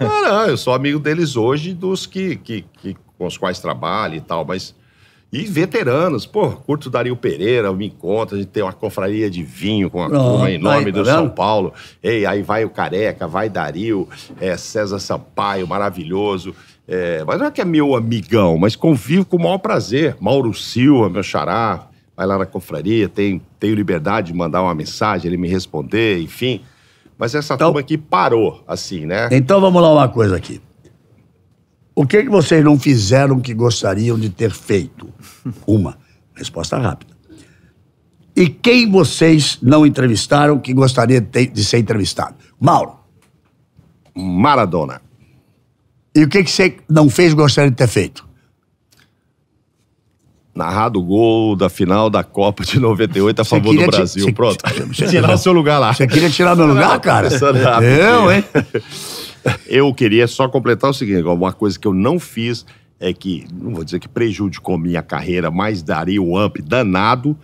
Não, não, eu sou amigo deles hoje, dos que, que, que com os quais trabalho e tal, mas e veteranos, pô, curto Dario Pereira, me conta a gente tem uma confraria de vinho com uma ah, turma enorme tá do São Paulo. Ei, aí vai o Careca, vai Dario, é, César Sampaio, maravilhoso. É, mas não é que é meu amigão, mas convivo com o maior prazer. Mauro Silva, meu xará, vai lá na confraria, tem, tenho liberdade de mandar uma mensagem, ele me responder, enfim. Mas essa então, turma aqui parou, assim, né? Então vamos lá uma coisa aqui. O que, que vocês não fizeram que gostariam de ter feito? Uma. Resposta rápida. E quem vocês não entrevistaram que gostaria de, ter, de ser entrevistado? Mauro. Maradona. E o que, que você não fez e gostaria de ter feito? narrado o gol da final da Copa de 98 a favor do Brasil. Pronto. Tirar o seu lugar lá. Você queria tirar meu lugar, cara? Eu, hein? Eu queria só completar o seguinte: uma coisa que eu não fiz é que, não vou dizer que prejudicou minha carreira, mas daria um amp danado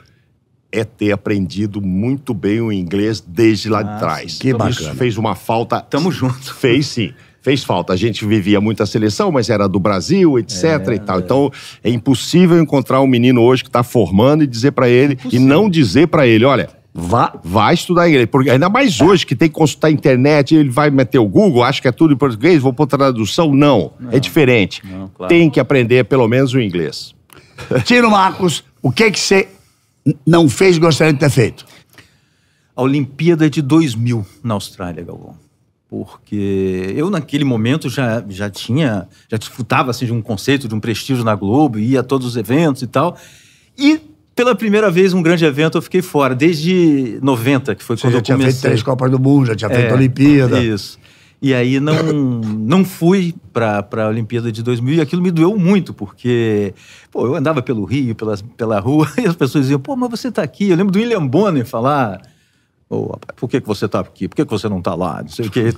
é ter aprendido muito bem o inglês desde lá de ah, trás. Que bacana. Isso fez uma falta. Tamo junto. Fez sim. Fez falta. A gente vivia muito a seleção, mas era do Brasil, etc é, e tal. É. Então, é impossível encontrar um menino hoje que está formando e dizer para ele, é e não dizer para ele, olha, Vá, vá estudar inglês. Porque ainda mais hoje que tem que consultar a internet, ele vai meter o Google, acha que é tudo em português, vou pôr tradução. Não, é não é diferente. Não, claro. Tem que aprender pelo menos o inglês. Tiro Marcos, o que, que você não fez e gostaria de ter feito? A Olimpíada é de 2000 na Austrália, Galvão. Porque eu, naquele momento, já, já tinha, já disputava assim, de um conceito, de um prestígio na Globo, ia a todos os eventos e tal. E pela primeira vez um grande evento eu fiquei fora, desde 90, que foi Você quando eu comecei. Já tinha feito três Copas do Mundo, já tinha é, feito a Olimpíada. Isso. E aí não, não fui para a Olimpíada de 2000 e aquilo me doeu muito, porque pô, eu andava pelo Rio, pelas, pela rua, e as pessoas diziam, pô, mas você está aqui. Eu lembro do William Bonner falar Oh, rapaz, por que, que você está aqui? Por que, que você não está lá? Não sei o que e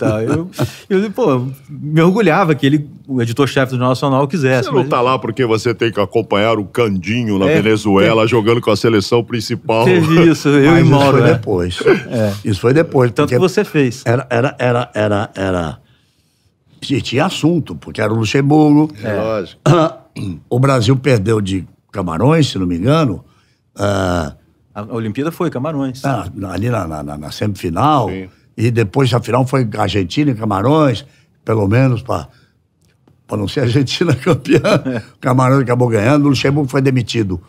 Eu, eu pô, me orgulhava que ele, o editor-chefe do Jornal Nacional, quisesse. Você não está lá porque você tem que acompanhar o Candinho na é, Venezuela, tem... É. jogando com a seleção principal. Teve isso, eu mas e Mauro. Isso foi né? depois. É. Isso foi depois. Tanto que você fez. Era, era, era, era, era. Tinha assunto, porque era o Luxemburgo. É, é. lógico. Ah, o Brasil perdeu de Camarões, se não me engano. Ah, a Olimpíada foi Camarões. Ah, ali na, na, na semifinal. Sim. E depois a final foi Argentina e Camarões, pelo menos para não ser Argentina campeã. É. Camarões acabou ganhando, o Luxemburgo foi demitido.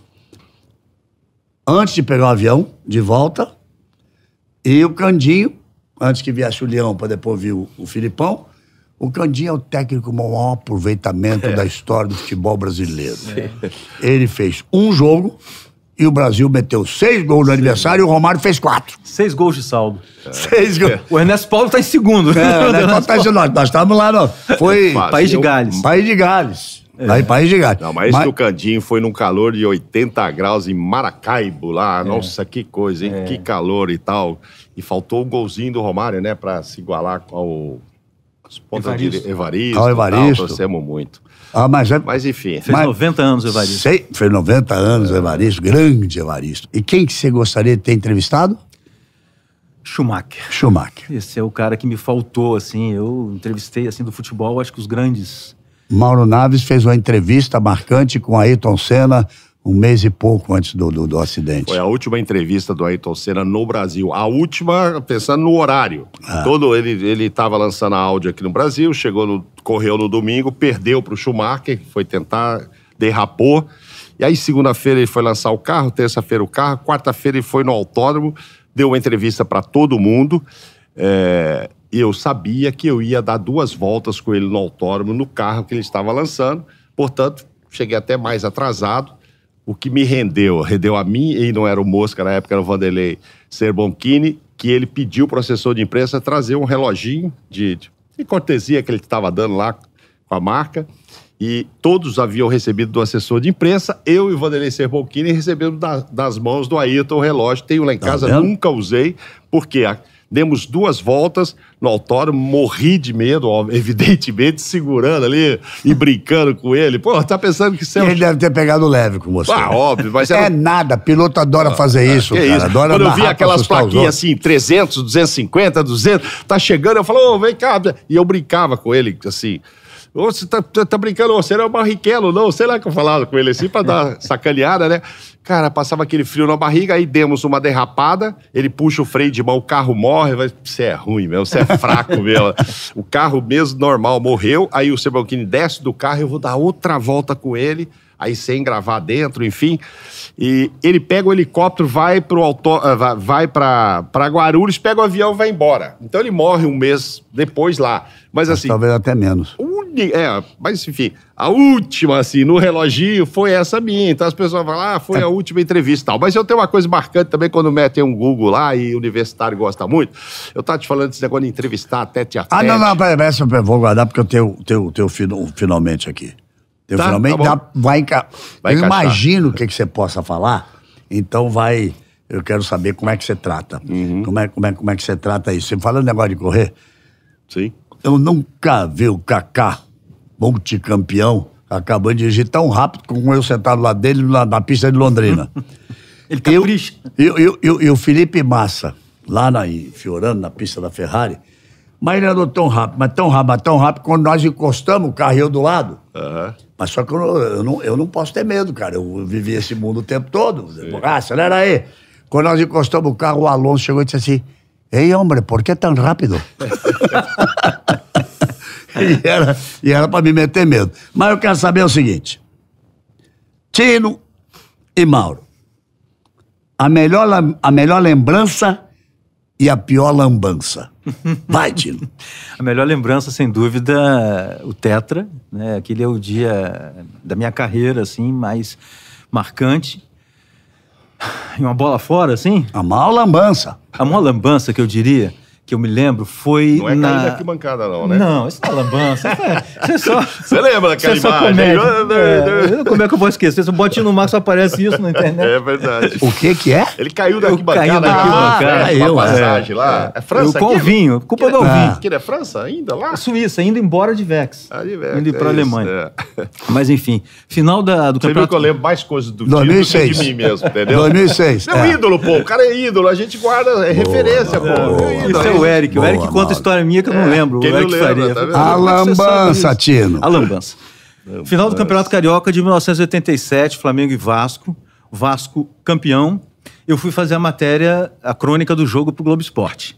Antes de pegar o avião, de volta, e o Candinho, antes que viesse o Leão para depois vir o, o Filipão, o Candinho é o técnico com maior aproveitamento é. da história do futebol brasileiro. É. Ele fez um jogo e o Brasil meteu seis gols no seis adversário e o Romário fez quatro. Seis gols de saldo. É. Seis gols. É. O Ernesto Paulo está em segundo. É, o Ernesto Paulo tá em segundo. Nós, nós estávamos lá, não. Foi... É País de Gales. País de Gales. É. Lá em País de Gales. Não, mas, mas... esse do Candinho foi num calor de 80 graus em Maracaibo lá. É. Nossa, que coisa, hein? É. Que calor e tal. E faltou o um golzinho do Romário, né? para se igualar com o Evaristo. De Evaristo. Evaristo. Tal, torcemos muito. Ah, mas, é, mas enfim. Fez mas, 90 anos, Evaristo. Sei, fez 90 anos, Evaristo, grande Evaristo. E quem que você gostaria de ter entrevistado? Schumacher. Schumacher. Esse é o cara que me faltou, assim. Eu entrevistei, assim, do futebol, acho que os grandes. Mauro Naves fez uma entrevista marcante com Ayrton Senna um mês e pouco antes do, do, do, acidente. Foi a última entrevista do Ayrton Senna no Brasil. A última, pensando no horário. Ah. Todo Ele estava lançando a áudio aqui no Brasil, chegou no, correu no domingo, perdeu para o Schumacher, foi tentar, derrapou. E aí, segunda-feira, ele foi lançar o carro, terça-feira, o carro, quarta-feira, ele foi no autódromo, deu uma entrevista para todo mundo. É, eu sabia que eu ia dar duas voltas com ele no autódromo, no carro que ele estava lançando. Portanto, cheguei até mais atrasado o que me rendeu, rendeu a mim, e não era o Mosca, na época era o Vanderlei Serbonchini, que ele pediu para o assessor de imprensa trazer um reloginho de, de cortesia que ele estava dando lá com a marca. E todos haviam recebido do assessor de imprensa. Eu e o Vanderlei Serbonchini recebemos da, das mãos do Ayrton o relógio. Tenho lá em tá casa, tá nunca usei, porque... A, Demos duas voltas no autódromo, morri de medo, ó, evidentemente, segurando ali e brincando com ele. Pô, tá pensando que você... É ele deve ter pegado leve com você. Ah, óbvio. Mas é era... É nada, piloto adora ah, fazer ah, isso, é cara. Isso. Adora Quando eu vi aquelas plaquinhas assim, 300, 250, 200, tá chegando, eu falo, ô, oh, vem cá. E eu brincava com ele, assim você tá, tá, tá brincando, você não é o Barrichello, não? Sei lá que eu falava com ele assim pra dar sacaneada, né? Cara, passava aquele frio na barriga, aí demos uma derrapada, ele puxa o freio de mão, o carro morre, vai, você é ruim mesmo, você é fraco mesmo. o carro mesmo, normal, morreu, aí o Sebalquini desce do carro, eu vou dar outra volta com ele, aí sem gravar dentro, enfim. E ele pega o helicóptero, vai pro auto, ah, vai para Guarulhos, pega o avião e vai embora. Então ele morre um mês depois lá. Mas, mas assim. talvez até menos. é, mas enfim, a última, assim, no reloginho foi essa minha. Então as pessoas falam, ah, foi é. a última entrevista e tal. Mas eu tenho uma coisa marcante também quando metem um Google lá e universitário gosta muito. Eu tava te falando desse negócio de entrevistar até te Ah, não, não, peraí, vou guardar porque eu tenho o teu, teu, finalmente aqui. Eu tá, finalmente tá dá, vai, enca... vai Eu imagino o que, que você possa falar, então vai. Eu quero saber como é que você trata. Uhum. Como, é, como, é, como é que você trata isso? Você fala um negócio de correr? Sim. Eu nunca vi o Kaká, multicampeão, acabando de dirigir tão rápido como eu sentado lá dele na, na pista de Londrina. Ele capricha. Eu, eu, eu, eu, eu, Felipe Massa, lá na, em Fiorano, na pista da Ferrari, mas ele andou é tão rápido, mas tão rápido, mas tão rápido, quando nós encostamos o carro eu do lado. Uhum. Mas só que eu não, eu, não, eu não posso ter medo, cara. Eu vivi esse mundo o tempo todo. Ah, acelera aí. Quando nós encostamos o carro, o Alonso chegou e disse assim: Ei, homem, por que tão rápido? e era, e era para me meter medo. Mas eu quero saber o seguinte: Tino e Mauro. A melhor, a melhor lembrança e a pior lambança. Vai, Tino! a melhor lembrança, sem dúvida, o Tetra. Né? Aquele é o dia da minha carreira, assim, mais marcante. E uma bola fora, assim? A maior lambança. A maior lambança, que eu diria que eu me lembro foi. Não é na... cair na não, né? Não, isso não é lambança. Você é, é só. Você lembra daquela é imagem? É, como é que eu vou esquecer? Se eu botinho no mar, só aparece isso na internet. É verdade. O que que é? Ele caiu daqui bancada Caiu daqui arquibancada. é, eu, passagem é. lá. É França? com o vinho. Culpa do vinho. Que ele é França ainda lá? Suíça, indo embora de Vex. Ah, de Vex. Indo pra Alemanha. Mas enfim, final da, do Você campeonato. Você viu que eu lembro mais coisas do 2006. de mim mesmo, entendeu? 2006. É um ídolo, pô. O cara é ídolo. A gente guarda referência, pô. É ídolo o Eric. Boa, o Eric conta história minha que eu não é, lembro. Quem o Eric lembra, faria. Tá a é lambança, Tino. A lambança. Final do Campeonato Carioca de 1987, Flamengo e Vasco. Vasco campeão. Eu fui fazer a matéria, a crônica do jogo pro Globo Esporte.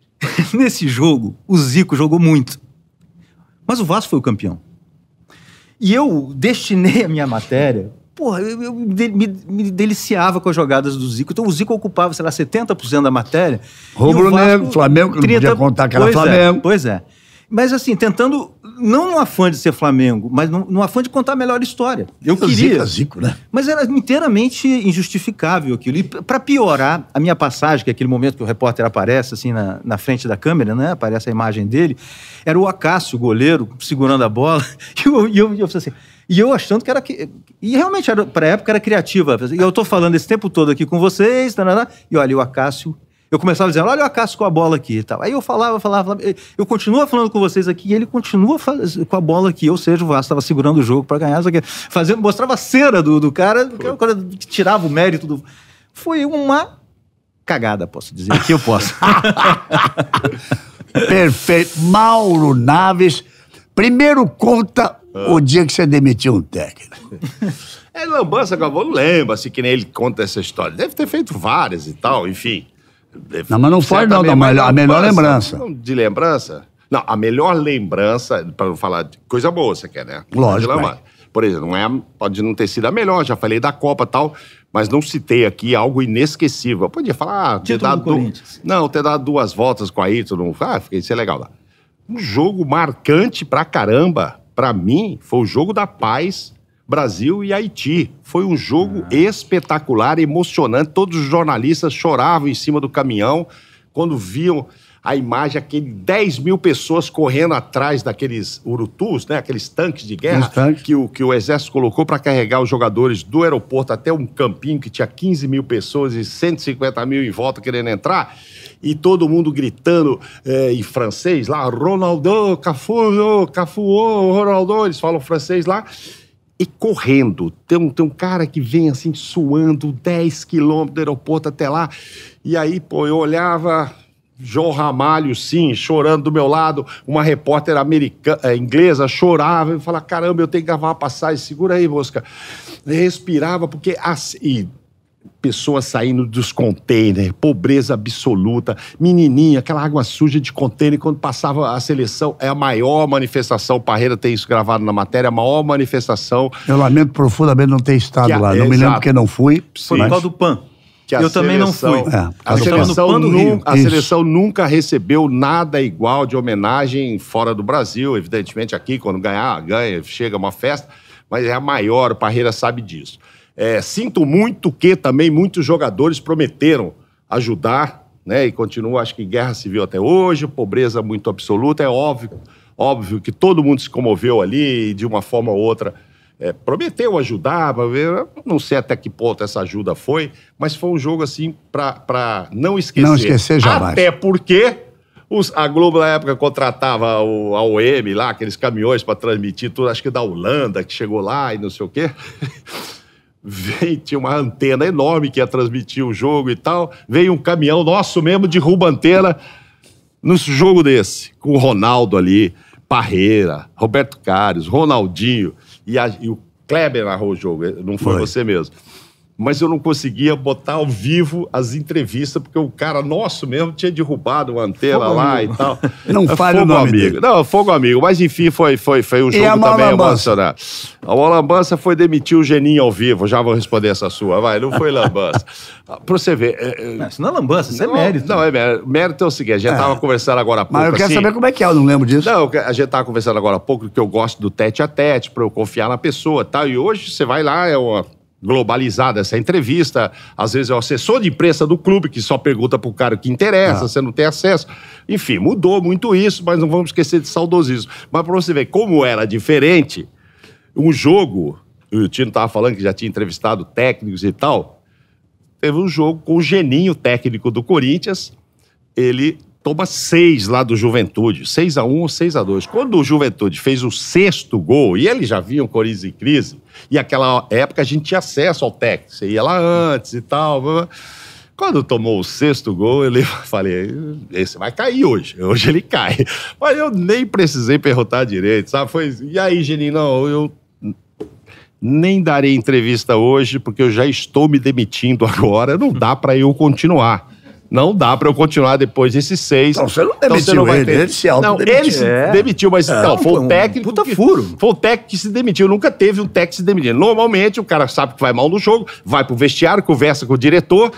Nesse jogo, o Zico jogou muito. Mas o Vasco foi o campeão. E eu destinei a minha matéria porra, eu, eu me, me, deliciava com as jogadas do Zico. Então o Zico ocupava, sei lá, 70% da matéria. Rubro Negro, Flamengo, que 30... não podia contar que era pois é, Flamengo. É, pois é. Mas assim, tentando, não no afã de ser Flamengo, mas no, no afã de contar a melhor história. Eu Zico, é queria. Zico, né? Mas era inteiramente injustificável aquilo. E para piorar, a minha passagem, que é aquele momento que o repórter aparece assim na, na frente da câmera, né? Aparece a imagem dele, era o Acácio, o goleiro, segurando a bola. E eu, eu, eu, eu assim e eu achando que era. Que, e realmente, era, pra época, era criativa. E eu tô falando esse tempo todo aqui com vocês, tarará, tá, tá. e olha, o Acácio. Eu começava dizendo, olha o Acácio com a bola aqui e tal. Aí eu falava, falava, falava Eu continuo falando com vocês aqui e ele continua faz, com a bola aqui. Ou seja, o Vasco estava segurando o jogo para ganhar. Fazendo, mostrava a cera do, do cara, o que tirava o mérito do. Foi uma cagada, posso dizer. Aqui eu posso. Perfeito. Mauro Naves Primeiro conta ah. o dia que você demitiu um técnico. É lambança, Galvão, não lembra, assim, que nem ele conta essa história. Deve ter feito várias e tal, enfim. Não, mas não foi, não, não melhor, a melhor lembrança. De lembrança? Não, a melhor lembrança, para falar de coisa boa, você quer, né? Lógico. É. Por exemplo, não é, pode não ter sido a melhor, já falei da Copa e tal, mas não citei aqui algo inesquecível. Eu podia falar, ah, ter dado. Não, ter dado duas voltas com a Ayrton, não. Ah, fiquei, isso é legal lá. Tá? Um jogo marcante pra caramba, pra mim, foi o jogo da paz Brasil e Haiti. Foi um jogo ah. espetacular, emocionante. Todos os jornalistas choravam em cima do caminhão quando viam a imagem, aquele 10 mil pessoas correndo atrás daqueles urutus, né? aqueles tanques de guerra tanques. Que, o, que o exército colocou para carregar os jogadores do aeroporto até um campinho que tinha 15 mil pessoas e 150 mil em volta querendo entrar e todo mundo gritando é, em francês lá, Ronaldo, Cafu, Cafu, Ronaldo, eles falam francês lá e correndo. Tem um, tem um cara que vem assim suando 10 quilômetros do aeroporto até lá. E aí, pô, eu olhava Jô Ramalho, sim, chorando do meu lado, uma repórter americana, eh, inglesa chorava e falava: caramba, eu tenho que gravar uma passagem, segura aí, mosca. Respirava, porque assim, pessoas saindo dos containers, pobreza absoluta, menininha, aquela água suja de container, quando passava a seleção, é a maior manifestação, Parreira tem isso gravado na matéria, é a maior manifestação. Eu lamento profundamente não ter estado a, lá, não é, me lembro porque não fui. Foi Por do PAN. Eu também não fui. É, a, seleção, a seleção nunca recebeu nada igual de homenagem fora do Brasil, evidentemente aqui, quando ganhar, ganha, chega uma festa, mas é a maior, o Parreira sabe disso. É, sinto muito que também muitos jogadores prometeram ajudar, né? E continua, acho que guerra civil até hoje, pobreza muito absoluta. É óbvio, óbvio que todo mundo se comoveu ali de uma forma ou outra. É, prometeu ajudar, não sei até que ponto essa ajuda foi, mas foi um jogo assim para não esquecer. Não esquecer jamais. Até porque os, a Globo na época contratava o, a OM lá, aqueles caminhões para transmitir tudo, acho que da Holanda, que chegou lá e não sei o quê. Veio, tinha uma antena enorme que ia transmitir o jogo e tal. Veio um caminhão nosso mesmo, de a antena no jogo desse, com o Ronaldo ali, Parreira, Roberto Carlos, Ronaldinho e, a, e o Kleber narrou o jogo, não foi, foi. você mesmo mas eu não conseguia botar ao vivo as entrevistas, porque o cara nosso mesmo tinha derrubado uma antena fogo lá amigo. e tal. Não é fale o nome amigo. Dele. Não, fogo amigo. Mas enfim, foi, foi, foi um jogo e também emocionado. A Lambança foi demitir o Geninho ao vivo. Já vou responder essa sua, vai. Não foi lambança. Ah, pra você ver... É, é, não, isso não é lambança, isso é não, é mérito. Não, é mérito. Mérito é o seguinte, a gente é. tava conversando agora há pouco. Mas eu quero assim, saber como é que é, eu não lembro disso. Não, a gente tava conversando agora há pouco que eu gosto do tete a tete, pra eu confiar na pessoa e tal. E hoje você vai lá, é uma globalizada essa entrevista. Às vezes é o assessor de imprensa do clube que só pergunta pro cara o que interessa, ah. você não tem acesso. Enfim, mudou muito isso, mas não vamos esquecer de saudosismo. Mas para você ver como era diferente, um jogo, o Tino estava falando que já tinha entrevistado técnicos e tal, teve um jogo com o Geninho, técnico do Corinthians, ele toma seis lá do Juventude, 6 a 1 ou 6 a 2 Quando o Juventude fez o sexto gol, e eles já viam Corinthians em crise, e naquela época a gente tinha acesso ao técnico, você ia lá antes e tal. Blá, blá. Quando tomou o sexto gol, eu falei, esse vai cair hoje. Hoje ele cai. Mas eu nem precisei perguntar direito, sabe? Foi, e aí, Geninho, não, eu nem darei entrevista hoje porque eu já estou me demitindo agora, não dá para eu continuar. Não dá para eu continuar depois desses seis. Não, você não demitiu então, você não vai ele, ter... ele se Não, ele se é. demitiu, mas é, não, foi um, técnico. Puta que, furo. Foi o técnico que se demitiu. Nunca teve um técnico se demitiu. Normalmente o cara sabe que vai mal no jogo, vai pro vestiário, conversa com o diretor.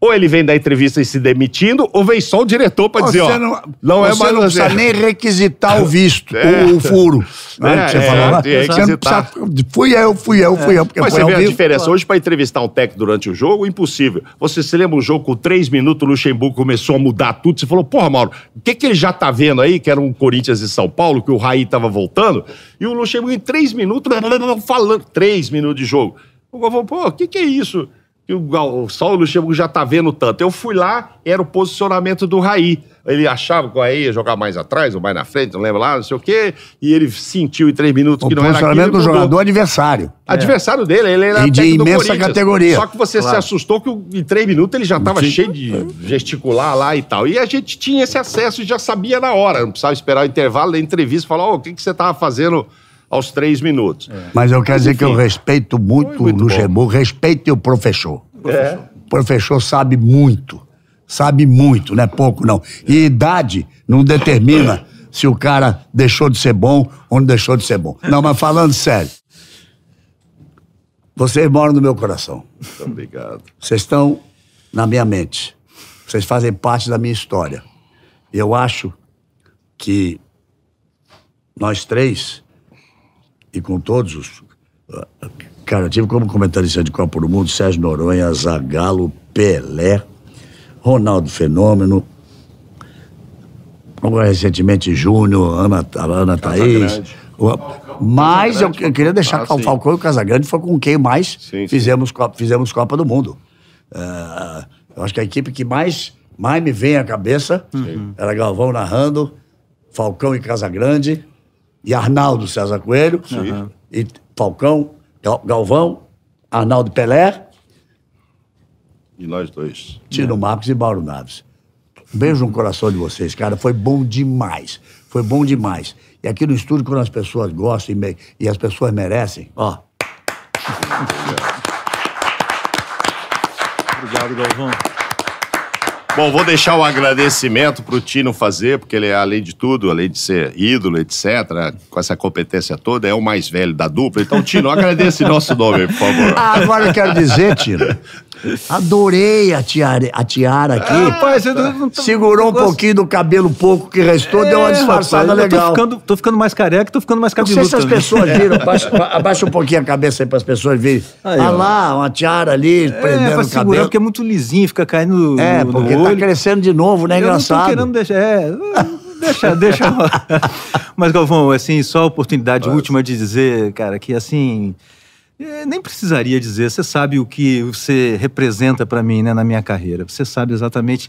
Ou ele vem da entrevista e se demitindo, ou vem só o diretor para dizer, ó, não, não é mais Você não precisa nem requisitar o visto, é. o, o, furo. É, né, é, que você é, falou É, você fui eu, fui eu, fui eu. Porque Mas você vê a vivo, diferença. Hoje, para entrevistar um técnico durante o jogo, impossível. Você se lembra um jogo com três minutos, o Luxemburgo começou a mudar tudo. Você falou, porra, Mauro, o que, que ele já tá vendo aí, que era um Corinthians e São Paulo, que o Raí tava voltando, e o Luxemburgo em três minutos, falando, três minutos de jogo. O falou, pô, o que, que é isso? que o, só o Luxemburgo já tá vendo tanto. Eu fui lá, era o posicionamento do Raí. Ele achava que o Raí ia jogar mais atrás ou mais na frente, não lembro lá, não sei o quê. E ele sentiu em três minutos o que não era O posicionamento do jogador adversário. É. Adversário dele, ele era e de imensa categoria. Só que você claro. se assustou que em três minutos ele já estava cheio de gesticular lá e tal. E a gente tinha esse acesso e já sabia na hora. Não precisava esperar o intervalo da entrevista e falar, oh, o que, que você tava fazendo aos três minutos. É. Mas eu quero dizer que eu respeito muito, muito Luxemburgo, respeito respeite o professor. É. O professor sabe muito, sabe muito, não é pouco não. E idade não determina se o cara deixou de ser bom ou não deixou de ser bom. Não, mas falando sério, vocês moram no meu coração. Muito obrigado. Vocês estão na minha mente. Vocês fazem parte da minha história. Eu acho que nós três e com todos os. Ah, cara, tive como comentarista de Copa do Mundo Sérgio Noronha, Zagallo, Pelé, Ronaldo Fenômeno, agora recentemente Júnior, Ana, Ana Thaís. O, mas eu, eu, queria deixar ah, o Falcão e o Casagrande foi com quem mais sim, fizemos, sim. Copa, fizemos Copa do Mundo. Uh, eu acho que a equipe que mais, mais me vem à cabeça sim. era Galvão narrando, Falcão e Casagrande e Arnaldo César Coelho, Sim. e Falcão, Galvão, Arnaldo Pelé. E nós dois. Tino é. Marcos e Mauro Naves. Um beijo no coração de vocês, cara. Foi bom demais. Foi bom demais. E aqui no estúdio, quando as pessoas gostam e, e as pessoas merecem, ó. Obrigado, Galvão. Bom, vou deixar um agradecimento pro Tino fazer, porque ele é, além de tudo, além de ser ídolo, etc., com essa competência toda, é o mais velho da dupla. Então, Tino, agradece nosso nome, por favor. Ah, agora eu quero dizer, Tino, Adorei a tiara, a tiara aqui. É, rapaz, não, Segurou não, um pouquinho do cabelo pouco que restou, é, deu uma é, disfarçada rapaz, legal. Tô ficando, tô ficando, mais careca, tô ficando mais cabeludo. Não sei se as pessoas viram, abaixa, abaixa, um pouquinho a cabeça aí as pessoas verem. ah tá lá, uma tiara ali, é, prendendo pra o segurar, cabelo. porque é muito lisinho, fica caindo É, porque no tá crescendo de novo, né? Eu Engraçado. Não tô querendo deixar, é, deixa, deixa. Mas Galvão, assim, só a oportunidade Nossa. última de dizer, cara, que assim, é, nem precisaria dizer, você sabe o que você representa para mim né, na minha carreira. Você sabe exatamente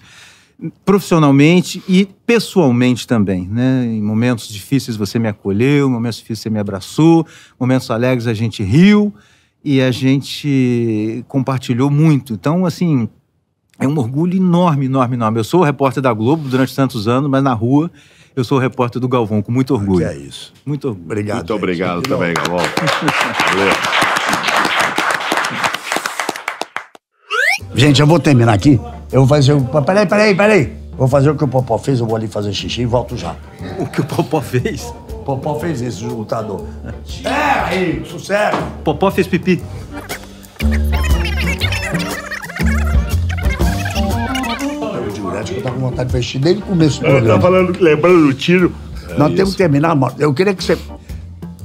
profissionalmente e pessoalmente também. Né? Em momentos difíceis você me acolheu, em momentos difíceis você me abraçou, em momentos alegres a gente riu e a gente compartilhou muito. Então, assim, é um orgulho enorme, enorme, enorme. Eu sou repórter da Globo durante tantos anos, mas na rua eu sou repórter do Galvão, com muito orgulho. Que é isso. Muito orgulho. Obrigado. Muito gente. obrigado também, Galvão. Valeu. Gente, eu vou terminar aqui. Eu vou fazer o. Peraí, peraí, peraí. Vou fazer o que o Popó fez, eu vou ali fazer xixi e volto já. O que o Popó fez? Popó fez esse o lutador. É, aí, sucesso! Popó fez pipi. Eu diurético, eu tava com vontade de vestir desde o começo do programa. Tá falando, que lembrando do tiro. É Nós isso. temos que terminar, mano. Eu queria que você.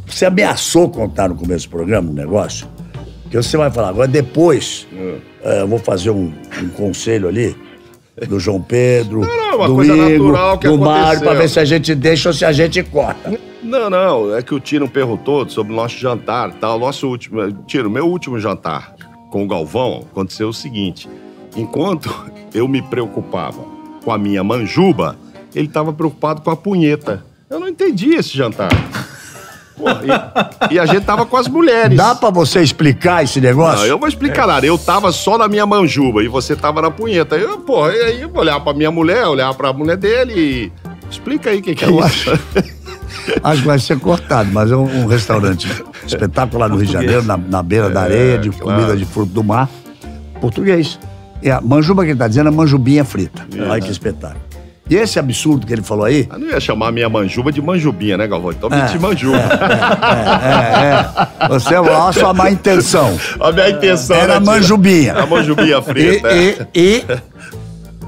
Você ameaçou contar no começo do programa um negócio? que você vai falar. Agora, depois, é. é, eu vou fazer um, um conselho ali do João Pedro, não, não, é do coisa Igor, natural que do aconteceu. Mário, pra ver se a gente deixa ou se a gente corta. Não, não, é que o Tino perguntou sobre o nosso jantar e tal. Nosso último... Tino, meu último jantar com o Galvão aconteceu o seguinte. Enquanto eu me preocupava com a minha manjuba, ele estava preocupado com a punheta. Eu não entendi esse jantar. Porra, e, e, a gente tava com as mulheres. Dá pra você explicar esse negócio? Não, eu vou explicar é. nada. Eu tava só na minha manjuba e você tava na punheta. Eu, porra, aí eu vou olhar pra minha mulher, olhar pra mulher dele e... Explica aí o que, que, é eu isso. Acho, acho que vai ser cortado, mas é um, um restaurante espetacular no Rio de Janeiro, na, na beira é, da areia, de claro. comida de fruto do mar. Português. É, manjuba que ele tá dizendo é manjubinha frita. É. Olha que espetáculo. E esse absurdo que ele falou aí. Eu não ia chamar a minha manjuba de manjubinha, né, Galvão? Então é, me manjuba. É, é, é, é. Você, é a sua má intenção. A minha intenção era. Era manjubinha. A manjubinha frita. E, é. e, e.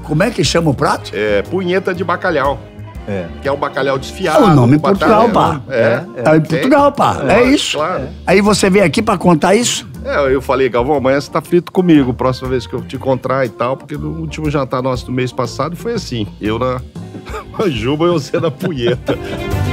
Como é que chama o prato? É, punheta de bacalhau. É. Que é um bacalhau desfiado. É o nome em é, é. É, Portugal, pá. É, é. Tá em Portugal, pá. É, isso. Claro. Aí você veio aqui para contar isso? É, eu falei, Galvão, amanhã você tá frito comigo, próxima vez que eu te encontrar e tal, porque no último jantar nosso do mês passado foi assim. Eu na Juba e você na punheta.